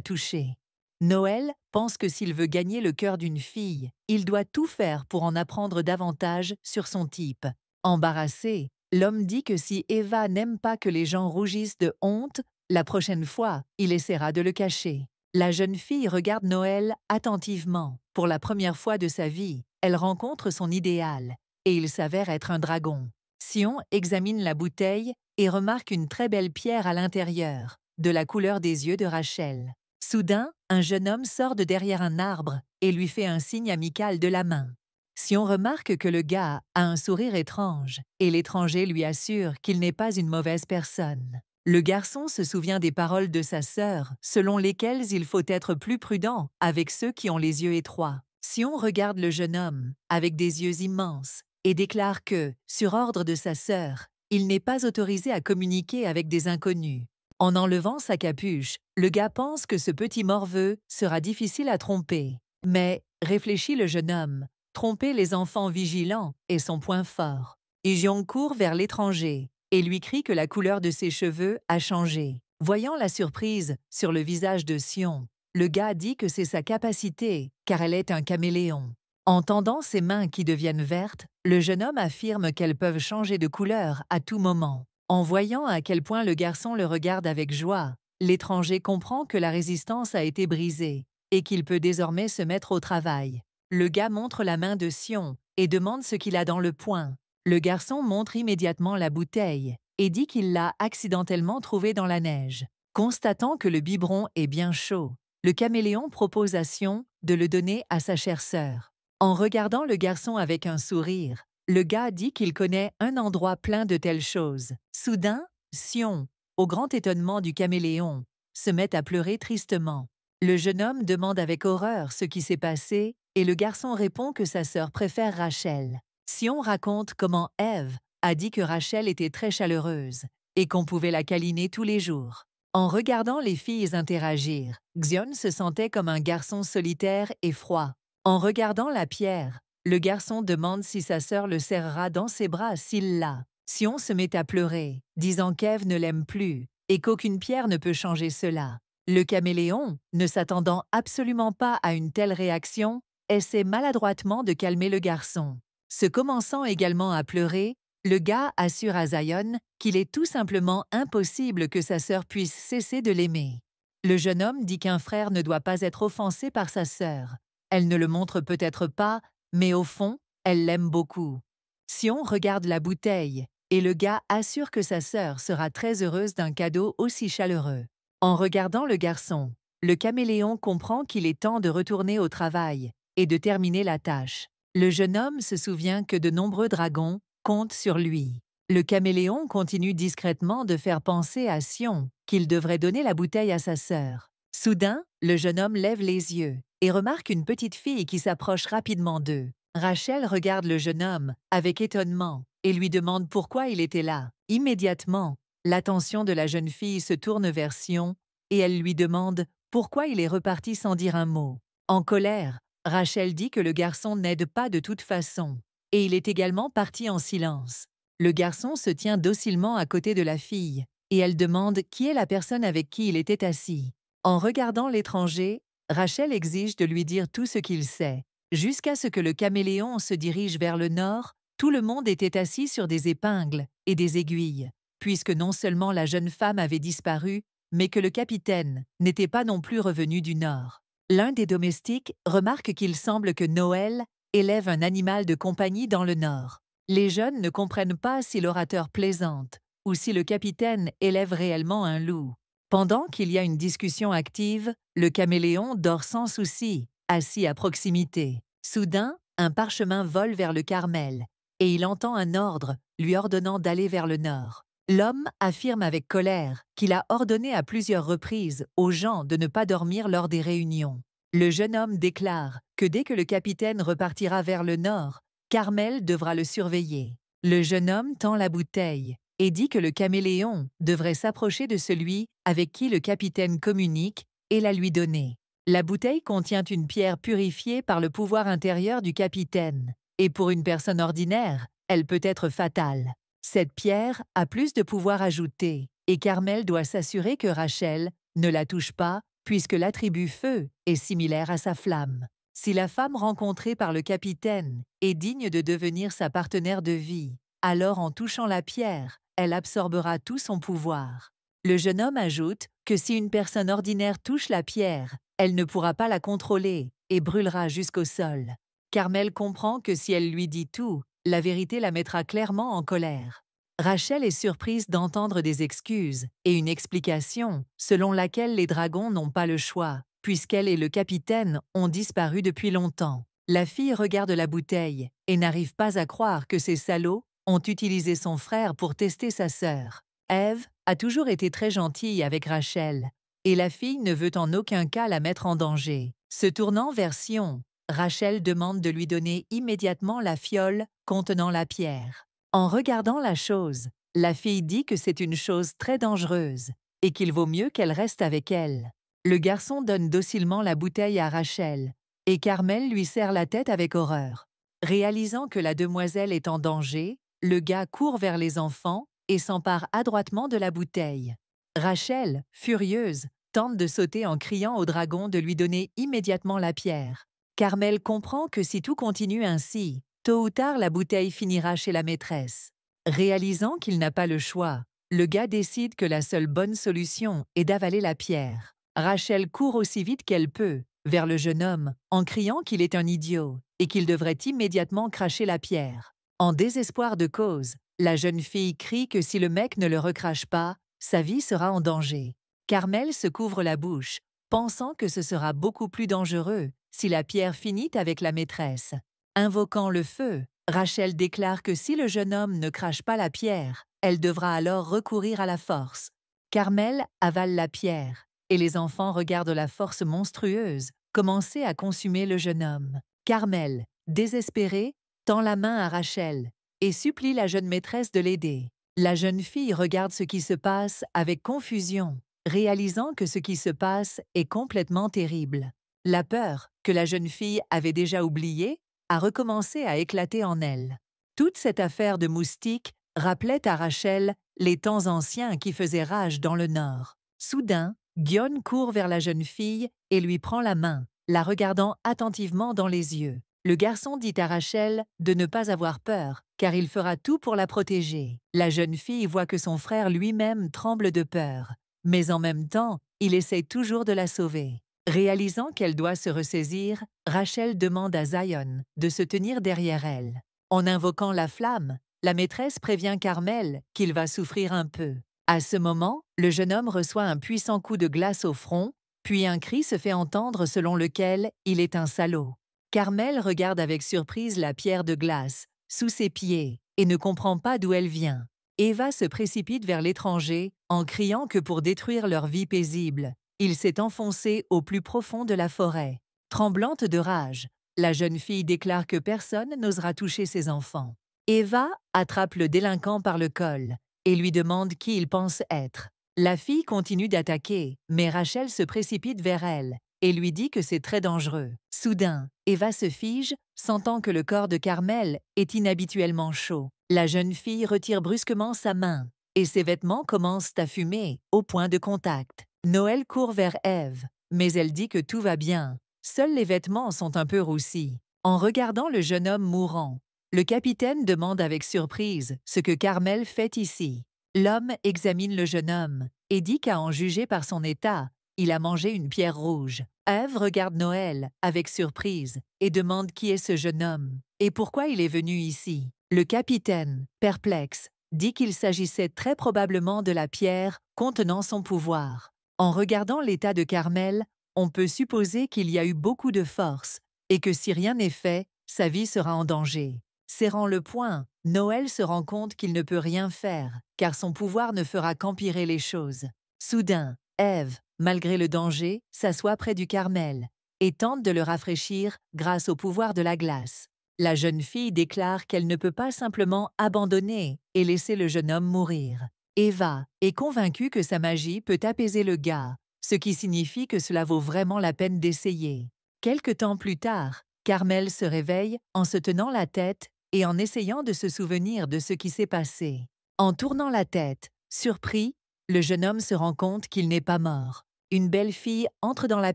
touché. Noël pense que s'il veut gagner le cœur d'une fille, il doit tout faire pour en apprendre davantage sur son type. Embarrassé, l'homme dit que si Eva n'aime pas que les gens rougissent de honte la prochaine fois, il essaiera de le cacher. La jeune fille regarde Noël attentivement. Pour la première fois de sa vie, elle rencontre son idéal, et il s'avère être un dragon. Sion examine la bouteille et remarque une très belle pierre à l'intérieur, de la couleur des yeux de Rachel. Soudain, un jeune homme sort de derrière un arbre et lui fait un signe amical de la main. Sion remarque que le gars a un sourire étrange, et l'étranger lui assure qu'il n'est pas une mauvaise personne. Le garçon se souvient des paroles de sa sœur, selon lesquelles il faut être plus prudent avec ceux qui ont les yeux étroits. Si on regarde le jeune homme, avec des yeux immenses, et déclare que, sur ordre de sa sœur, il n'est pas autorisé à communiquer avec des inconnus. En enlevant sa capuche, le gars pense que ce petit morveux sera difficile à tromper. Mais, réfléchit le jeune homme, tromper les enfants vigilants est son point fort. Et Xion court vers l'étranger et lui crie que la couleur de ses cheveux a changé. Voyant la surprise sur le visage de Sion, le gars dit que c'est sa capacité, car elle est un caméléon. En tendant ses mains qui deviennent vertes, le jeune homme affirme qu'elles peuvent changer de couleur à tout moment. En voyant à quel point le garçon le regarde avec joie, l'étranger comprend que la résistance a été brisée et qu'il peut désormais se mettre au travail. Le gars montre la main de Sion et demande ce qu'il a dans le poing. Le garçon montre immédiatement la bouteille et dit qu'il l'a accidentellement trouvée dans la neige. Constatant que le biberon est bien chaud, le caméléon propose à Sion de le donner à sa chère sœur. En regardant le garçon avec un sourire, le gars dit qu'il connaît un endroit plein de telles choses. Soudain, Sion, au grand étonnement du caméléon, se met à pleurer tristement. Le jeune homme demande avec horreur ce qui s'est passé et le garçon répond que sa sœur préfère Rachel. Sion raconte comment Ève a dit que Rachel était très chaleureuse et qu'on pouvait la câliner tous les jours. En regardant les filles interagir, Xion se sentait comme un garçon solitaire et froid. En regardant la pierre, le garçon demande si sa sœur le serrera dans ses bras s'il l'a. Sion se met à pleurer, disant qu'Ève ne l'aime plus et qu'aucune pierre ne peut changer cela. Le caméléon, ne s'attendant absolument pas à une telle réaction, essaie maladroitement de calmer le garçon. Se commençant également à pleurer, le gars assure à Zion qu'il est tout simplement impossible que sa sœur puisse cesser de l'aimer. Le jeune homme dit qu'un frère ne doit pas être offensé par sa sœur. Elle ne le montre peut-être pas, mais au fond, elle l'aime beaucoup. Sion regarde la bouteille, et le gars assure que sa sœur sera très heureuse d'un cadeau aussi chaleureux. En regardant le garçon, le caméléon comprend qu'il est temps de retourner au travail et de terminer la tâche. Le jeune homme se souvient que de nombreux dragons comptent sur lui. Le caméléon continue discrètement de faire penser à Sion qu'il devrait donner la bouteille à sa sœur. Soudain, le jeune homme lève les yeux et remarque une petite fille qui s'approche rapidement d'eux. Rachel regarde le jeune homme avec étonnement et lui demande pourquoi il était là. Immédiatement, l'attention de la jeune fille se tourne vers Sion et elle lui demande pourquoi il est reparti sans dire un mot. En colère, Rachel dit que le garçon n'aide pas de toute façon, et il est également parti en silence. Le garçon se tient docilement à côté de la fille, et elle demande qui est la personne avec qui il était assis. En regardant l'étranger, Rachel exige de lui dire tout ce qu'il sait. Jusqu'à ce que le caméléon se dirige vers le nord, tout le monde était assis sur des épingles et des aiguilles, puisque non seulement la jeune femme avait disparu, mais que le capitaine n'était pas non plus revenu du nord. L'un des domestiques remarque qu'il semble que Noël élève un animal de compagnie dans le Nord. Les jeunes ne comprennent pas si l'orateur plaisante ou si le capitaine élève réellement un loup. Pendant qu'il y a une discussion active, le caméléon dort sans souci, assis à proximité. Soudain, un parchemin vole vers le Carmel, et il entend un ordre lui ordonnant d'aller vers le nord. L'homme affirme avec colère qu'il a ordonné à plusieurs reprises aux gens de ne pas dormir lors des réunions. Le jeune homme déclare que dès que le capitaine repartira vers le nord, Carmel devra le surveiller. Le jeune homme tend la bouteille et dit que le caméléon devrait s'approcher de celui avec qui le capitaine communique et la lui donner. La bouteille contient une pierre purifiée par le pouvoir intérieur du capitaine, et pour une personne ordinaire, elle peut être fatale. Cette pierre a plus de pouvoir ajouté, et Carmel doit s'assurer que Rachel ne la touche pas, puisque l'attribut feu est similaire à sa flamme. Si la femme rencontrée par le capitaine est digne de devenir sa partenaire de vie, alors en touchant la pierre, elle absorbera tout son pouvoir. Le jeune homme ajoute que si une personne ordinaire touche la pierre, elle ne pourra pas la contrôler et brûlera jusqu'au sol. Carmel comprend que si elle lui dit tout, la vérité la mettra clairement en colère. Rachel est surprise d'entendre des excuses et une explication selon laquelle les dragons n'ont pas le choix, puisqu'elle et le capitaine ont disparu depuis longtemps. La fille regarde la bouteille et n'arrive pas à croire que ces salauds ont utilisé son frère pour tester sa sœur. Eve a toujours été très gentille avec Rachel, et la fille ne veut en aucun cas la mettre en danger. Se tournant vers Sion, Rachel demande de lui donner immédiatement la fiole contenant la pierre. En regardant la chose, la fille dit que c'est une chose très dangereuse et qu'il vaut mieux qu'elle reste avec elle. Le garçon donne docilement la bouteille à Rachel et Carmel lui serre la tête avec horreur. Réalisant que la demoiselle est en danger, le gars court vers les enfants et s'empare adroitement de la bouteille. Rachel, furieuse, tente de sauter en criant au dragon de lui donner immédiatement la pierre. Carmel comprend que si tout continue ainsi, tôt ou tard la bouteille finira chez la maîtresse. Réalisant qu'il n'a pas le choix, le gars décide que la seule bonne solution est d'avaler la pierre. Rachel court aussi vite qu'elle peut vers le jeune homme en criant qu'il est un idiot et qu'il devrait immédiatement cracher la pierre. En désespoir de cause, la jeune fille crie que si le mec ne le recrache pas, sa vie sera en danger. Carmel se couvre la bouche, pensant que ce sera beaucoup plus dangereux si la pierre finit avec la maîtresse, invoquant le feu, Rachel déclare que si le jeune homme ne crache pas la pierre, elle devra alors recourir à la force. Carmel avale la pierre, et les enfants regardent la force monstrueuse commencer à consumer le jeune homme. Carmel, désespérée, tend la main à Rachel et supplie la jeune maîtresse de l'aider. La jeune fille regarde ce qui se passe avec confusion, réalisant que ce qui se passe est complètement terrible. La peur, que la jeune fille avait déjà oublié, a recommencé à éclater en elle. Toute cette affaire de moustique rappelait à Rachel les temps anciens qui faisaient rage dans le Nord. Soudain, Gion court vers la jeune fille et lui prend la main, la regardant attentivement dans les yeux. Le garçon dit à Rachel de ne pas avoir peur, car il fera tout pour la protéger. La jeune fille voit que son frère lui-même tremble de peur, mais en même temps, il essaie toujours de la sauver. Réalisant qu'elle doit se ressaisir, Rachel demande à Zion de se tenir derrière elle. En invoquant la flamme, la maîtresse prévient Carmel qu'il va souffrir un peu. À ce moment, le jeune homme reçoit un puissant coup de glace au front, puis un cri se fait entendre selon lequel il est un salaud. Carmel regarde avec surprise la pierre de glace, sous ses pieds, et ne comprend pas d'où elle vient. Eva se précipite vers l'étranger en criant que pour détruire leur vie paisible, il s'est enfoncé au plus profond de la forêt. Tremblante de rage, la jeune fille déclare que personne n'osera toucher ses enfants. Eva attrape le délinquant par le col et lui demande qui il pense être. La fille continue d'attaquer, mais Rachel se précipite vers elle et lui dit que c'est très dangereux. Soudain, Eva se fige, sentant que le corps de Carmel est inhabituellement chaud. La jeune fille retire brusquement sa main, et ses vêtements commencent à fumer, au point de contact. Noël court vers Ève, mais elle dit que tout va bien. Seuls les vêtements sont un peu roussis. En regardant le jeune homme mourant, le capitaine demande avec surprise ce que Carmel fait ici. L'homme examine le jeune homme et dit qu'à en juger par son état, il a mangé une pierre rouge. Ève regarde Noël avec surprise et demande qui est ce jeune homme et pourquoi il est venu ici. Le capitaine, perplexe, dit qu'il s'agissait très probablement de la pierre contenant son pouvoir. En regardant l'état de Carmel, on peut supposer qu'il y a eu beaucoup de force et que si rien n'est fait, sa vie sera en danger. Serrant le poing, Noël se rend compte qu'il ne peut rien faire, car son pouvoir ne fera qu'empirer les choses. Soudain, Eve, malgré le danger, s'assoit près du Carmel et tente de le rafraîchir grâce au pouvoir de la glace. La jeune fille déclare qu'elle ne peut pas simplement abandonner et laisser le jeune homme mourir. Eva est convaincue que sa magie peut apaiser le gars, ce qui signifie que cela vaut vraiment la peine d'essayer. Quelque temps plus tard, Carmel se réveille en se tenant la tête et en essayant de se souvenir de ce qui s'est passé. En tournant la tête, surpris, le jeune homme se rend compte qu'il n'est pas mort. Une belle fille entre dans la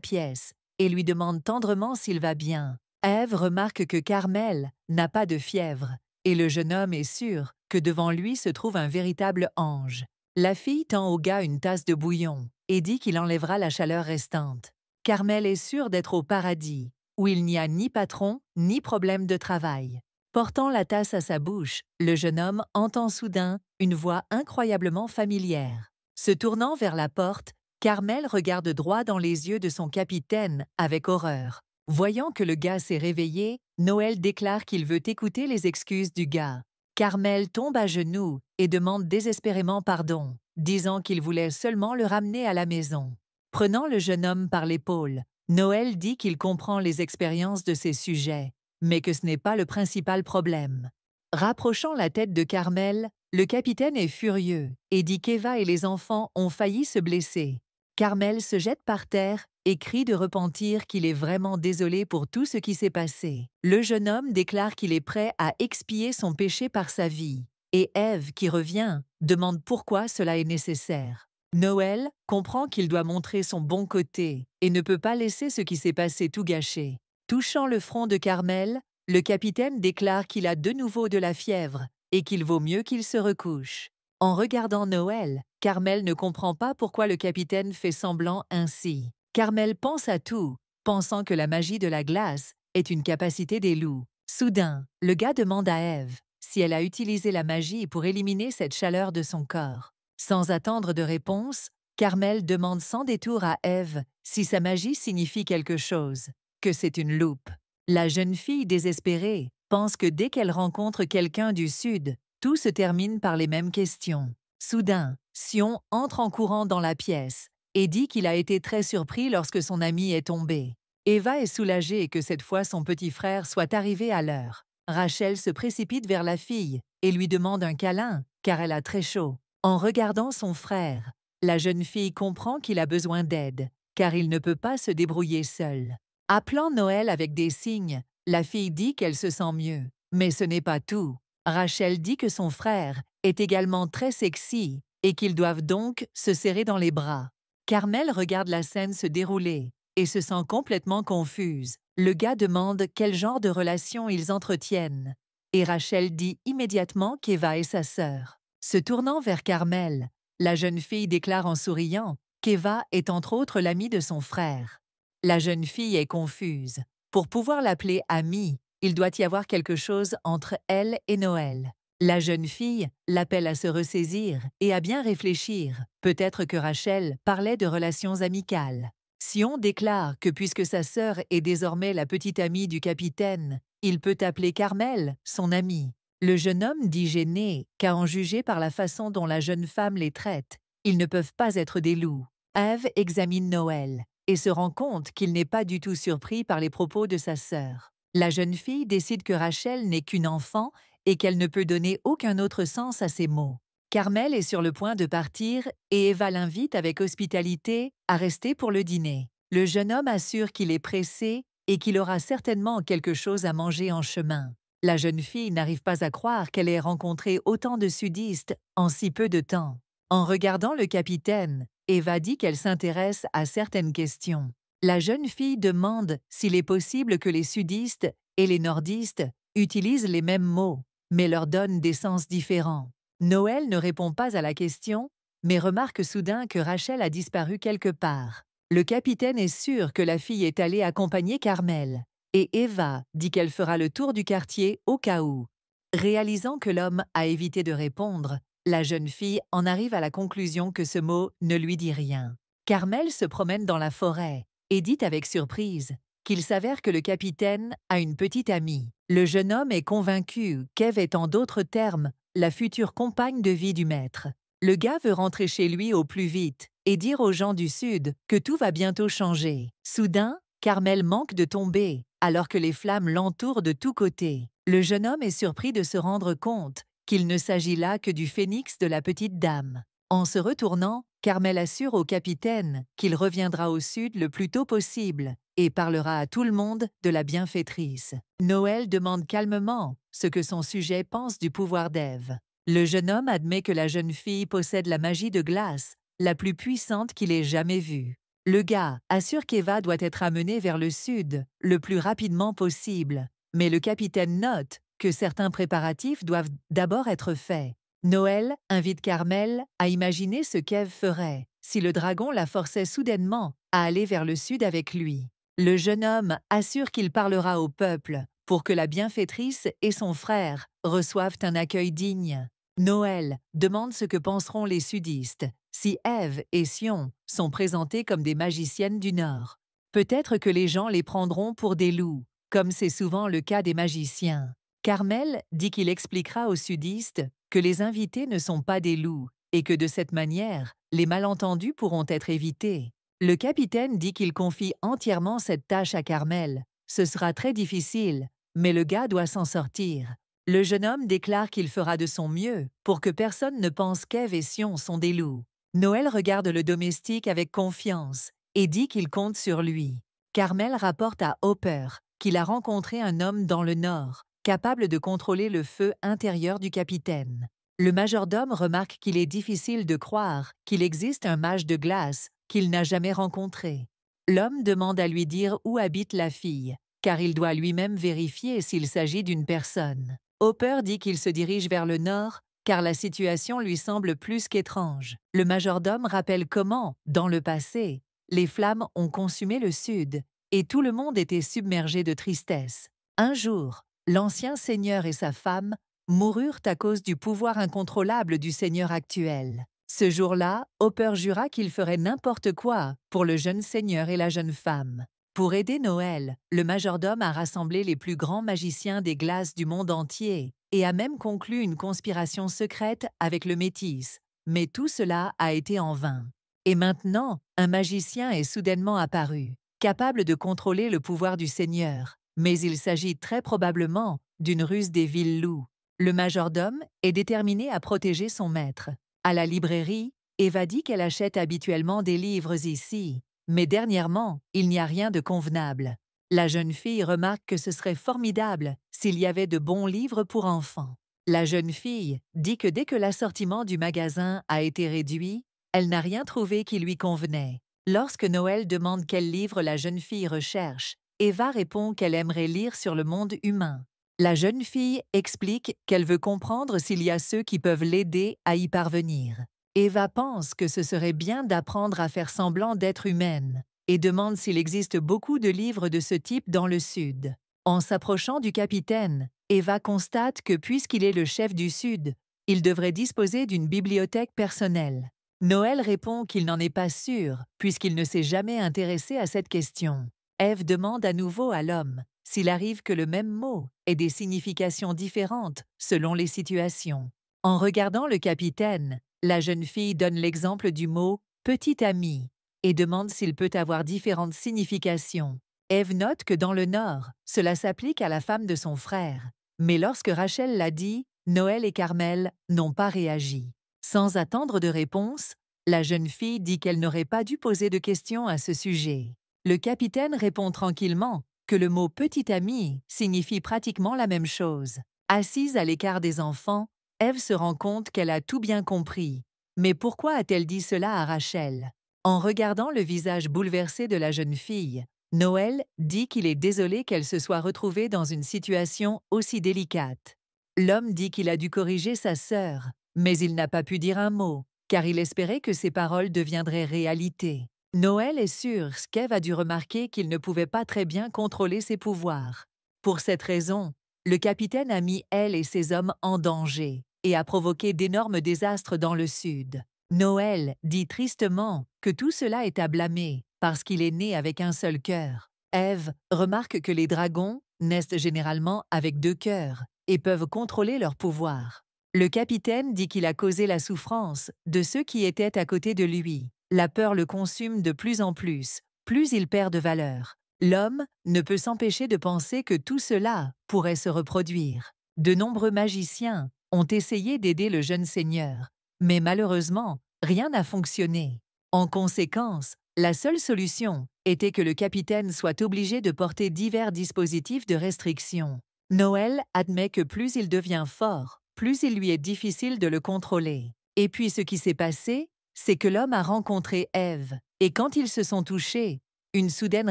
pièce et lui demande tendrement s'il va bien. Eve remarque que Carmel n'a pas de fièvre et le jeune homme est sûr que devant lui se trouve un véritable ange. La fille tend au gars une tasse de bouillon et dit qu'il enlèvera la chaleur restante. Carmel est sûr d'être au paradis, où il n'y a ni patron, ni problème de travail. Portant la tasse à sa bouche, le jeune homme entend soudain une voix incroyablement familière. Se tournant vers la porte, Carmel regarde droit dans les yeux de son capitaine avec horreur. Voyant que le gars s'est réveillé, Noël déclare qu'il veut écouter les excuses du gars. Carmel tombe à genoux et demande désespérément pardon, disant qu'il voulait seulement le ramener à la maison. Prenant le jeune homme par l'épaule, Noël dit qu'il comprend les expériences de ses sujets, mais que ce n'est pas le principal problème. Rapprochant la tête de Carmel, le capitaine est furieux et dit qu'Eva et les enfants ont failli se blesser, Carmel se jette par terre et crie de repentir qu'il est vraiment désolé pour tout ce qui s'est passé. Le jeune homme déclare qu'il est prêt à expier son péché par sa vie, et Ève, qui revient, demande pourquoi cela est nécessaire. Noël comprend qu'il doit montrer son bon côté et ne peut pas laisser ce qui s'est passé tout gâcher. Touchant le front de Carmel, le capitaine déclare qu'il a de nouveau de la fièvre et qu'il vaut mieux qu'il se recouche. En regardant Noël, Carmel ne comprend pas pourquoi le capitaine fait semblant ainsi. Carmel pense à tout, pensant que la magie de la glace est une capacité des loups. Soudain, le gars demande à Eve si elle a utilisé la magie pour éliminer cette chaleur de son corps. Sans attendre de réponse, Carmel demande sans détour à Eve si sa magie signifie quelque chose, que c'est une loupe. La jeune fille désespérée pense que dès qu'elle rencontre quelqu'un du Sud, tout se termine par les mêmes questions. Soudain, Sion entre en courant dans la pièce et dit qu'il a été très surpris lorsque son ami est tombé. Eva est soulagée que cette fois son petit frère soit arrivé à l'heure. Rachel se précipite vers la fille et lui demande un câlin, car elle a très chaud. En regardant son frère, la jeune fille comprend qu'il a besoin d'aide, car il ne peut pas se débrouiller seul. Appelant Noël avec des signes, la fille dit qu'elle se sent mieux. Mais ce n'est pas tout. Rachel dit que son frère est également très sexy et qu'ils doivent donc se serrer dans les bras. Carmel regarde la scène se dérouler et se sent complètement confuse. Le gars demande quel genre de relation ils entretiennent, et Rachel dit immédiatement qu'Eva est sa sœur. Se tournant vers Carmel, la jeune fille déclare en souriant qu'Eva est entre autres l'amie de son frère. La jeune fille est confuse. Pour pouvoir l'appeler amie, il doit y avoir quelque chose entre elle et Noël. La jeune fille l'appelle à se ressaisir et à bien réfléchir. Peut-être que Rachel parlait de relations amicales. Sion déclare que puisque sa sœur est désormais la petite amie du capitaine, il peut appeler Carmel son amie. Le jeune homme dit gêné qu'à en juger par la façon dont la jeune femme les traite, ils ne peuvent pas être des loups. Eve examine Noël et se rend compte qu'il n'est pas du tout surpris par les propos de sa sœur. La jeune fille décide que Rachel n'est qu'une enfant et qu'elle ne peut donner aucun autre sens à ces mots. Carmel est sur le point de partir et Eva l'invite avec hospitalité à rester pour le dîner. Le jeune homme assure qu'il est pressé et qu'il aura certainement quelque chose à manger en chemin. La jeune fille n'arrive pas à croire qu'elle ait rencontré autant de sudistes en si peu de temps. En regardant le capitaine, Eva dit qu'elle s'intéresse à certaines questions. La jeune fille demande s'il est possible que les sudistes et les nordistes utilisent les mêmes mots mais leur donne des sens différents. Noël ne répond pas à la question, mais remarque soudain que Rachel a disparu quelque part. Le capitaine est sûr que la fille est allée accompagner Carmel, et Eva dit qu'elle fera le tour du quartier au cas où. Réalisant que l'homme a évité de répondre, la jeune fille en arrive à la conclusion que ce mot ne lui dit rien. Carmel se promène dans la forêt et dit avec surprise qu'il s'avère que le capitaine a une petite amie. Le jeune homme est convaincu qu'Ève est en d'autres termes la future compagne de vie du maître. Le gars veut rentrer chez lui au plus vite et dire aux gens du Sud que tout va bientôt changer. Soudain, Carmel manque de tomber, alors que les flammes l'entourent de tous côtés. Le jeune homme est surpris de se rendre compte qu'il ne s'agit là que du phénix de la petite dame. En se retournant, Carmel assure au capitaine qu'il reviendra au sud le plus tôt possible et parlera à tout le monde de la bienfaitrice. Noël demande calmement ce que son sujet pense du pouvoir d'Ève. Le jeune homme admet que la jeune fille possède la magie de glace, la plus puissante qu'il ait jamais vue. Le gars assure qu'Eva doit être amenée vers le sud, le plus rapidement possible, mais le capitaine note que certains préparatifs doivent d'abord être faits. Noël invite Carmel à imaginer ce qu'Ève ferait si le dragon la forçait soudainement à aller vers le sud avec lui. Le jeune homme assure qu'il parlera au peuple pour que la bienfaitrice et son frère reçoivent un accueil digne. Noël demande ce que penseront les sudistes si Ève et Sion sont présentés comme des magiciennes du Nord. Peut-être que les gens les prendront pour des loups, comme c'est souvent le cas des magiciens. Carmel dit qu'il expliquera aux sudistes que les invités ne sont pas des loups et que de cette manière, les malentendus pourront être évités. Le capitaine dit qu'il confie entièrement cette tâche à Carmel. Ce sera très difficile, mais le gars doit s'en sortir. Le jeune homme déclare qu'il fera de son mieux pour que personne ne pense qu'Ève et Sion sont des loups. Noël regarde le domestique avec confiance et dit qu'il compte sur lui. Carmel rapporte à Hopper qu'il a rencontré un homme dans le nord, capable de contrôler le feu intérieur du capitaine. Le majordome remarque qu'il est difficile de croire qu'il existe un mage de glace qu'il n'a jamais rencontré. L'homme demande à lui dire où habite la fille, car il doit lui-même vérifier s'il s'agit d'une personne. Hopper dit qu'il se dirige vers le nord, car la situation lui semble plus qu'étrange. Le majordome rappelle comment, dans le passé, les flammes ont consumé le sud, et tout le monde était submergé de tristesse. Un jour, l'ancien seigneur et sa femme moururent à cause du pouvoir incontrôlable du seigneur actuel. Ce jour-là, Hopper jura qu'il ferait n'importe quoi pour le jeune seigneur et la jeune femme. Pour aider Noël, le majordome a rassemblé les plus grands magiciens des glaces du monde entier et a même conclu une conspiration secrète avec le métis. Mais tout cela a été en vain. Et maintenant, un magicien est soudainement apparu, capable de contrôler le pouvoir du Seigneur. Mais il s'agit très probablement d'une ruse des villes loups. Le majordome est déterminé à protéger son maître. À la librairie, Eva dit qu'elle achète habituellement des livres ici, mais dernièrement, il n'y a rien de convenable. La jeune fille remarque que ce serait formidable s'il y avait de bons livres pour enfants. La jeune fille dit que dès que l'assortiment du magasin a été réduit, elle n'a rien trouvé qui lui convenait. Lorsque Noël demande quel livre la jeune fille recherche, Eva répond qu'elle aimerait lire sur le monde humain. La jeune fille explique qu'elle veut comprendre s'il y a ceux qui peuvent l'aider à y parvenir. Eva pense que ce serait bien d'apprendre à faire semblant d'être humaine et demande s'il existe beaucoup de livres de ce type dans le Sud. En s'approchant du capitaine, Eva constate que puisqu'il est le chef du Sud, il devrait disposer d'une bibliothèque personnelle. Noël répond qu'il n'en est pas sûr, puisqu'il ne s'est jamais intéressé à cette question. Eve demande à nouveau à l'homme s'il arrive que le même mot ait des significations différentes selon les situations. En regardant le capitaine, la jeune fille donne l'exemple du mot petit ami et demande s'il peut avoir différentes significations. Eve note que dans le Nord, cela s'applique à la femme de son frère, mais lorsque Rachel l'a dit, Noël et Carmel n'ont pas réagi. Sans attendre de réponse, la jeune fille dit qu'elle n'aurait pas dû poser de questions à ce sujet. Le capitaine répond tranquillement que le mot petit ami signifie pratiquement la même chose. Assise à l'écart des enfants, Ève se rend compte qu'elle a tout bien compris. Mais pourquoi a-t-elle dit cela à Rachel En regardant le visage bouleversé de la jeune fille, Noël dit qu'il est désolé qu'elle se soit retrouvée dans une situation aussi délicate. L'homme dit qu'il a dû corriger sa sœur, mais il n'a pas pu dire un mot, car il espérait que ses paroles deviendraient réalité. Noël est sûr, Skev a dû remarquer qu'il ne pouvait pas très bien contrôler ses pouvoirs. Pour cette raison, le capitaine a mis elle et ses hommes en danger et a provoqué d'énormes désastres dans le sud. Noël dit tristement que tout cela est à blâmer parce qu'il est né avec un seul cœur. Ève remarque que les dragons naissent généralement avec deux cœurs et peuvent contrôler leurs pouvoir. Le capitaine dit qu'il a causé la souffrance de ceux qui étaient à côté de lui la peur le consume de plus en plus, plus il perd de valeur. L'homme ne peut s'empêcher de penser que tout cela pourrait se reproduire. De nombreux magiciens ont essayé d'aider le jeune seigneur, mais malheureusement, rien n'a fonctionné. En conséquence, la seule solution était que le capitaine soit obligé de porter divers dispositifs de restriction. Noël admet que plus il devient fort, plus il lui est difficile de le contrôler. Et puis ce qui s'est passé, c'est que l'homme a rencontré Ève, et quand ils se sont touchés, une soudaine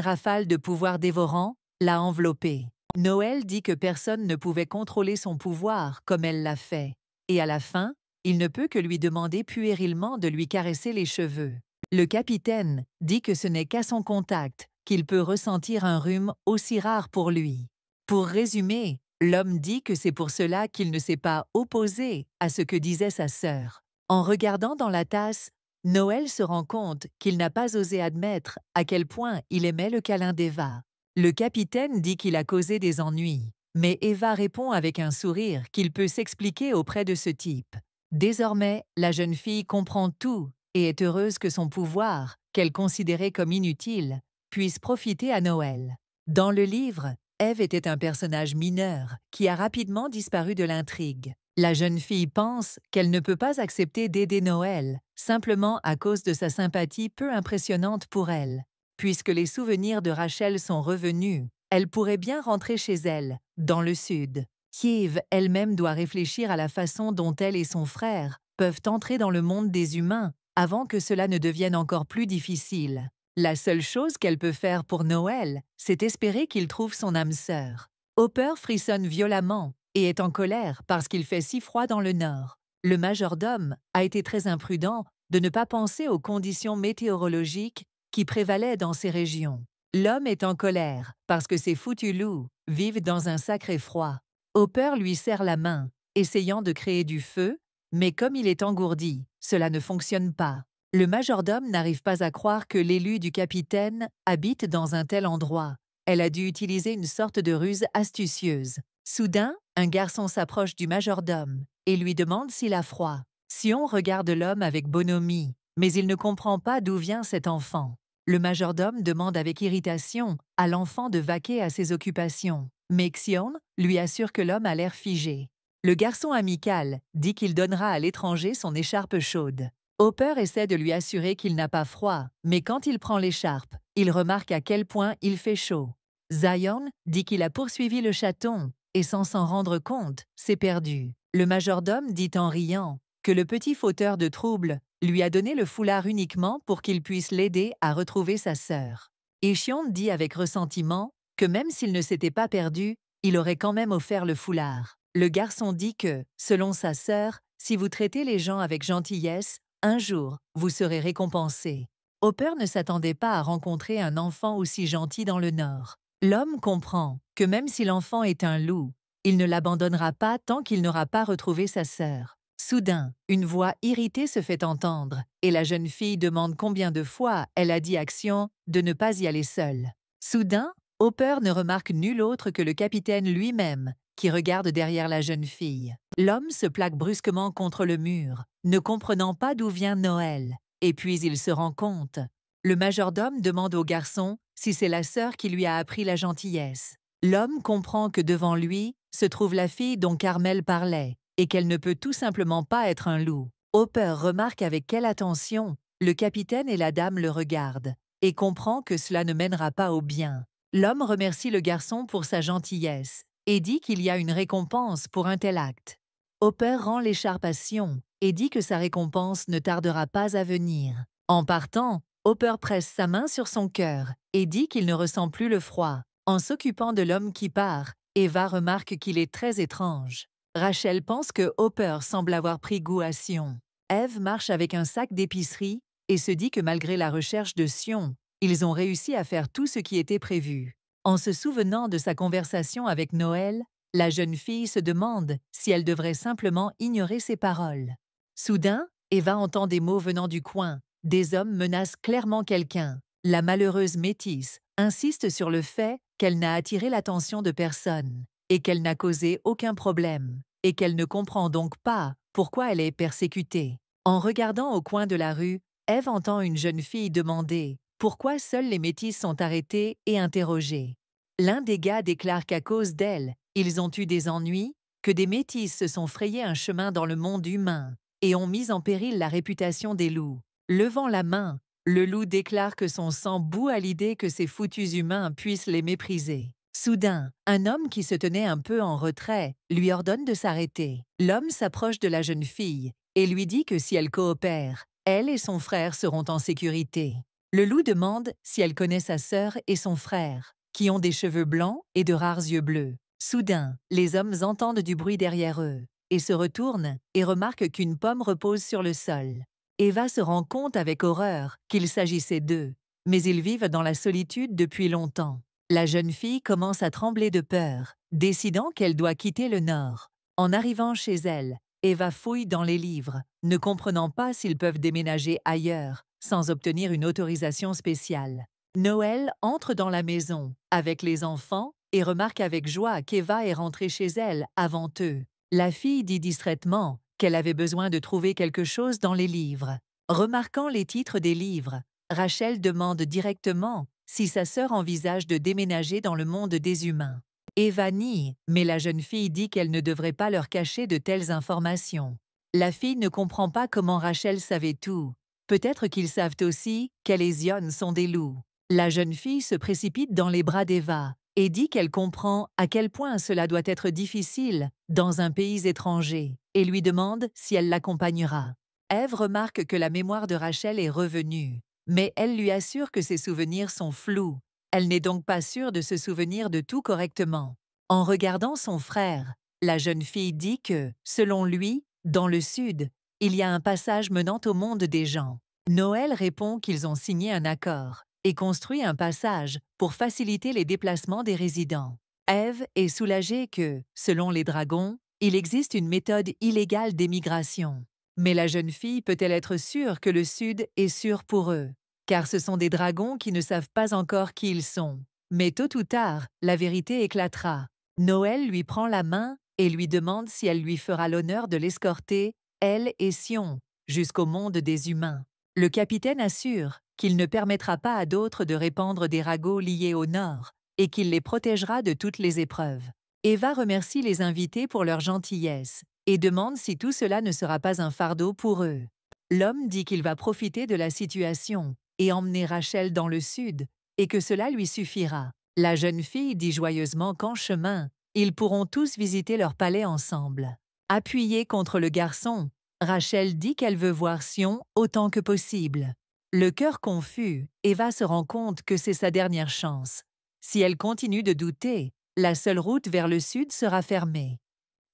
rafale de pouvoir dévorant l'a enveloppée. Noël dit que personne ne pouvait contrôler son pouvoir comme elle l'a fait, et à la fin, il ne peut que lui demander puérilement de lui caresser les cheveux. Le capitaine dit que ce n'est qu'à son contact qu'il peut ressentir un rhume aussi rare pour lui. Pour résumer, l'homme dit que c'est pour cela qu'il ne s'est pas opposé à ce que disait sa sœur. En regardant dans la tasse, Noël se rend compte qu'il n'a pas osé admettre à quel point il aimait le câlin d'Eva. Le capitaine dit qu'il a causé des ennuis, mais Eva répond avec un sourire qu'il peut s'expliquer auprès de ce type. Désormais, la jeune fille comprend tout et est heureuse que son pouvoir, qu'elle considérait comme inutile, puisse profiter à Noël. Dans le livre, Eve était un personnage mineur qui a rapidement disparu de l'intrigue. La jeune fille pense qu'elle ne peut pas accepter d'aider Noël, simplement à cause de sa sympathie peu impressionnante pour elle. Puisque les souvenirs de Rachel sont revenus, elle pourrait bien rentrer chez elle, dans le sud. Kiev elle-même doit réfléchir à la façon dont elle et son frère peuvent entrer dans le monde des humains, avant que cela ne devienne encore plus difficile. La seule chose qu'elle peut faire pour Noël, c'est espérer qu'il trouve son âme sœur. Hopper frissonne violemment, et est en colère parce qu'il fait si froid dans le nord. Le majordome a été très imprudent de ne pas penser aux conditions météorologiques qui prévalaient dans ces régions. L'homme est en colère parce que ces foutus loups vivent dans un sacré froid. Hopper lui serre la main, essayant de créer du feu, mais comme il est engourdi, cela ne fonctionne pas. Le majordome n'arrive pas à croire que l'élu du capitaine habite dans un tel endroit. Elle a dû utiliser une sorte de ruse astucieuse. Soudain, un garçon s'approche du majordome et lui demande s'il a froid. Sion regarde l'homme avec bonhomie, mais il ne comprend pas d'où vient cet enfant. Le majordome demande avec irritation à l'enfant de vaquer à ses occupations, mais Xion lui assure que l'homme a l'air figé. Le garçon amical dit qu'il donnera à l'étranger son écharpe chaude. Hopper essaie de lui assurer qu'il n'a pas froid, mais quand il prend l'écharpe, il remarque à quel point il fait chaud. Zion dit qu'il a poursuivi le chaton, et sans s'en rendre compte, s'est perdu. Le majordome dit en riant que le petit fauteur de troubles lui a donné le foulard uniquement pour qu'il puisse l'aider à retrouver sa sœur. Ishion dit avec ressentiment que même s'il ne s'était pas perdu, il aurait quand même offert le foulard. Le garçon dit que, selon sa sœur, si vous traitez les gens avec gentillesse, un jour, vous serez récompensé. Hopper ne s'attendait pas à rencontrer un enfant aussi gentil dans le Nord. L'homme comprend que même si l'enfant est un loup, il ne l'abandonnera pas tant qu'il n'aura pas retrouvé sa sœur. Soudain, une voix irritée se fait entendre, et la jeune fille demande combien de fois elle a dit Action de ne pas y aller seule. Soudain, Hopper ne remarque nul autre que le capitaine lui-même, qui regarde derrière la jeune fille. L'homme se plaque brusquement contre le mur, ne comprenant pas d'où vient Noël, et puis il se rend compte. Le majordome demande au garçon si c'est la sœur qui lui a appris la gentillesse. L'homme comprend que devant lui se trouve la fille dont Carmel parlait, et qu'elle ne peut tout simplement pas être un loup. Hopper remarque avec quelle attention le capitaine et la dame le regardent, et comprend que cela ne mènera pas au bien. L'homme remercie le garçon pour sa gentillesse, et dit qu'il y a une récompense pour un tel acte. Hopper rend l'écharpe à Sion, et dit que sa récompense ne tardera pas à venir. En partant, Hopper presse sa main sur son cœur et dit qu'il ne ressent plus le froid. En s'occupant de l'homme qui part, Eva remarque qu'il est très étrange. Rachel pense que Hopper semble avoir pris goût à Sion. Eve marche avec un sac d'épicerie et se dit que malgré la recherche de Sion, ils ont réussi à faire tout ce qui était prévu. En se souvenant de sa conversation avec Noël, la jeune fille se demande si elle devrait simplement ignorer ses paroles. Soudain, Eva entend des mots venant du coin, des hommes menacent clairement quelqu'un. La malheureuse métisse insiste sur le fait qu'elle n'a attiré l'attention de personne et qu'elle n'a causé aucun problème et qu'elle ne comprend donc pas pourquoi elle est persécutée. En regardant au coin de la rue, Ève entend une jeune fille demander pourquoi seuls les métisses sont arrêtés et interrogés. L'un des gars déclare qu'à cause d'elle, ils ont eu des ennuis, que des métisses se sont frayés un chemin dans le monde humain et ont mis en péril la réputation des loups. Levant la main, le loup déclare que son sang bout à l'idée que ces foutus humains puissent les mépriser. Soudain, un homme qui se tenait un peu en retrait lui ordonne de s'arrêter. L'homme s'approche de la jeune fille et lui dit que si elle coopère, elle et son frère seront en sécurité. Le loup demande si elle connaît sa sœur et son frère, qui ont des cheveux blancs et de rares yeux bleus. Soudain, les hommes entendent du bruit derrière eux et se retournent et remarquent qu'une pomme repose sur le sol. Eva se rend compte avec horreur qu'il s'agissait d'eux, mais ils vivent dans la solitude depuis longtemps. La jeune fille commence à trembler de peur, décidant qu'elle doit quitter le Nord. En arrivant chez elle, Eva fouille dans les livres, ne comprenant pas s'ils peuvent déménager ailleurs, sans obtenir une autorisation spéciale. Noël entre dans la maison, avec les enfants, et remarque avec joie qu'Eva est rentrée chez elle avant eux. La fille dit distraitement qu'elle avait besoin de trouver quelque chose dans les livres. Remarquant les titres des livres, Rachel demande directement si sa sœur envisage de déménager dans le monde des humains. Eva nie, mais la jeune fille dit qu'elle ne devrait pas leur cacher de telles informations. La fille ne comprend pas comment Rachel savait tout. Peut-être qu'ils savent aussi Zion sont des loups. La jeune fille se précipite dans les bras d'Eva et dit qu'elle comprend à quel point cela doit être difficile dans un pays étranger et lui demande si elle l'accompagnera. Ève remarque que la mémoire de Rachel est revenue, mais elle lui assure que ses souvenirs sont flous. Elle n'est donc pas sûre de se souvenir de tout correctement. En regardant son frère, la jeune fille dit que, selon lui, dans le sud, il y a un passage menant au monde des gens. Noël répond qu'ils ont signé un accord et construit un passage pour faciliter les déplacements des résidents. Ève est soulagée que, selon les dragons, il existe une méthode illégale d'émigration. Mais la jeune fille peut-elle être sûre que le Sud est sûr pour eux Car ce sont des dragons qui ne savent pas encore qui ils sont. Mais tôt ou tard, la vérité éclatera. Noël lui prend la main et lui demande si elle lui fera l'honneur de l'escorter, elle et Sion, jusqu'au monde des humains. Le capitaine assure qu'il ne permettra pas à d'autres de répandre des ragots liés au Nord et qu'il les protégera de toutes les épreuves. Eva remercie les invités pour leur gentillesse et demande si tout cela ne sera pas un fardeau pour eux. L'homme dit qu'il va profiter de la situation et emmener Rachel dans le sud, et que cela lui suffira. La jeune fille dit joyeusement qu'en chemin, ils pourront tous visiter leur palais ensemble. Appuyée contre le garçon, Rachel dit qu'elle veut voir Sion autant que possible. Le cœur confus, Eva se rend compte que c'est sa dernière chance. Si elle continue de douter, la seule route vers le sud sera fermée.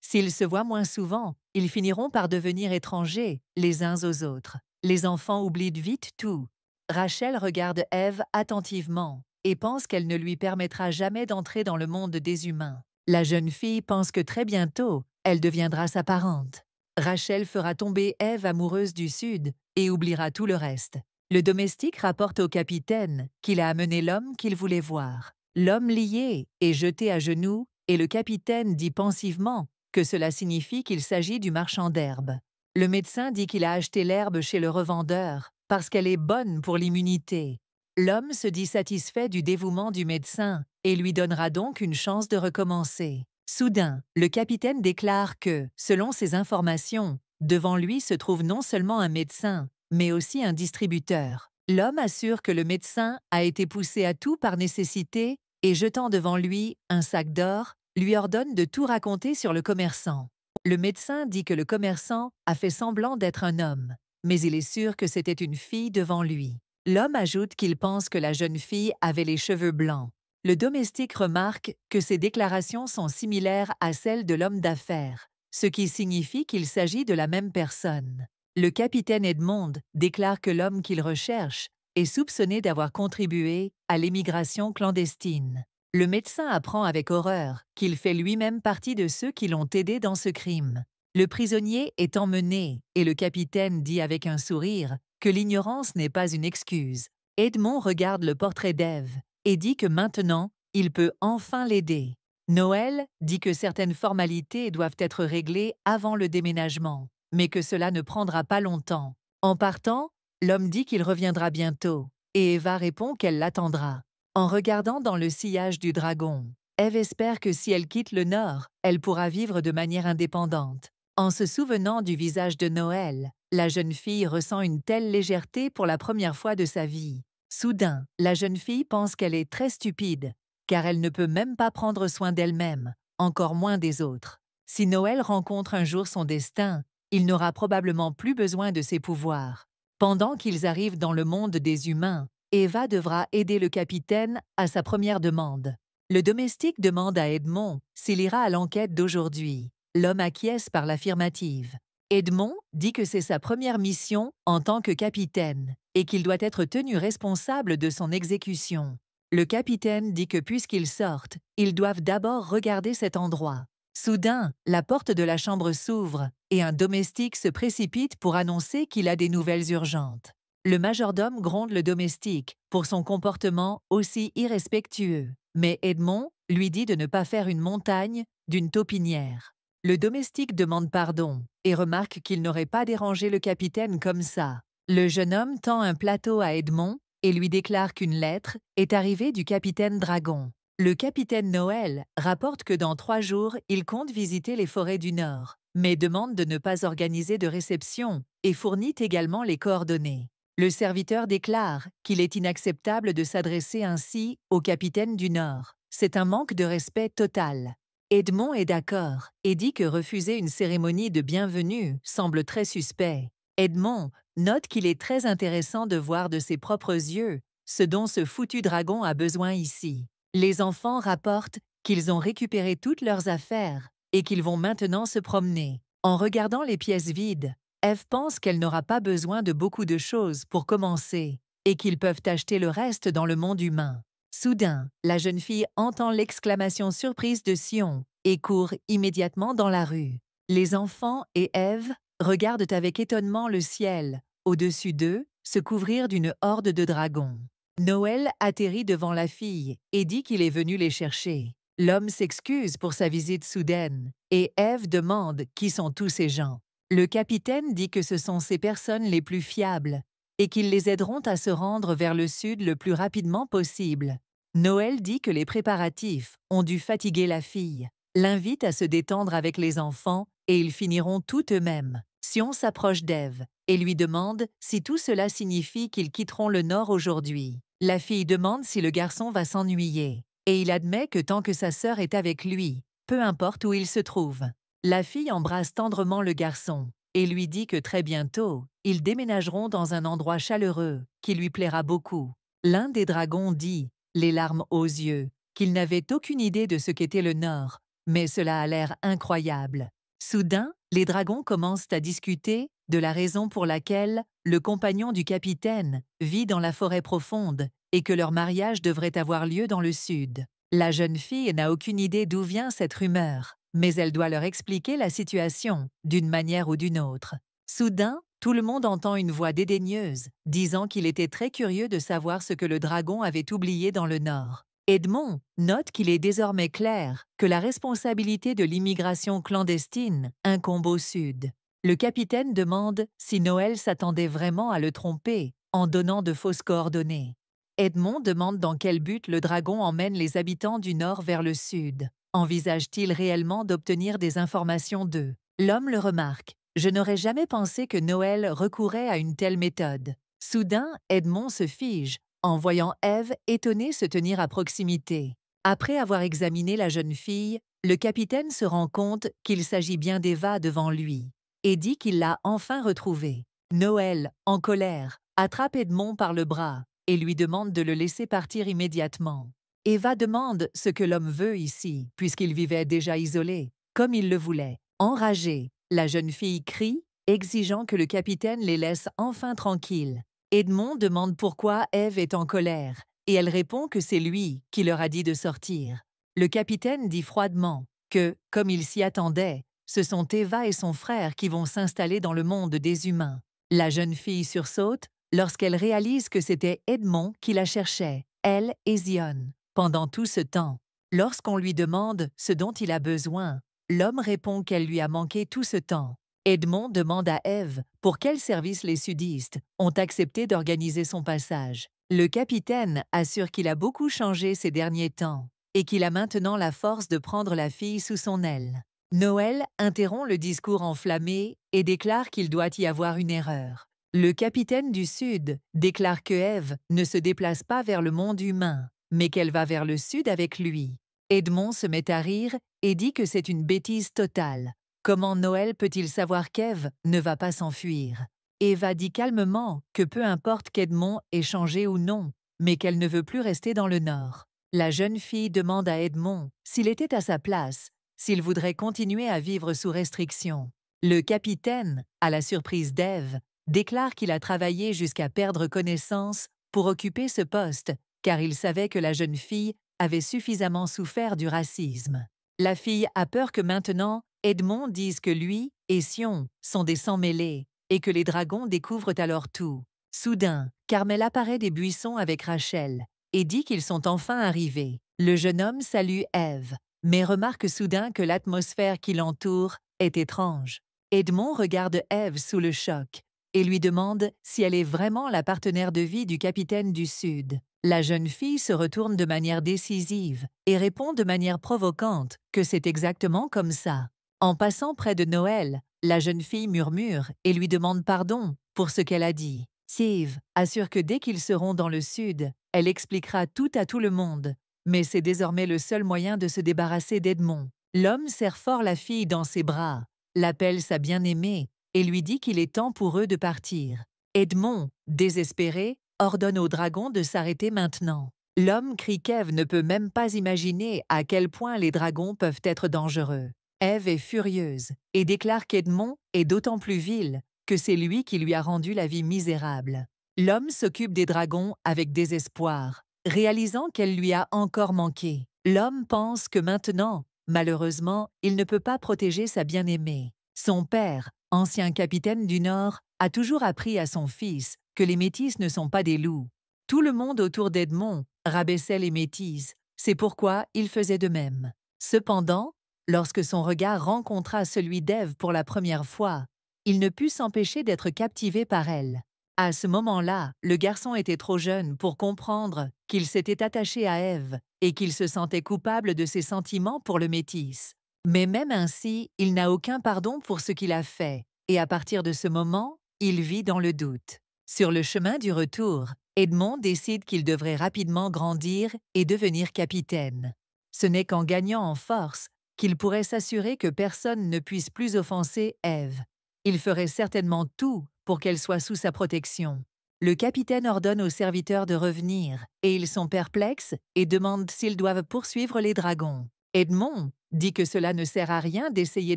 S'ils se voient moins souvent, ils finiront par devenir étrangers, les uns aux autres. Les enfants oublient vite tout. Rachel regarde Eve attentivement et pense qu'elle ne lui permettra jamais d'entrer dans le monde des humains. La jeune fille pense que très bientôt, elle deviendra sa parente. Rachel fera tomber Ève amoureuse du Sud et oubliera tout le reste. Le domestique rapporte au capitaine qu'il a amené l'homme qu'il voulait voir. L'homme lié est jeté à genoux et le capitaine dit pensivement que cela signifie qu'il s'agit du marchand d'herbe. Le médecin dit qu'il a acheté l'herbe chez le revendeur parce qu'elle est bonne pour l'immunité. L'homme se dit satisfait du dévouement du médecin et lui donnera donc une chance de recommencer. Soudain, le capitaine déclare que, selon ses informations, devant lui se trouve non seulement un médecin, mais aussi un distributeur. L'homme assure que le médecin a été poussé à tout par nécessité et jetant devant lui un sac d'or, lui ordonne de tout raconter sur le commerçant. Le médecin dit que le commerçant a fait semblant d'être un homme, mais il est sûr que c'était une fille devant lui. L'homme ajoute qu'il pense que la jeune fille avait les cheveux blancs. Le domestique remarque que ces déclarations sont similaires à celles de l'homme d'affaires, ce qui signifie qu'il s'agit de la même personne. Le capitaine Edmond déclare que l'homme qu'il recherche est soupçonné d'avoir contribué à l'émigration clandestine. Le médecin apprend avec horreur qu'il fait lui-même partie de ceux qui l'ont aidé dans ce crime. Le prisonnier est emmené et le capitaine dit avec un sourire que l'ignorance n'est pas une excuse. Edmond regarde le portrait d'Ève et dit que maintenant, il peut enfin l'aider. Noël dit que certaines formalités doivent être réglées avant le déménagement, mais que cela ne prendra pas longtemps. En partant, L'homme dit qu'il reviendra bientôt, et Eva répond qu'elle l'attendra. En regardant dans le sillage du dragon, Eve espère que si elle quitte le Nord, elle pourra vivre de manière indépendante. En se souvenant du visage de Noël, la jeune fille ressent une telle légèreté pour la première fois de sa vie. Soudain, la jeune fille pense qu'elle est très stupide, car elle ne peut même pas prendre soin d'elle-même, encore moins des autres. Si Noël rencontre un jour son destin, il n'aura probablement plus besoin de ses pouvoirs. Pendant qu'ils arrivent dans le monde des humains, Eva devra aider le capitaine à sa première demande. Le domestique demande à Edmond s'il ira à l'enquête d'aujourd'hui. L'homme acquiesce par l'affirmative. Edmond dit que c'est sa première mission en tant que capitaine et qu'il doit être tenu responsable de son exécution. Le capitaine dit que puisqu'ils sortent, ils doivent d'abord regarder cet endroit. Soudain, la porte de la chambre s'ouvre et un domestique se précipite pour annoncer qu'il a des nouvelles urgentes. Le majordome gronde le domestique pour son comportement aussi irrespectueux, mais Edmond lui dit de ne pas faire une montagne d'une taupinière. Le domestique demande pardon et remarque qu'il n'aurait pas dérangé le capitaine comme ça. Le jeune homme tend un plateau à Edmond et lui déclare qu'une lettre est arrivée du capitaine Dragon. Le capitaine Noël rapporte que dans trois jours, il compte visiter les forêts du Nord, mais demande de ne pas organiser de réception et fournit également les coordonnées. Le serviteur déclare qu'il est inacceptable de s'adresser ainsi au capitaine du Nord. C'est un manque de respect total. Edmond est d'accord et dit que refuser une cérémonie de bienvenue semble très suspect. Edmond note qu'il est très intéressant de voir de ses propres yeux ce dont ce foutu dragon a besoin ici. Les enfants rapportent qu'ils ont récupéré toutes leurs affaires et qu'ils vont maintenant se promener. En regardant les pièces vides, Eve pense qu'elle n'aura pas besoin de beaucoup de choses pour commencer et qu'ils peuvent acheter le reste dans le monde humain. Soudain, la jeune fille entend l'exclamation surprise de Sion et court immédiatement dans la rue. Les enfants et Eve regardent avec étonnement le ciel, au-dessus d'eux, se couvrir d'une horde de dragons. Noël atterrit devant la fille et dit qu'il est venu les chercher. L'homme s'excuse pour sa visite soudaine et Ève demande qui sont tous ces gens. Le capitaine dit que ce sont ces personnes les plus fiables et qu'ils les aideront à se rendre vers le sud le plus rapidement possible. Noël dit que les préparatifs ont dû fatiguer la fille, l'invite à se détendre avec les enfants et ils finiront tout eux-mêmes. Sion s'approche d'Ève et lui demande si tout cela signifie qu'ils quitteront le nord aujourd'hui. La fille demande si le garçon va s'ennuyer, et il admet que tant que sa sœur est avec lui, peu importe où il se trouve. La fille embrasse tendrement le garçon, et lui dit que très bientôt, ils déménageront dans un endroit chaleureux, qui lui plaira beaucoup. L'un des dragons dit, les larmes aux yeux, qu'il n'avait aucune idée de ce qu'était le Nord, mais cela a l'air incroyable. Soudain, les dragons commencent à discuter de la raison pour laquelle le compagnon du capitaine vit dans la forêt profonde et que leur mariage devrait avoir lieu dans le sud. La jeune fille n'a aucune idée d'où vient cette rumeur, mais elle doit leur expliquer la situation, d'une manière ou d'une autre. Soudain, tout le monde entend une voix dédaigneuse, disant qu'il était très curieux de savoir ce que le dragon avait oublié dans le nord. Edmond note qu'il est désormais clair que la responsabilité de l'immigration clandestine incombe au Sud. Le capitaine demande si Noël s'attendait vraiment à le tromper en donnant de fausses coordonnées. Edmond demande dans quel but le dragon emmène les habitants du nord vers le sud. Envisage-t-il réellement d'obtenir des informations d'eux L'homme le remarque. Je n'aurais jamais pensé que Noël recourait à une telle méthode. Soudain, Edmond se fige, en voyant Ève étonnée se tenir à proximité. Après avoir examiné la jeune fille, le capitaine se rend compte qu'il s'agit bien d'Eva devant lui et dit qu'il l'a enfin retrouvé. Noël, en colère, attrape Edmond par le bras et lui demande de le laisser partir immédiatement. Eva demande ce que l'homme veut ici, puisqu'il vivait déjà isolé, comme il le voulait. Enragée, la jeune fille crie, exigeant que le capitaine les laisse enfin tranquilles. Edmond demande pourquoi Eve est en colère, et elle répond que c'est lui qui leur a dit de sortir. Le capitaine dit froidement que, comme il s'y attendait, ce sont Eva et son frère qui vont s'installer dans le monde des humains. La jeune fille sursaute lorsqu'elle réalise que c'était Edmond qui la cherchait, elle et Zion, pendant tout ce temps. Lorsqu'on lui demande ce dont il a besoin, l'homme répond qu'elle lui a manqué tout ce temps. Edmond demande à Eve pour quel service les sudistes ont accepté d'organiser son passage. Le capitaine assure qu'il a beaucoup changé ces derniers temps et qu'il a maintenant la force de prendre la fille sous son aile. Noël interrompt le discours enflammé et déclare qu'il doit y avoir une erreur. Le capitaine du Sud déclare que Ève ne se déplace pas vers le monde humain, mais qu'elle va vers le Sud avec lui. Edmond se met à rire et dit que c'est une bêtise totale. Comment Noël peut-il savoir qu'Ève ne va pas s'enfuir Eva dit calmement que peu importe qu'Edmond ait changé ou non, mais qu'elle ne veut plus rester dans le Nord. La jeune fille demande à Edmond s'il était à sa place s'il voudrait continuer à vivre sous restriction. Le capitaine, à la surprise d'Ève, déclare qu'il a travaillé jusqu'à perdre connaissance pour occuper ce poste, car il savait que la jeune fille avait suffisamment souffert du racisme. La fille a peur que maintenant, Edmond dise que lui et Sion sont des sangs mêlés, et que les dragons découvrent alors tout. Soudain, Carmel apparaît des buissons avec Rachel, et dit qu'ils sont enfin arrivés. Le jeune homme salue Ève, mais remarque soudain que l'atmosphère qui l'entoure est étrange. Edmond regarde Eve sous le choc et lui demande si elle est vraiment la partenaire de vie du capitaine du Sud. La jeune fille se retourne de manière décisive et répond de manière provocante que c'est exactement comme ça. En passant près de Noël, la jeune fille murmure et lui demande pardon pour ce qu'elle a dit. Steve assure que dès qu'ils seront dans le Sud, elle expliquera tout à tout le monde mais c'est désormais le seul moyen de se débarrasser d'Edmond. L'homme serre fort la fille dans ses bras, l'appelle sa bien-aimée et lui dit qu'il est temps pour eux de partir. Edmond, désespéré, ordonne au dragon de s'arrêter maintenant. L'homme crie qu'Ève ne peut même pas imaginer à quel point les dragons peuvent être dangereux. Eve est furieuse et déclare qu'Edmond est d'autant plus vil que c'est lui qui lui a rendu la vie misérable. L'homme s'occupe des dragons avec désespoir réalisant qu'elle lui a encore manqué. L'homme pense que maintenant, malheureusement, il ne peut pas protéger sa bien-aimée. Son père, ancien capitaine du Nord, a toujours appris à son fils que les métis ne sont pas des loups. Tout le monde autour d'Edmond rabaissait les métis, c'est pourquoi il faisait de même. Cependant, lorsque son regard rencontra celui d'Ève pour la première fois, il ne put s'empêcher d'être captivé par elle. À ce moment-là, le garçon était trop jeune pour comprendre qu'il s'était attaché à Ève et qu'il se sentait coupable de ses sentiments pour le métis. Mais même ainsi, il n'a aucun pardon pour ce qu'il a fait, et à partir de ce moment, il vit dans le doute. Sur le chemin du retour, Edmond décide qu'il devrait rapidement grandir et devenir capitaine. Ce n'est qu'en gagnant en force qu'il pourrait s'assurer que personne ne puisse plus offenser Ève. Il ferait certainement tout pour qu'elle soit sous sa protection. Le capitaine ordonne aux serviteurs de revenir, et ils sont perplexes et demandent s'ils doivent poursuivre les dragons. Edmond dit que cela ne sert à rien d'essayer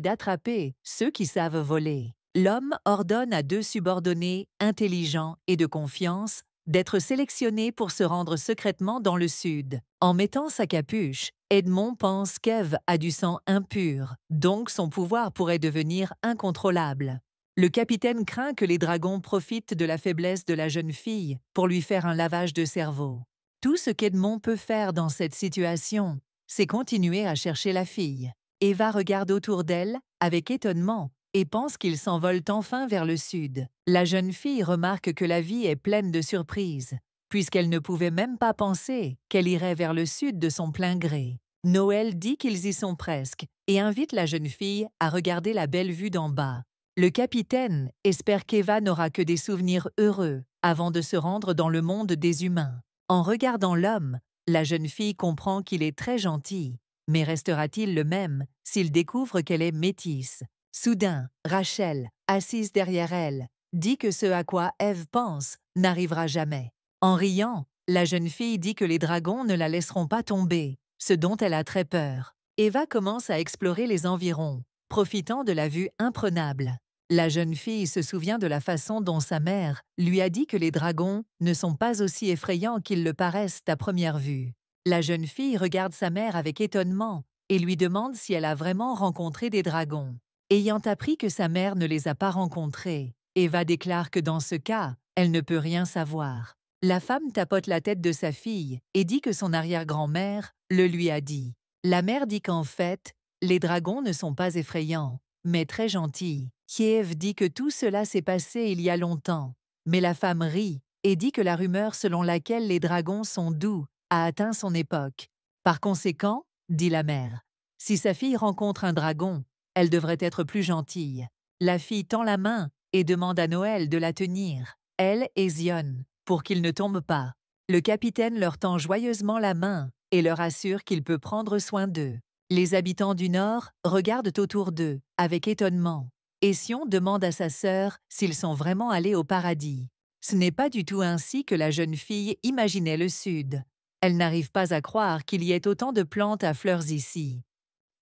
d'attraper ceux qui savent voler. L'homme ordonne à deux subordonnés, intelligents et de confiance, d'être sélectionnés pour se rendre secrètement dans le sud. En mettant sa capuche, Edmond pense qu'Eve a du sang impur, donc son pouvoir pourrait devenir incontrôlable. Le capitaine craint que les dragons profitent de la faiblesse de la jeune fille pour lui faire un lavage de cerveau. Tout ce qu'Edmond peut faire dans cette situation, c'est continuer à chercher la fille. Eva regarde autour d'elle, avec étonnement, et pense qu'ils s'envolent enfin vers le sud. La jeune fille remarque que la vie est pleine de surprises, puisqu'elle ne pouvait même pas penser qu'elle irait vers le sud de son plein gré. Noël dit qu'ils y sont presque, et invite la jeune fille à regarder la belle vue d'en bas. Le capitaine espère qu'Eva n'aura que des souvenirs heureux avant de se rendre dans le monde des humains. En regardant l'homme, la jeune fille comprend qu'il est très gentil, mais restera-t-il le même s'il découvre qu'elle est métisse Soudain, Rachel, assise derrière elle, dit que ce à quoi Eve pense n'arrivera jamais. En riant, la jeune fille dit que les dragons ne la laisseront pas tomber, ce dont elle a très peur. Eva commence à explorer les environs, profitant de la vue imprenable. La jeune fille se souvient de la façon dont sa mère lui a dit que les dragons ne sont pas aussi effrayants qu'ils le paraissent à première vue. La jeune fille regarde sa mère avec étonnement et lui demande si elle a vraiment rencontré des dragons. Ayant appris que sa mère ne les a pas rencontrés, Eva déclare que dans ce cas, elle ne peut rien savoir. La femme tapote la tête de sa fille et dit que son arrière-grand-mère le lui a dit. La mère dit qu'en fait, les dragons ne sont pas effrayants, mais très gentils. Kiev dit que tout cela s'est passé il y a longtemps, mais la femme rit et dit que la rumeur selon laquelle les dragons sont doux a atteint son époque. Par conséquent, dit la mère, si sa fille rencontre un dragon, elle devrait être plus gentille. La fille tend la main et demande à Noël de la tenir, elle et Zion, pour qu'il ne tombe pas. Le capitaine leur tend joyeusement la main et leur assure qu'il peut prendre soin d'eux. Les habitants du Nord regardent autour d'eux avec étonnement. Sion demande à sa sœur s'ils sont vraiment allés au paradis. Ce n'est pas du tout ainsi que la jeune fille imaginait le Sud. Elle n'arrive pas à croire qu'il y ait autant de plantes à fleurs ici.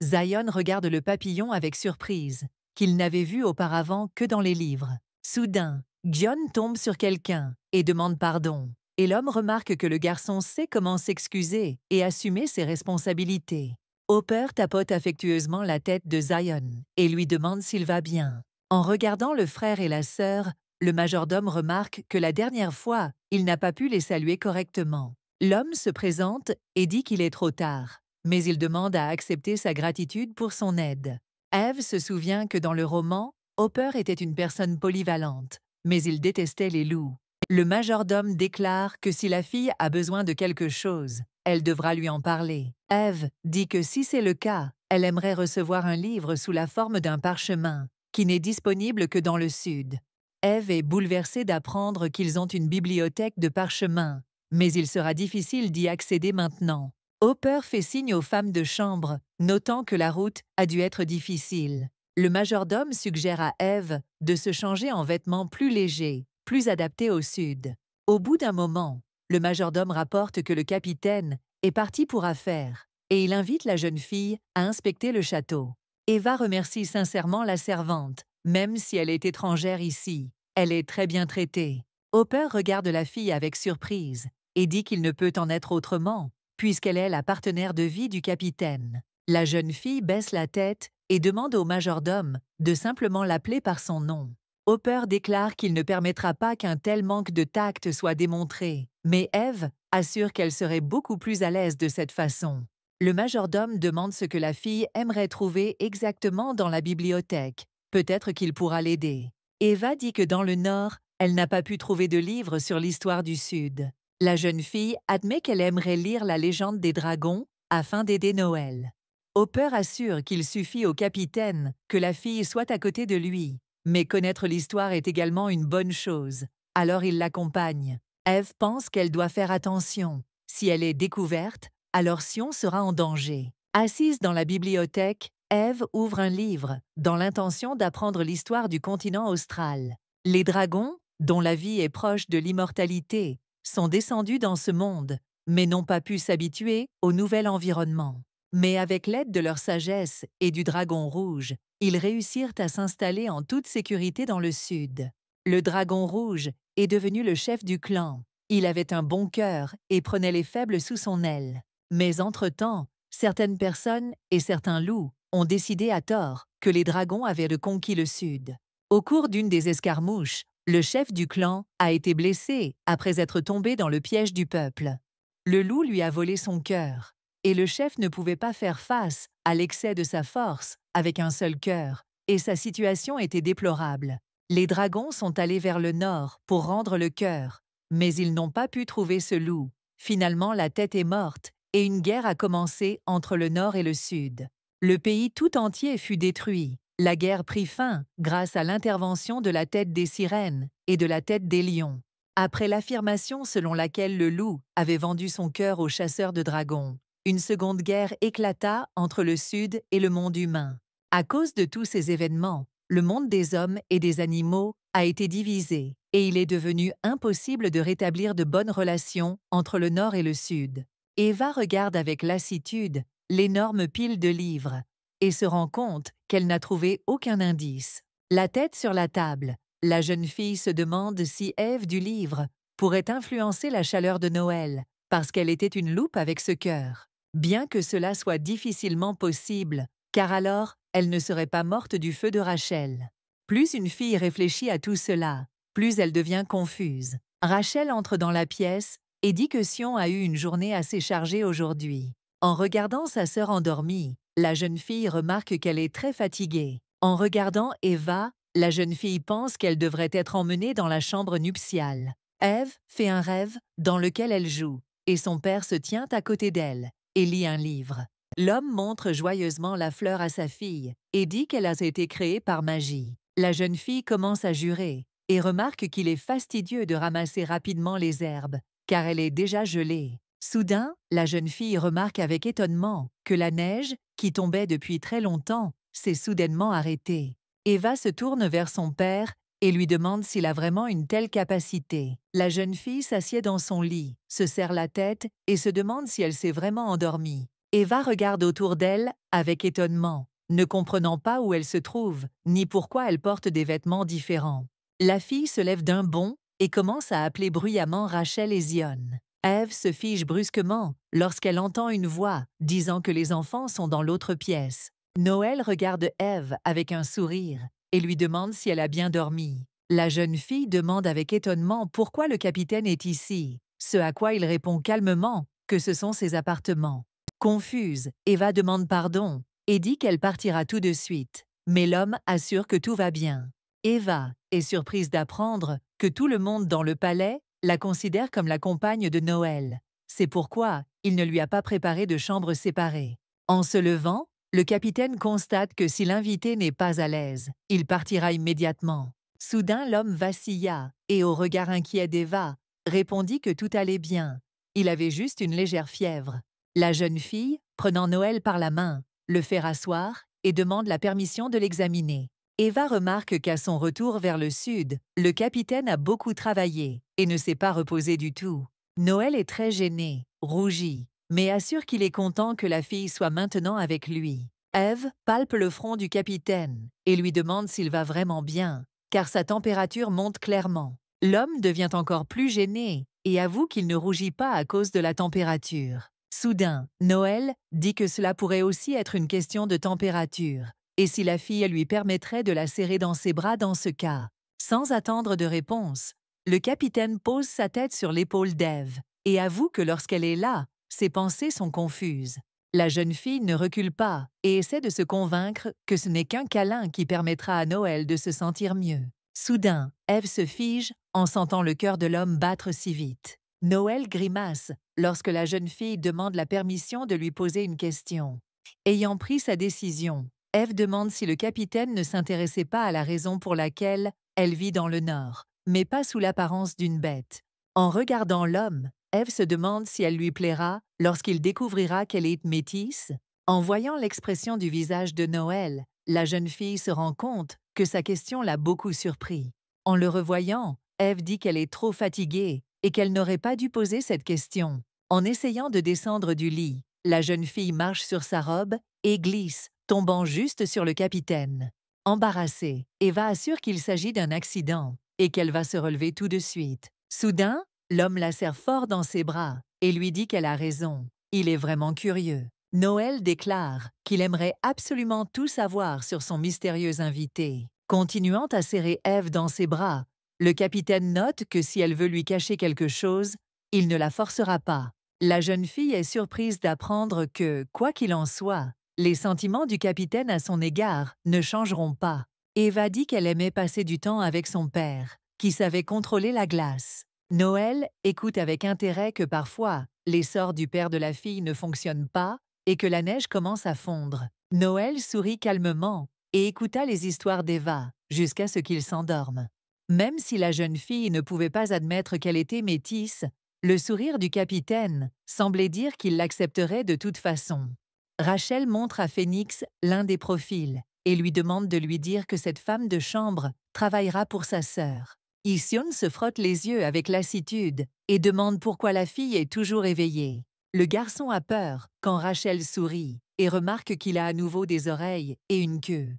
Zion regarde le papillon avec surprise, qu'il n'avait vu auparavant que dans les livres. Soudain, Gion tombe sur quelqu'un et demande pardon, et l'homme remarque que le garçon sait comment s'excuser et assumer ses responsabilités. Hopper tapote affectueusement la tête de Zion et lui demande s'il va bien. En regardant le frère et la sœur, le majordome remarque que la dernière fois, il n'a pas pu les saluer correctement. L'homme se présente et dit qu'il est trop tard, mais il demande à accepter sa gratitude pour son aide. Eve se souvient que dans le roman, Hopper était une personne polyvalente, mais il détestait les loups. Le majordome déclare que si la fille a besoin de quelque chose, elle devra lui en parler. Eve dit que si c'est le cas, elle aimerait recevoir un livre sous la forme d'un parchemin, qui n'est disponible que dans le Sud. Eve est bouleversée d'apprendre qu'ils ont une bibliothèque de parchemins, mais il sera difficile d'y accéder maintenant. Hopper fait signe aux femmes de chambre, notant que la route a dû être difficile. Le majordome suggère à Eve de se changer en vêtements plus légers, plus adaptés au sud. Au bout d'un moment, le majordome rapporte que le capitaine est parti pour affaires et il invite la jeune fille à inspecter le château. Eva remercie sincèrement la servante, même si elle est étrangère ici. Elle est très bien traitée. Hopper regarde la fille avec surprise et dit qu'il ne peut en être autrement, puisqu'elle est la partenaire de vie du capitaine. La jeune fille baisse la tête et demande au majordome de simplement l'appeler par son nom. Hopper déclare qu'il ne permettra pas qu'un tel manque de tact soit démontré, mais Eve assure qu'elle serait beaucoup plus à l'aise de cette façon. Le majordome demande ce que la fille aimerait trouver exactement dans la bibliothèque. Peut-être qu'il pourra l'aider. Eva dit que dans le Nord, elle n'a pas pu trouver de livre sur l'histoire du Sud. La jeune fille admet qu'elle aimerait lire la légende des dragons afin d'aider Noël. Hopper assure qu'il suffit au capitaine que la fille soit à côté de lui mais connaître l'histoire est également une bonne chose, alors il l'accompagne. Ève pense qu'elle doit faire attention. Si elle est découverte, alors Sion sera en danger. Assise dans la bibliothèque, Ève ouvre un livre, dans l'intention d'apprendre l'histoire du continent austral. Les dragons, dont la vie est proche de l'immortalité, sont descendus dans ce monde, mais n'ont pas pu s'habituer au nouvel environnement. Mais avec l'aide de leur sagesse et du dragon rouge, ils réussirent à s'installer en toute sécurité dans le sud. Le dragon rouge est devenu le chef du clan. Il avait un bon cœur et prenait les faibles sous son aile. Mais entre-temps, certaines personnes et certains loups ont décidé à tort que les dragons avaient reconquis le sud. Au cours d'une des escarmouches, le chef du clan a été blessé après être tombé dans le piège du peuple. Le loup lui a volé son cœur et le chef ne pouvait pas faire face à l'excès de sa force avec un seul cœur, et sa situation était déplorable. Les dragons sont allés vers le nord pour rendre le cœur, mais ils n'ont pas pu trouver ce loup. Finalement, la tête est morte, et une guerre a commencé entre le nord et le sud. Le pays tout entier fut détruit. La guerre prit fin grâce à l'intervention de la tête des sirènes et de la tête des lions, après l'affirmation selon laquelle le loup avait vendu son cœur aux chasseurs de dragons. Une seconde guerre éclata entre le Sud et le monde humain. À cause de tous ces événements, le monde des hommes et des animaux a été divisé, et il est devenu impossible de rétablir de bonnes relations entre le Nord et le Sud. Eva regarde avec lassitude l'énorme pile de livres et se rend compte qu'elle n'a trouvé aucun indice. La tête sur la table, la jeune fille se demande si Ève du livre pourrait influencer la chaleur de Noël, parce qu'elle était une loupe avec ce cœur bien que cela soit difficilement possible, car alors elle ne serait pas morte du feu de Rachel. Plus une fille réfléchit à tout cela, plus elle devient confuse. Rachel entre dans la pièce et dit que Sion a eu une journée assez chargée aujourd'hui. En regardant sa sœur endormie, la jeune fille remarque qu'elle est très fatiguée. En regardant Eva, la jeune fille pense qu'elle devrait être emmenée dans la chambre nuptiale. Eve fait un rêve dans lequel elle joue, et son père se tient à côté d'elle et lit un livre. L'homme montre joyeusement la fleur à sa fille et dit qu'elle a été créée par magie. La jeune fille commence à jurer et remarque qu'il est fastidieux de ramasser rapidement les herbes, car elle est déjà gelée. Soudain, la jeune fille remarque avec étonnement que la neige, qui tombait depuis très longtemps, s'est soudainement arrêtée. Eva se tourne vers son père et lui demande s'il a vraiment une telle capacité. La jeune fille s'assied dans son lit, se serre la tête et se demande si elle s'est vraiment endormie. Eva regarde autour d'elle avec étonnement, ne comprenant pas où elle se trouve, ni pourquoi elle porte des vêtements différents. La fille se lève d'un bond et commence à appeler bruyamment Rachel et Zion. Eve se fige brusquement lorsqu'elle entend une voix disant que les enfants sont dans l'autre pièce. Noël regarde Eve avec un sourire et lui demande si elle a bien dormi. La jeune fille demande avec étonnement pourquoi le capitaine est ici, ce à quoi il répond calmement que ce sont ses appartements. Confuse, Eva demande pardon et dit qu'elle partira tout de suite, mais l'homme assure que tout va bien. Eva est surprise d'apprendre que tout le monde dans le palais la considère comme la compagne de Noël. C'est pourquoi il ne lui a pas préparé de chambre séparée. En se levant, le capitaine constate que si l'invité n'est pas à l'aise, il partira immédiatement. Soudain, l'homme vacilla et, au regard inquiet d'Eva, répondit que tout allait bien. Il avait juste une légère fièvre. La jeune fille, prenant Noël par la main, le fait rasseoir et demande la permission de l'examiner. Eva remarque qu'à son retour vers le sud, le capitaine a beaucoup travaillé et ne s'est pas reposé du tout. Noël est très gêné, rougit, mais assure qu'il est content que la fille soit maintenant avec lui. Eve palpe le front du capitaine et lui demande s'il va vraiment bien, car sa température monte clairement. L'homme devient encore plus gêné et avoue qu'il ne rougit pas à cause de la température. Soudain, Noël dit que cela pourrait aussi être une question de température, et si la fille lui permettrait de la serrer dans ses bras dans ce cas. Sans attendre de réponse, le capitaine pose sa tête sur l'épaule d'Eve et avoue que lorsqu'elle est là, ses pensées sont confuses. La jeune fille ne recule pas et essaie de se convaincre que ce n'est qu'un câlin qui permettra à Noël de se sentir mieux. Soudain, Eve se fige en sentant le cœur de l'homme battre si vite. Noël grimace lorsque la jeune fille demande la permission de lui poser une question. Ayant pris sa décision, Eve demande si le capitaine ne s'intéressait pas à la raison pour laquelle elle vit dans le Nord, mais pas sous l'apparence d'une bête. En regardant l'homme, Eve se demande si elle lui plaira lorsqu'il découvrira qu'elle est métisse. En voyant l'expression du visage de Noël, la jeune fille se rend compte que sa question l'a beaucoup surpris. En le revoyant, Eve dit qu'elle est trop fatiguée et qu'elle n'aurait pas dû poser cette question. En essayant de descendre du lit, la jeune fille marche sur sa robe et glisse, tombant juste sur le capitaine. Embarrassée, Eva assure qu'il s'agit d'un accident et qu'elle va se relever tout de suite. Soudain, L'homme la serre fort dans ses bras et lui dit qu'elle a raison. Il est vraiment curieux. Noël déclare qu'il aimerait absolument tout savoir sur son mystérieux invité. Continuant à serrer Ève dans ses bras, le capitaine note que si elle veut lui cacher quelque chose, il ne la forcera pas. La jeune fille est surprise d'apprendre que, quoi qu'il en soit, les sentiments du capitaine à son égard ne changeront pas. Eva dit qu'elle aimait passer du temps avec son père, qui savait contrôler la glace. Noël écoute avec intérêt que parfois, l'essor du père de la fille ne fonctionne pas et que la neige commence à fondre. Noël sourit calmement et écouta les histoires d'Eva jusqu'à ce qu'il s'endorme. Même si la jeune fille ne pouvait pas admettre qu'elle était métisse, le sourire du capitaine semblait dire qu'il l'accepterait de toute façon. Rachel montre à Phoenix l'un des profils et lui demande de lui dire que cette femme de chambre travaillera pour sa sœur. Ission se frotte les yeux avec lassitude et demande pourquoi la fille est toujours éveillée. Le garçon a peur quand Rachel sourit et remarque qu'il a à nouveau des oreilles et une queue.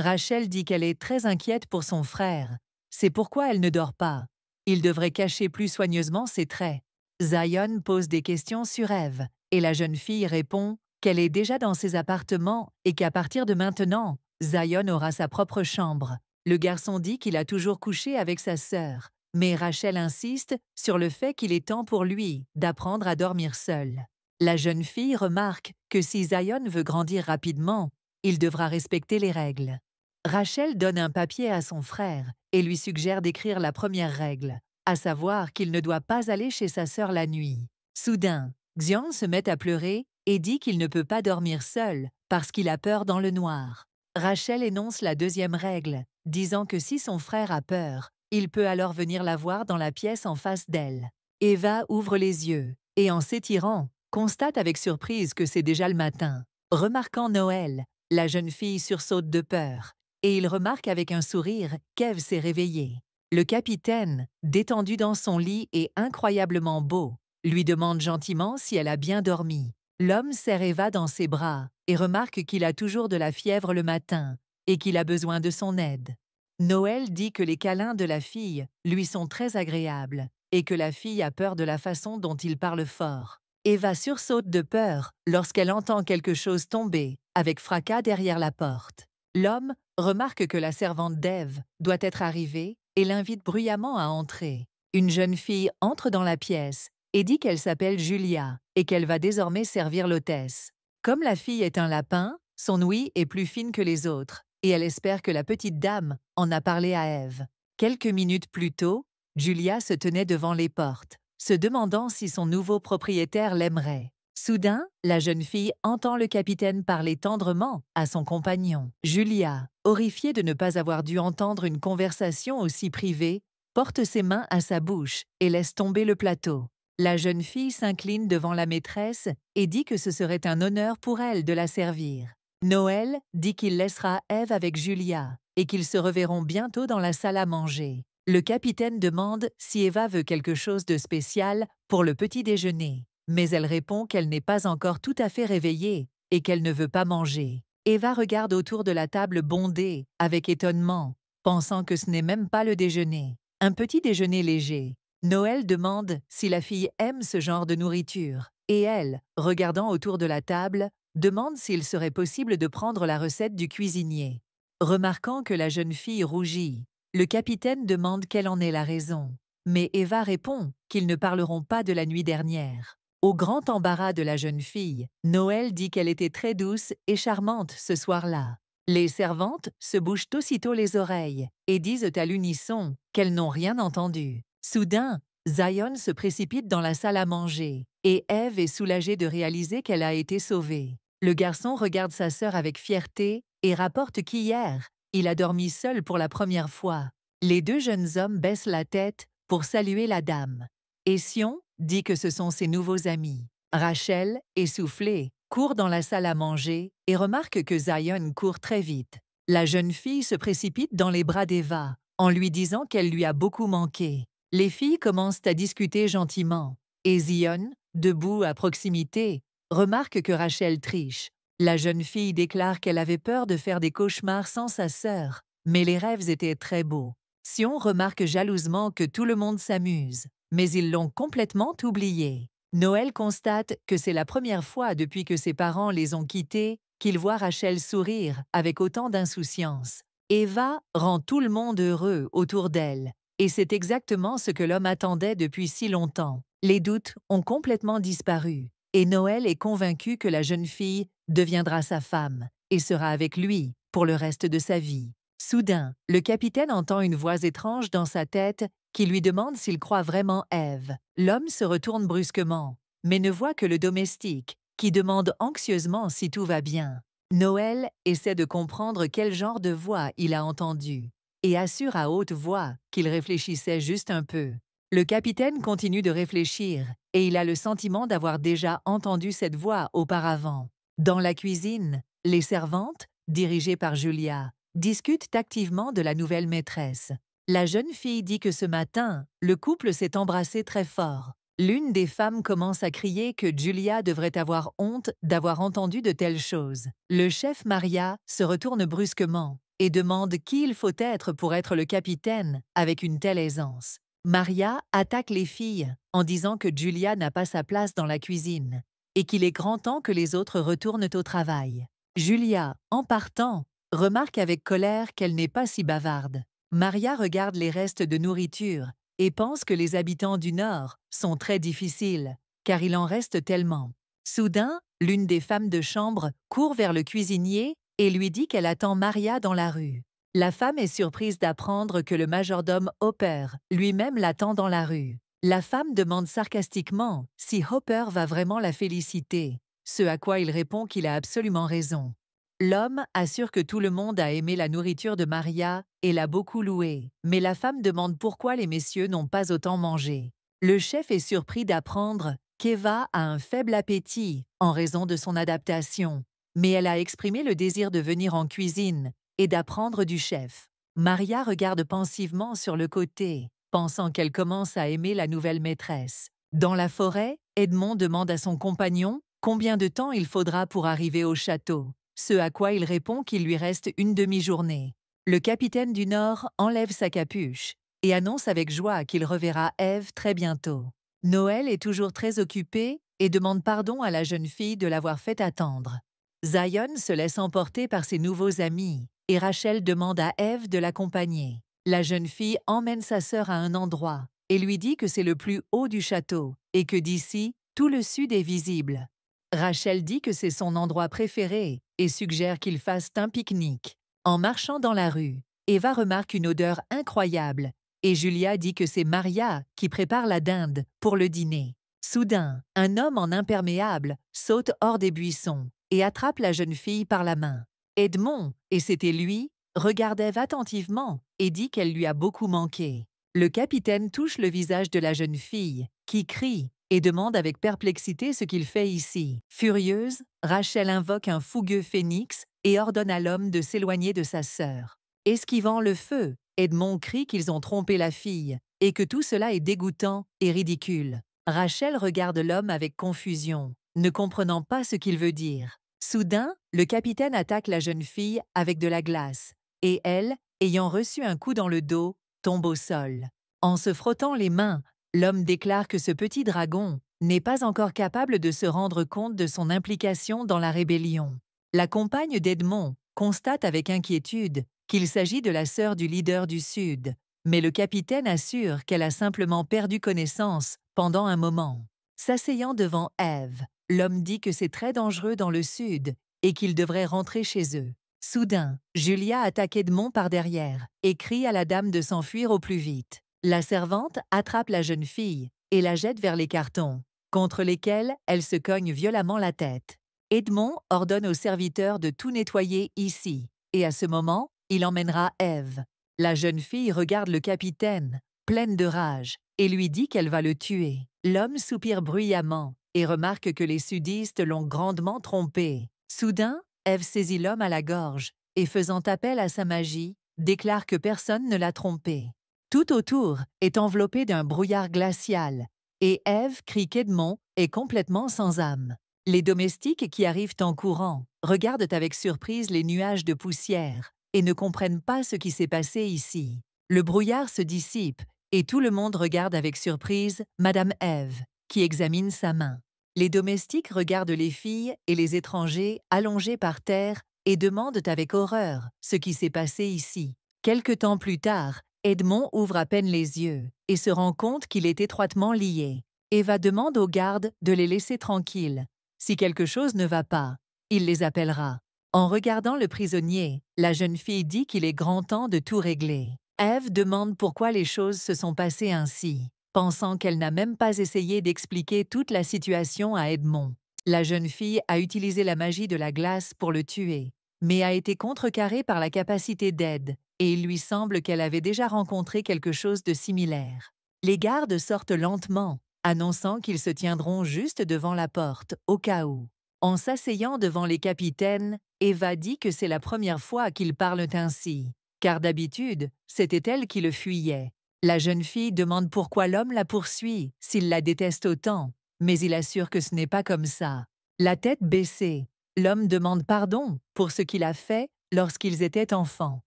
Rachel dit qu'elle est très inquiète pour son frère. C'est pourquoi elle ne dort pas. Il devrait cacher plus soigneusement ses traits. Zion pose des questions sur Eve, et la jeune fille répond qu'elle est déjà dans ses appartements et qu'à partir de maintenant, Zion aura sa propre chambre. Le garçon dit qu'il a toujours couché avec sa sœur, mais Rachel insiste sur le fait qu'il est temps pour lui d'apprendre à dormir seul. La jeune fille remarque que si Zion veut grandir rapidement, il devra respecter les règles. Rachel donne un papier à son frère et lui suggère d'écrire la première règle, à savoir qu'il ne doit pas aller chez sa sœur la nuit. Soudain, Zion se met à pleurer et dit qu'il ne peut pas dormir seul parce qu'il a peur dans le noir. Rachel énonce la deuxième règle, disant que si son frère a peur, il peut alors venir la voir dans la pièce en face d'elle. Eva ouvre les yeux, et en s'étirant, constate avec surprise que c'est déjà le matin. Remarquant Noël, la jeune fille sursaute de peur, et il remarque avec un sourire qu'Eve s'est réveillée. Le capitaine, détendu dans son lit et incroyablement beau, lui demande gentiment si elle a bien dormi. L'homme serre Eva dans ses bras et remarque qu'il a toujours de la fièvre le matin et qu'il a besoin de son aide. Noël dit que les câlins de la fille lui sont très agréables et que la fille a peur de la façon dont il parle fort. Eva sursaute de peur lorsqu'elle entend quelque chose tomber avec fracas derrière la porte. L'homme remarque que la servante d'Ève doit être arrivée et l'invite bruyamment à entrer. Une jeune fille entre dans la pièce et dit qu'elle s'appelle Julia et qu'elle va désormais servir l'hôtesse. Comme la fille est un lapin, son ouïe est plus fine que les autres, et elle espère que la petite dame en a parlé à Ève. Quelques minutes plus tôt, Julia se tenait devant les portes, se demandant si son nouveau propriétaire l'aimerait. Soudain, la jeune fille entend le capitaine parler tendrement à son compagnon. Julia, horrifiée de ne pas avoir dû entendre une conversation aussi privée, porte ses mains à sa bouche et laisse tomber le plateau. La jeune fille s'incline devant la maîtresse et dit que ce serait un honneur pour elle de la servir. Noël dit qu'il laissera Ève avec Julia et qu'ils se reverront bientôt dans la salle à manger. Le capitaine demande si Eva veut quelque chose de spécial pour le petit déjeuner, mais elle répond qu'elle n'est pas encore tout à fait réveillée et qu'elle ne veut pas manger. Eva regarde autour de la table bondée, avec étonnement, pensant que ce n'est même pas le déjeuner. Un petit déjeuner léger, Noël demande si la fille aime ce genre de nourriture, et elle, regardant autour de la table, demande s'il serait possible de prendre la recette du cuisinier. Remarquant que la jeune fille rougit, le capitaine demande quelle en est la raison, mais Eva répond qu'ils ne parleront pas de la nuit dernière. Au grand embarras de la jeune fille, Noël dit qu'elle était très douce et charmante ce soir-là. Les servantes se bougent aussitôt les oreilles et disent à l'unisson qu'elles n'ont rien entendu. Soudain, Zion se précipite dans la salle à manger, et Ève est soulagée de réaliser qu'elle a été sauvée. Le garçon regarde sa sœur avec fierté et rapporte qu'hier, il a dormi seul pour la première fois. Les deux jeunes hommes baissent la tête pour saluer la dame. Et Sion dit que ce sont ses nouveaux amis. Rachel, essoufflée, court dans la salle à manger et remarque que Zion court très vite. La jeune fille se précipite dans les bras d'Eva en lui disant qu'elle lui a beaucoup manqué. Les filles commencent à discuter gentiment, et Zion, debout à proximité, remarque que Rachel triche. La jeune fille déclare qu'elle avait peur de faire des cauchemars sans sa sœur, mais les rêves étaient très beaux. Sion remarque jalousement que tout le monde s'amuse, mais ils l'ont complètement oublié. Noël constate que c'est la première fois depuis que ses parents les ont quittés qu'il voit Rachel sourire avec autant d'insouciance. Eva rend tout le monde heureux autour d'elle, et c'est exactement ce que l'homme attendait depuis si longtemps. Les doutes ont complètement disparu, et Noël est convaincu que la jeune fille deviendra sa femme et sera avec lui pour le reste de sa vie. Soudain, le capitaine entend une voix étrange dans sa tête qui lui demande s'il croit vraiment Ève. L'homme se retourne brusquement, mais ne voit que le domestique, qui demande anxieusement si tout va bien. Noël essaie de comprendre quel genre de voix il a entendue et assure à haute voix qu'il réfléchissait juste un peu. Le capitaine continue de réfléchir, et il a le sentiment d'avoir déjà entendu cette voix auparavant. Dans la cuisine, les servantes, dirigées par Julia, discutent activement de la nouvelle maîtresse. La jeune fille dit que ce matin, le couple s'est embrassé très fort. L'une des femmes commence à crier que Julia devrait avoir honte d'avoir entendu de telles choses. Le chef Maria se retourne brusquement et demande qui il faut être pour être le capitaine avec une telle aisance. Maria attaque les filles en disant que Julia n'a pas sa place dans la cuisine et qu'il est grand temps que les autres retournent au travail. Julia, en partant, remarque avec colère qu'elle n'est pas si bavarde. Maria regarde les restes de nourriture et pense que les habitants du Nord sont très difficiles, car il en reste tellement. Soudain, l'une des femmes de chambre court vers le cuisinier et lui dit qu'elle attend Maria dans la rue. La femme est surprise d'apprendre que le majordome Hopper lui-même l'attend dans la rue. La femme demande sarcastiquement si Hopper va vraiment la féliciter, ce à quoi il répond qu'il a absolument raison. L'homme assure que tout le monde a aimé la nourriture de Maria et l'a beaucoup louée, mais la femme demande pourquoi les messieurs n'ont pas autant mangé. Le chef est surpris d'apprendre qu'Eva a un faible appétit en raison de son adaptation mais elle a exprimé le désir de venir en cuisine et d'apprendre du chef. Maria regarde pensivement sur le côté, pensant qu'elle commence à aimer la nouvelle maîtresse. Dans la forêt, Edmond demande à son compagnon combien de temps il faudra pour arriver au château, ce à quoi il répond qu'il lui reste une demi-journée. Le capitaine du Nord enlève sa capuche et annonce avec joie qu'il reverra Ève très bientôt. Noël est toujours très occupé et demande pardon à la jeune fille de l'avoir fait attendre. Zion se laisse emporter par ses nouveaux amis et Rachel demande à Eve de l'accompagner. La jeune fille emmène sa sœur à un endroit et lui dit que c'est le plus haut du château et que d'ici, tout le sud est visible. Rachel dit que c'est son endroit préféré et suggère qu'ils fassent un pique-nique. En marchant dans la rue, Eva remarque une odeur incroyable et Julia dit que c'est Maria qui prépare la dinde pour le dîner. Soudain, un homme en imperméable saute hors des buissons et attrape la jeune fille par la main. Edmond, et c'était lui, regarde Eve attentivement et dit qu'elle lui a beaucoup manqué. Le capitaine touche le visage de la jeune fille, qui crie et demande avec perplexité ce qu'il fait ici. Furieuse, Rachel invoque un fougueux phénix et ordonne à l'homme de s'éloigner de sa sœur. Esquivant le feu, Edmond crie qu'ils ont trompé la fille et que tout cela est dégoûtant et ridicule. Rachel regarde l'homme avec confusion ne comprenant pas ce qu'il veut dire. Soudain, le capitaine attaque la jeune fille avec de la glace, et elle, ayant reçu un coup dans le dos, tombe au sol. En se frottant les mains, l'homme déclare que ce petit dragon n'est pas encore capable de se rendre compte de son implication dans la rébellion. La compagne d'Edmond constate avec inquiétude qu'il s'agit de la sœur du leader du Sud, mais le capitaine assure qu'elle a simplement perdu connaissance pendant un moment. S'asseyant devant Ève, L'homme dit que c'est très dangereux dans le sud et qu'il devrait rentrer chez eux. Soudain, Julia attaque Edmond par derrière et crie à la dame de s'enfuir au plus vite. La servante attrape la jeune fille et la jette vers les cartons, contre lesquels elle se cogne violemment la tête. Edmond ordonne au serviteur de tout nettoyer ici, et à ce moment, il emmènera Ève. La jeune fille regarde le capitaine, pleine de rage, et lui dit qu'elle va le tuer. L'homme soupire bruyamment et remarque que les sudistes l'ont grandement trompé. Soudain, Ève saisit l'homme à la gorge et, faisant appel à sa magie, déclare que personne ne l'a trompé. Tout autour est enveloppé d'un brouillard glacial, et Ève crie qu'Edmond est complètement sans âme. Les domestiques qui arrivent en courant regardent avec surprise les nuages de poussière et ne comprennent pas ce qui s'est passé ici. Le brouillard se dissipe et tout le monde regarde avec surprise Madame Ève, qui examine sa main. Les domestiques regardent les filles et les étrangers allongés par terre et demandent avec horreur ce qui s'est passé ici. Quelque temps plus tard, Edmond ouvre à peine les yeux et se rend compte qu'il est étroitement lié. Eva demande aux gardes de les laisser tranquilles. Si quelque chose ne va pas, il les appellera. En regardant le prisonnier, la jeune fille dit qu'il est grand temps de tout régler. Eve demande pourquoi les choses se sont passées ainsi pensant qu'elle n'a même pas essayé d'expliquer toute la situation à Edmond. La jeune fille a utilisé la magie de la glace pour le tuer, mais a été contrecarrée par la capacité d'aide, et il lui semble qu'elle avait déjà rencontré quelque chose de similaire. Les gardes sortent lentement, annonçant qu'ils se tiendront juste devant la porte, au cas où. En s'asseyant devant les capitaines, Eva dit que c'est la première fois qu'ils parlent ainsi, car d'habitude, c'était elle qui le fuyait, la jeune fille demande pourquoi l'homme la poursuit, s'il la déteste autant, mais il assure que ce n'est pas comme ça. La tête baissée, l'homme demande pardon pour ce qu'il a fait lorsqu'ils étaient enfants.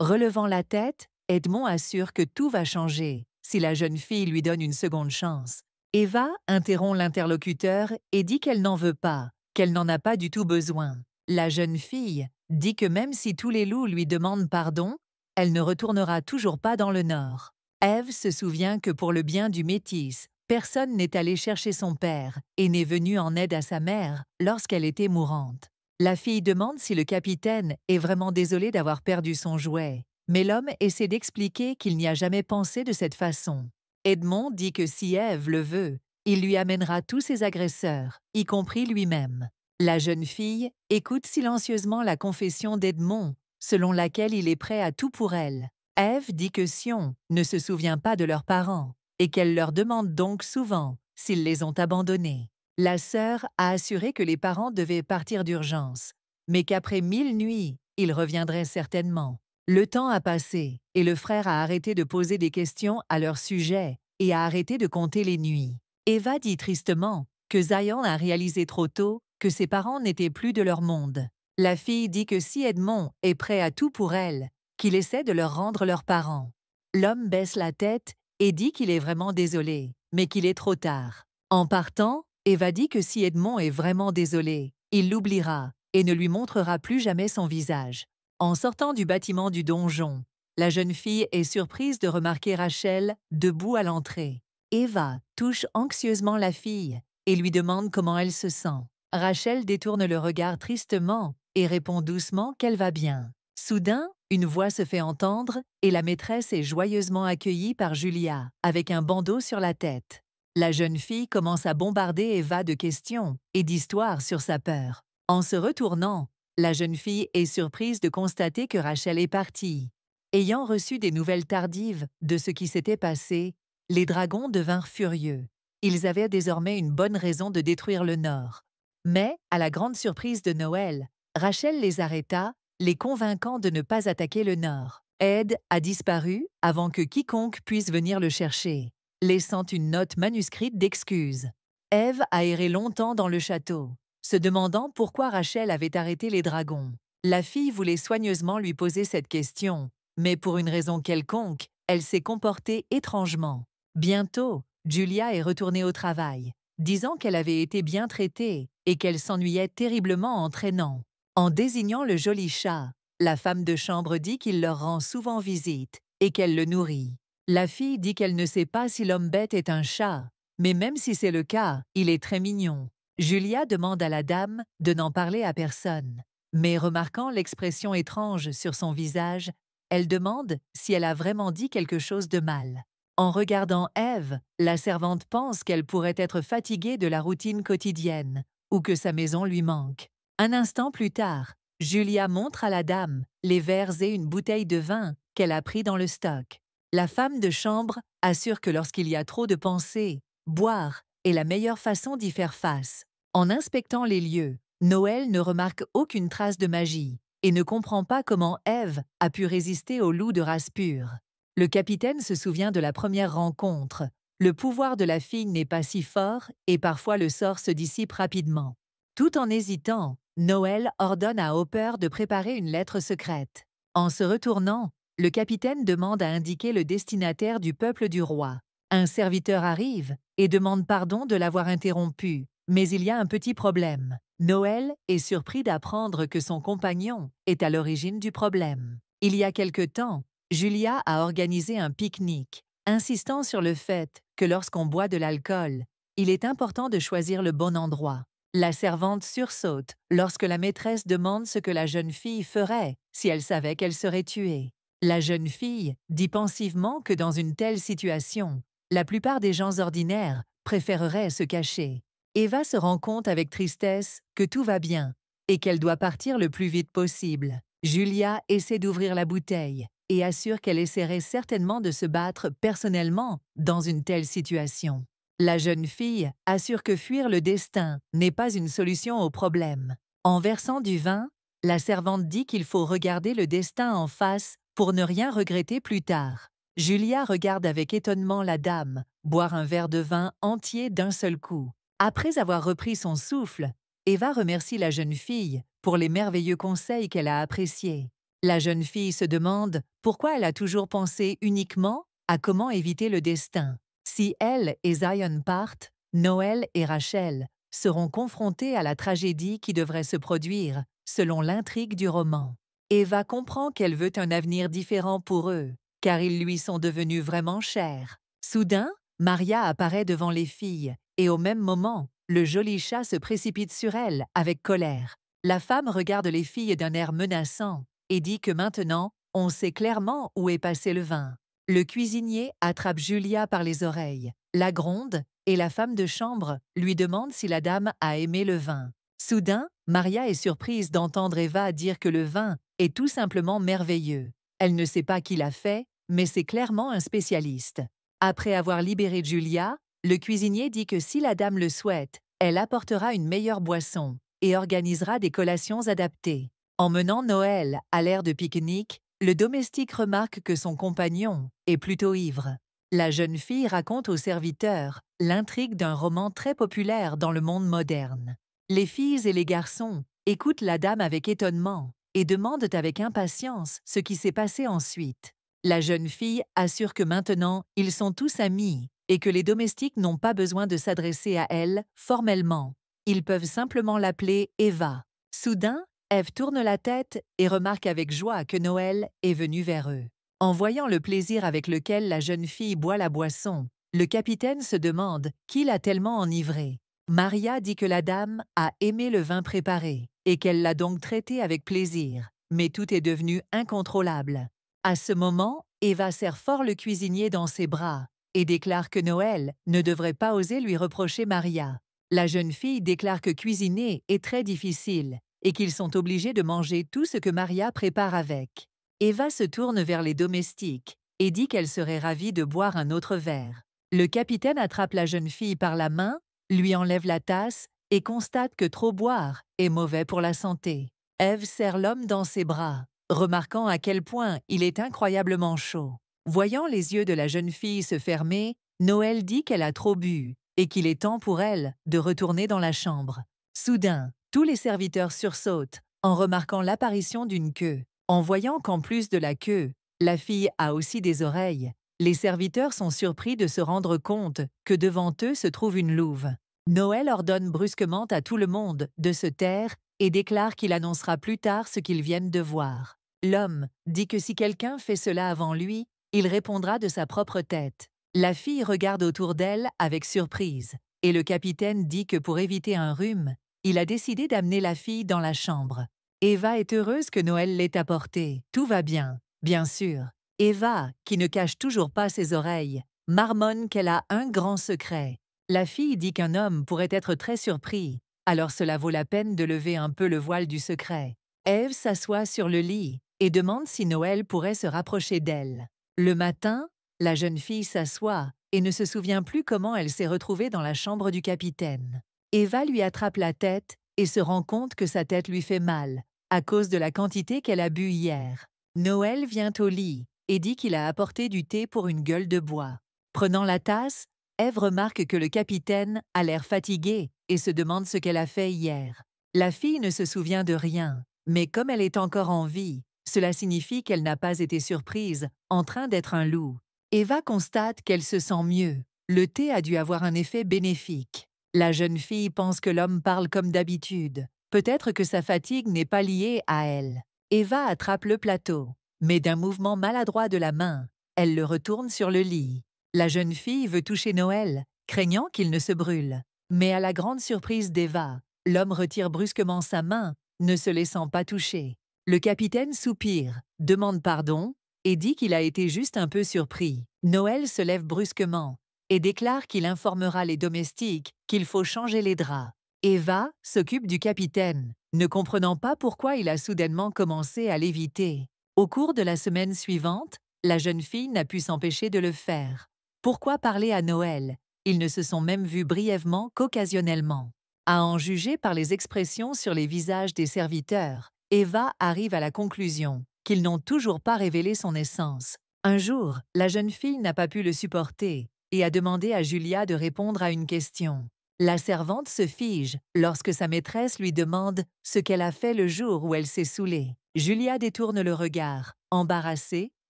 Relevant la tête, Edmond assure que tout va changer si la jeune fille lui donne une seconde chance. Eva interrompt l'interlocuteur et dit qu'elle n'en veut pas, qu'elle n'en a pas du tout besoin. La jeune fille dit que même si tous les loups lui demandent pardon, elle ne retournera toujours pas dans le nord. Eve se souvient que pour le bien du métis, personne n'est allé chercher son père et n'est venu en aide à sa mère lorsqu'elle était mourante. La fille demande si le capitaine est vraiment désolé d'avoir perdu son jouet, mais l'homme essaie d'expliquer qu'il n'y a jamais pensé de cette façon. Edmond dit que si Ève le veut, il lui amènera tous ses agresseurs, y compris lui-même. La jeune fille écoute silencieusement la confession d'Edmond, selon laquelle il est prêt à tout pour elle, Ève dit que Sion ne se souvient pas de leurs parents et qu'elle leur demande donc souvent s'ils les ont abandonnés. La sœur a assuré que les parents devaient partir d'urgence, mais qu'après mille nuits, ils reviendraient certainement. Le temps a passé et le frère a arrêté de poser des questions à leur sujet et a arrêté de compter les nuits. Eva dit tristement que Zion a réalisé trop tôt que ses parents n'étaient plus de leur monde. La fille dit que si Edmond est prêt à tout pour elle, qu'il essaie de leur rendre leurs parents. L'homme baisse la tête et dit qu'il est vraiment désolé, mais qu'il est trop tard. En partant, Eva dit que si Edmond est vraiment désolé, il l'oubliera et ne lui montrera plus jamais son visage. En sortant du bâtiment du donjon, la jeune fille est surprise de remarquer Rachel debout à l'entrée. Eva touche anxieusement la fille et lui demande comment elle se sent. Rachel détourne le regard tristement et répond doucement qu'elle va bien. Soudain, une voix se fait entendre et la maîtresse est joyeusement accueillie par Julia, avec un bandeau sur la tête. La jeune fille commence à bombarder Eva de questions et d'histoires sur sa peur. En se retournant, la jeune fille est surprise de constater que Rachel est partie. Ayant reçu des nouvelles tardives de ce qui s'était passé, les dragons devinrent furieux. Ils avaient désormais une bonne raison de détruire le Nord. Mais, à la grande surprise de Noël, Rachel les arrêta les convaincant de ne pas attaquer le Nord. Ed a disparu avant que quiconque puisse venir le chercher, laissant une note manuscrite d'excuses. Eve a erré longtemps dans le château, se demandant pourquoi Rachel avait arrêté les dragons. La fille voulait soigneusement lui poser cette question, mais pour une raison quelconque, elle s'est comportée étrangement. Bientôt, Julia est retournée au travail, disant qu'elle avait été bien traitée et qu'elle s'ennuyait terriblement en traînant. En désignant le joli chat, la femme de chambre dit qu'il leur rend souvent visite et qu'elle le nourrit. La fille dit qu'elle ne sait pas si l'homme bête est un chat, mais même si c'est le cas, il est très mignon. Julia demande à la dame de n'en parler à personne, mais remarquant l'expression étrange sur son visage, elle demande si elle a vraiment dit quelque chose de mal. En regardant Ève, la servante pense qu'elle pourrait être fatiguée de la routine quotidienne ou que sa maison lui manque. Un instant plus tard, Julia montre à la dame les verres et une bouteille de vin qu'elle a pris dans le stock. La femme de chambre assure que lorsqu'il y a trop de pensées, boire est la meilleure façon d'y faire face. En inspectant les lieux, Noël ne remarque aucune trace de magie et ne comprend pas comment Ève a pu résister au loup de race pure. Le capitaine se souvient de la première rencontre. Le pouvoir de la fille n'est pas si fort et parfois le sort se dissipe rapidement. Tout en hésitant, Noël ordonne à Hopper de préparer une lettre secrète. En se retournant, le capitaine demande à indiquer le destinataire du peuple du roi. Un serviteur arrive et demande pardon de l'avoir interrompu, mais il y a un petit problème. Noël est surpris d'apprendre que son compagnon est à l'origine du problème. Il y a quelque temps, Julia a organisé un pique-nique, insistant sur le fait que lorsqu'on boit de l'alcool, il est important de choisir le bon endroit. La servante sursaute lorsque la maîtresse demande ce que la jeune fille ferait si elle savait qu'elle serait tuée. La jeune fille dit pensivement que dans une telle situation, la plupart des gens ordinaires préféreraient se cacher. Eva se rend compte avec tristesse que tout va bien et qu'elle doit partir le plus vite possible. Julia essaie d'ouvrir la bouteille et assure qu'elle essaierait certainement de se battre personnellement dans une telle situation. La jeune fille assure que fuir le destin n'est pas une solution au problème. En versant du vin, la servante dit qu'il faut regarder le destin en face pour ne rien regretter plus tard. Julia regarde avec étonnement la dame boire un verre de vin entier d'un seul coup. Après avoir repris son souffle, Eva remercie la jeune fille pour les merveilleux conseils qu'elle a appréciés. La jeune fille se demande pourquoi elle a toujours pensé uniquement à comment éviter le destin. Si elle et Zion partent, Noël et Rachel seront confrontés à la tragédie qui devrait se produire, selon l'intrigue du roman. Eva comprend qu'elle veut un avenir différent pour eux, car ils lui sont devenus vraiment chers. Soudain, Maria apparaît devant les filles, et au même moment, le joli chat se précipite sur elle avec colère. La femme regarde les filles d'un air menaçant et dit que maintenant, on sait clairement où est passé le vin. Le cuisinier attrape Julia par les oreilles, la gronde, et la femme de chambre lui demande si la dame a aimé le vin. Soudain, Maria est surprise d'entendre Eva dire que le vin est tout simplement merveilleux. Elle ne sait pas qui l'a fait, mais c'est clairement un spécialiste. Après avoir libéré Julia, le cuisinier dit que si la dame le souhaite, elle apportera une meilleure boisson et organisera des collations adaptées. En menant Noël à l'air de pique-nique, le domestique remarque que son compagnon est plutôt ivre. La jeune fille raconte au serviteur l'intrigue d'un roman très populaire dans le monde moderne. Les filles et les garçons écoutent la dame avec étonnement et demandent avec impatience ce qui s'est passé ensuite. La jeune fille assure que maintenant, ils sont tous amis et que les domestiques n'ont pas besoin de s'adresser à elle formellement. Ils peuvent simplement l'appeler Eva. Soudain, Ève tourne la tête et remarque avec joie que Noël est venu vers eux. En voyant le plaisir avec lequel la jeune fille boit la boisson, le capitaine se demande qui l'a tellement enivrée. Maria dit que la dame a aimé le vin préparé et qu'elle l'a donc traité avec plaisir, mais tout est devenu incontrôlable. À ce moment, Eva serre fort le cuisinier dans ses bras et déclare que Noël ne devrait pas oser lui reprocher Maria. La jeune fille déclare que cuisiner est très difficile et qu'ils sont obligés de manger tout ce que Maria prépare avec. Eva se tourne vers les domestiques et dit qu'elle serait ravie de boire un autre verre. Le capitaine attrape la jeune fille par la main, lui enlève la tasse et constate que trop boire est mauvais pour la santé. Eve serre l'homme dans ses bras, remarquant à quel point il est incroyablement chaud. Voyant les yeux de la jeune fille se fermer, Noël dit qu'elle a trop bu et qu'il est temps pour elle de retourner dans la chambre. Soudain, tous les serviteurs sursautent en remarquant l'apparition d'une queue. En voyant qu'en plus de la queue, la fille a aussi des oreilles, les serviteurs sont surpris de se rendre compte que devant eux se trouve une louve. Noël ordonne brusquement à tout le monde de se taire et déclare qu'il annoncera plus tard ce qu'ils viennent de voir. L'homme dit que si quelqu'un fait cela avant lui, il répondra de sa propre tête. La fille regarde autour d'elle avec surprise, et le capitaine dit que pour éviter un rhume, il a décidé d'amener la fille dans la chambre. Eva est heureuse que Noël l'ait apportée. Tout va bien, bien sûr. Eva, qui ne cache toujours pas ses oreilles, marmonne qu'elle a un grand secret. La fille dit qu'un homme pourrait être très surpris, alors cela vaut la peine de lever un peu le voile du secret. Eve s'assoit sur le lit et demande si Noël pourrait se rapprocher d'elle. Le matin, la jeune fille s'assoit et ne se souvient plus comment elle s'est retrouvée dans la chambre du capitaine. Eva lui attrape la tête et se rend compte que sa tête lui fait mal, à cause de la quantité qu'elle a bu hier. Noël vient au lit et dit qu'il a apporté du thé pour une gueule de bois. Prenant la tasse, Eve remarque que le capitaine a l'air fatigué et se demande ce qu'elle a fait hier. La fille ne se souvient de rien, mais comme elle est encore en vie, cela signifie qu'elle n'a pas été surprise, en train d'être un loup. Eva constate qu'elle se sent mieux. Le thé a dû avoir un effet bénéfique. La jeune fille pense que l'homme parle comme d'habitude. Peut-être que sa fatigue n'est pas liée à elle. Eva attrape le plateau, mais d'un mouvement maladroit de la main, elle le retourne sur le lit. La jeune fille veut toucher Noël, craignant qu'il ne se brûle. Mais à la grande surprise d'Eva, l'homme retire brusquement sa main, ne se laissant pas toucher. Le capitaine soupire, demande pardon, et dit qu'il a été juste un peu surpris. Noël se lève brusquement, et déclare qu'il informera les domestiques qu'il faut changer les draps. Eva s'occupe du capitaine, ne comprenant pas pourquoi il a soudainement commencé à l'éviter. Au cours de la semaine suivante, la jeune fille n'a pu s'empêcher de le faire. Pourquoi parler à Noël Ils ne se sont même vus brièvement qu'occasionnellement. À en juger par les expressions sur les visages des serviteurs, Eva arrive à la conclusion qu'ils n'ont toujours pas révélé son essence. Un jour, la jeune fille n'a pas pu le supporter et a demandé à Julia de répondre à une question. La servante se fige lorsque sa maîtresse lui demande ce qu'elle a fait le jour où elle s'est saoulée. Julia détourne le regard, embarrassée,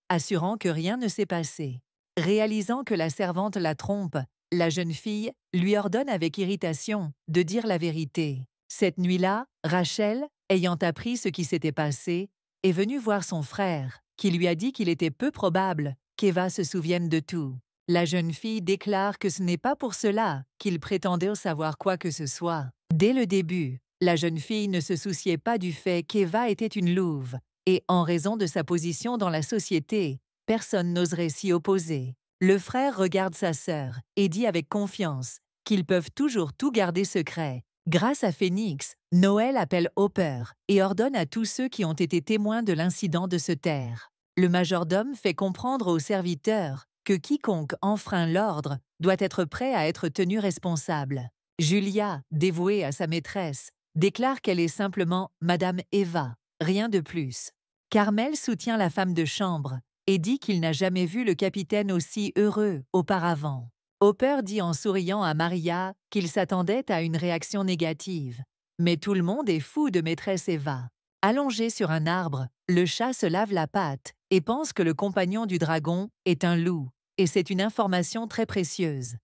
assurant que rien ne s'est passé. Réalisant que la servante la trompe, la jeune fille lui ordonne avec irritation de dire la vérité. Cette nuit-là, Rachel, ayant appris ce qui s'était passé, est venue voir son frère, qui lui a dit qu'il était peu probable qu'Eva se souvienne de tout. La jeune fille déclare que ce n'est pas pour cela qu'il prétendait savoir quoi que ce soit. Dès le début, la jeune fille ne se souciait pas du fait qu'Eva était une louve, et en raison de sa position dans la société, personne n'oserait s'y opposer. Le frère regarde sa sœur et dit avec confiance qu'ils peuvent toujours tout garder secret. Grâce à Phoenix, Noël appelle Hopper et ordonne à tous ceux qui ont été témoins de l'incident de se taire. Le majordome fait comprendre aux serviteurs quiconque enfreint l'ordre doit être prêt à être tenu responsable. Julia, dévouée à sa maîtresse, déclare qu'elle est simplement Madame Eva, rien de plus. Carmel soutient la femme de chambre et dit qu'il n'a jamais vu le capitaine aussi heureux auparavant. Hopper dit en souriant à Maria qu'il s'attendait à une réaction négative. Mais tout le monde est fou de maîtresse Eva. Allongé sur un arbre, le chat se lave la patte et pense que le compagnon du dragon est un loup et c'est une information très précieuse.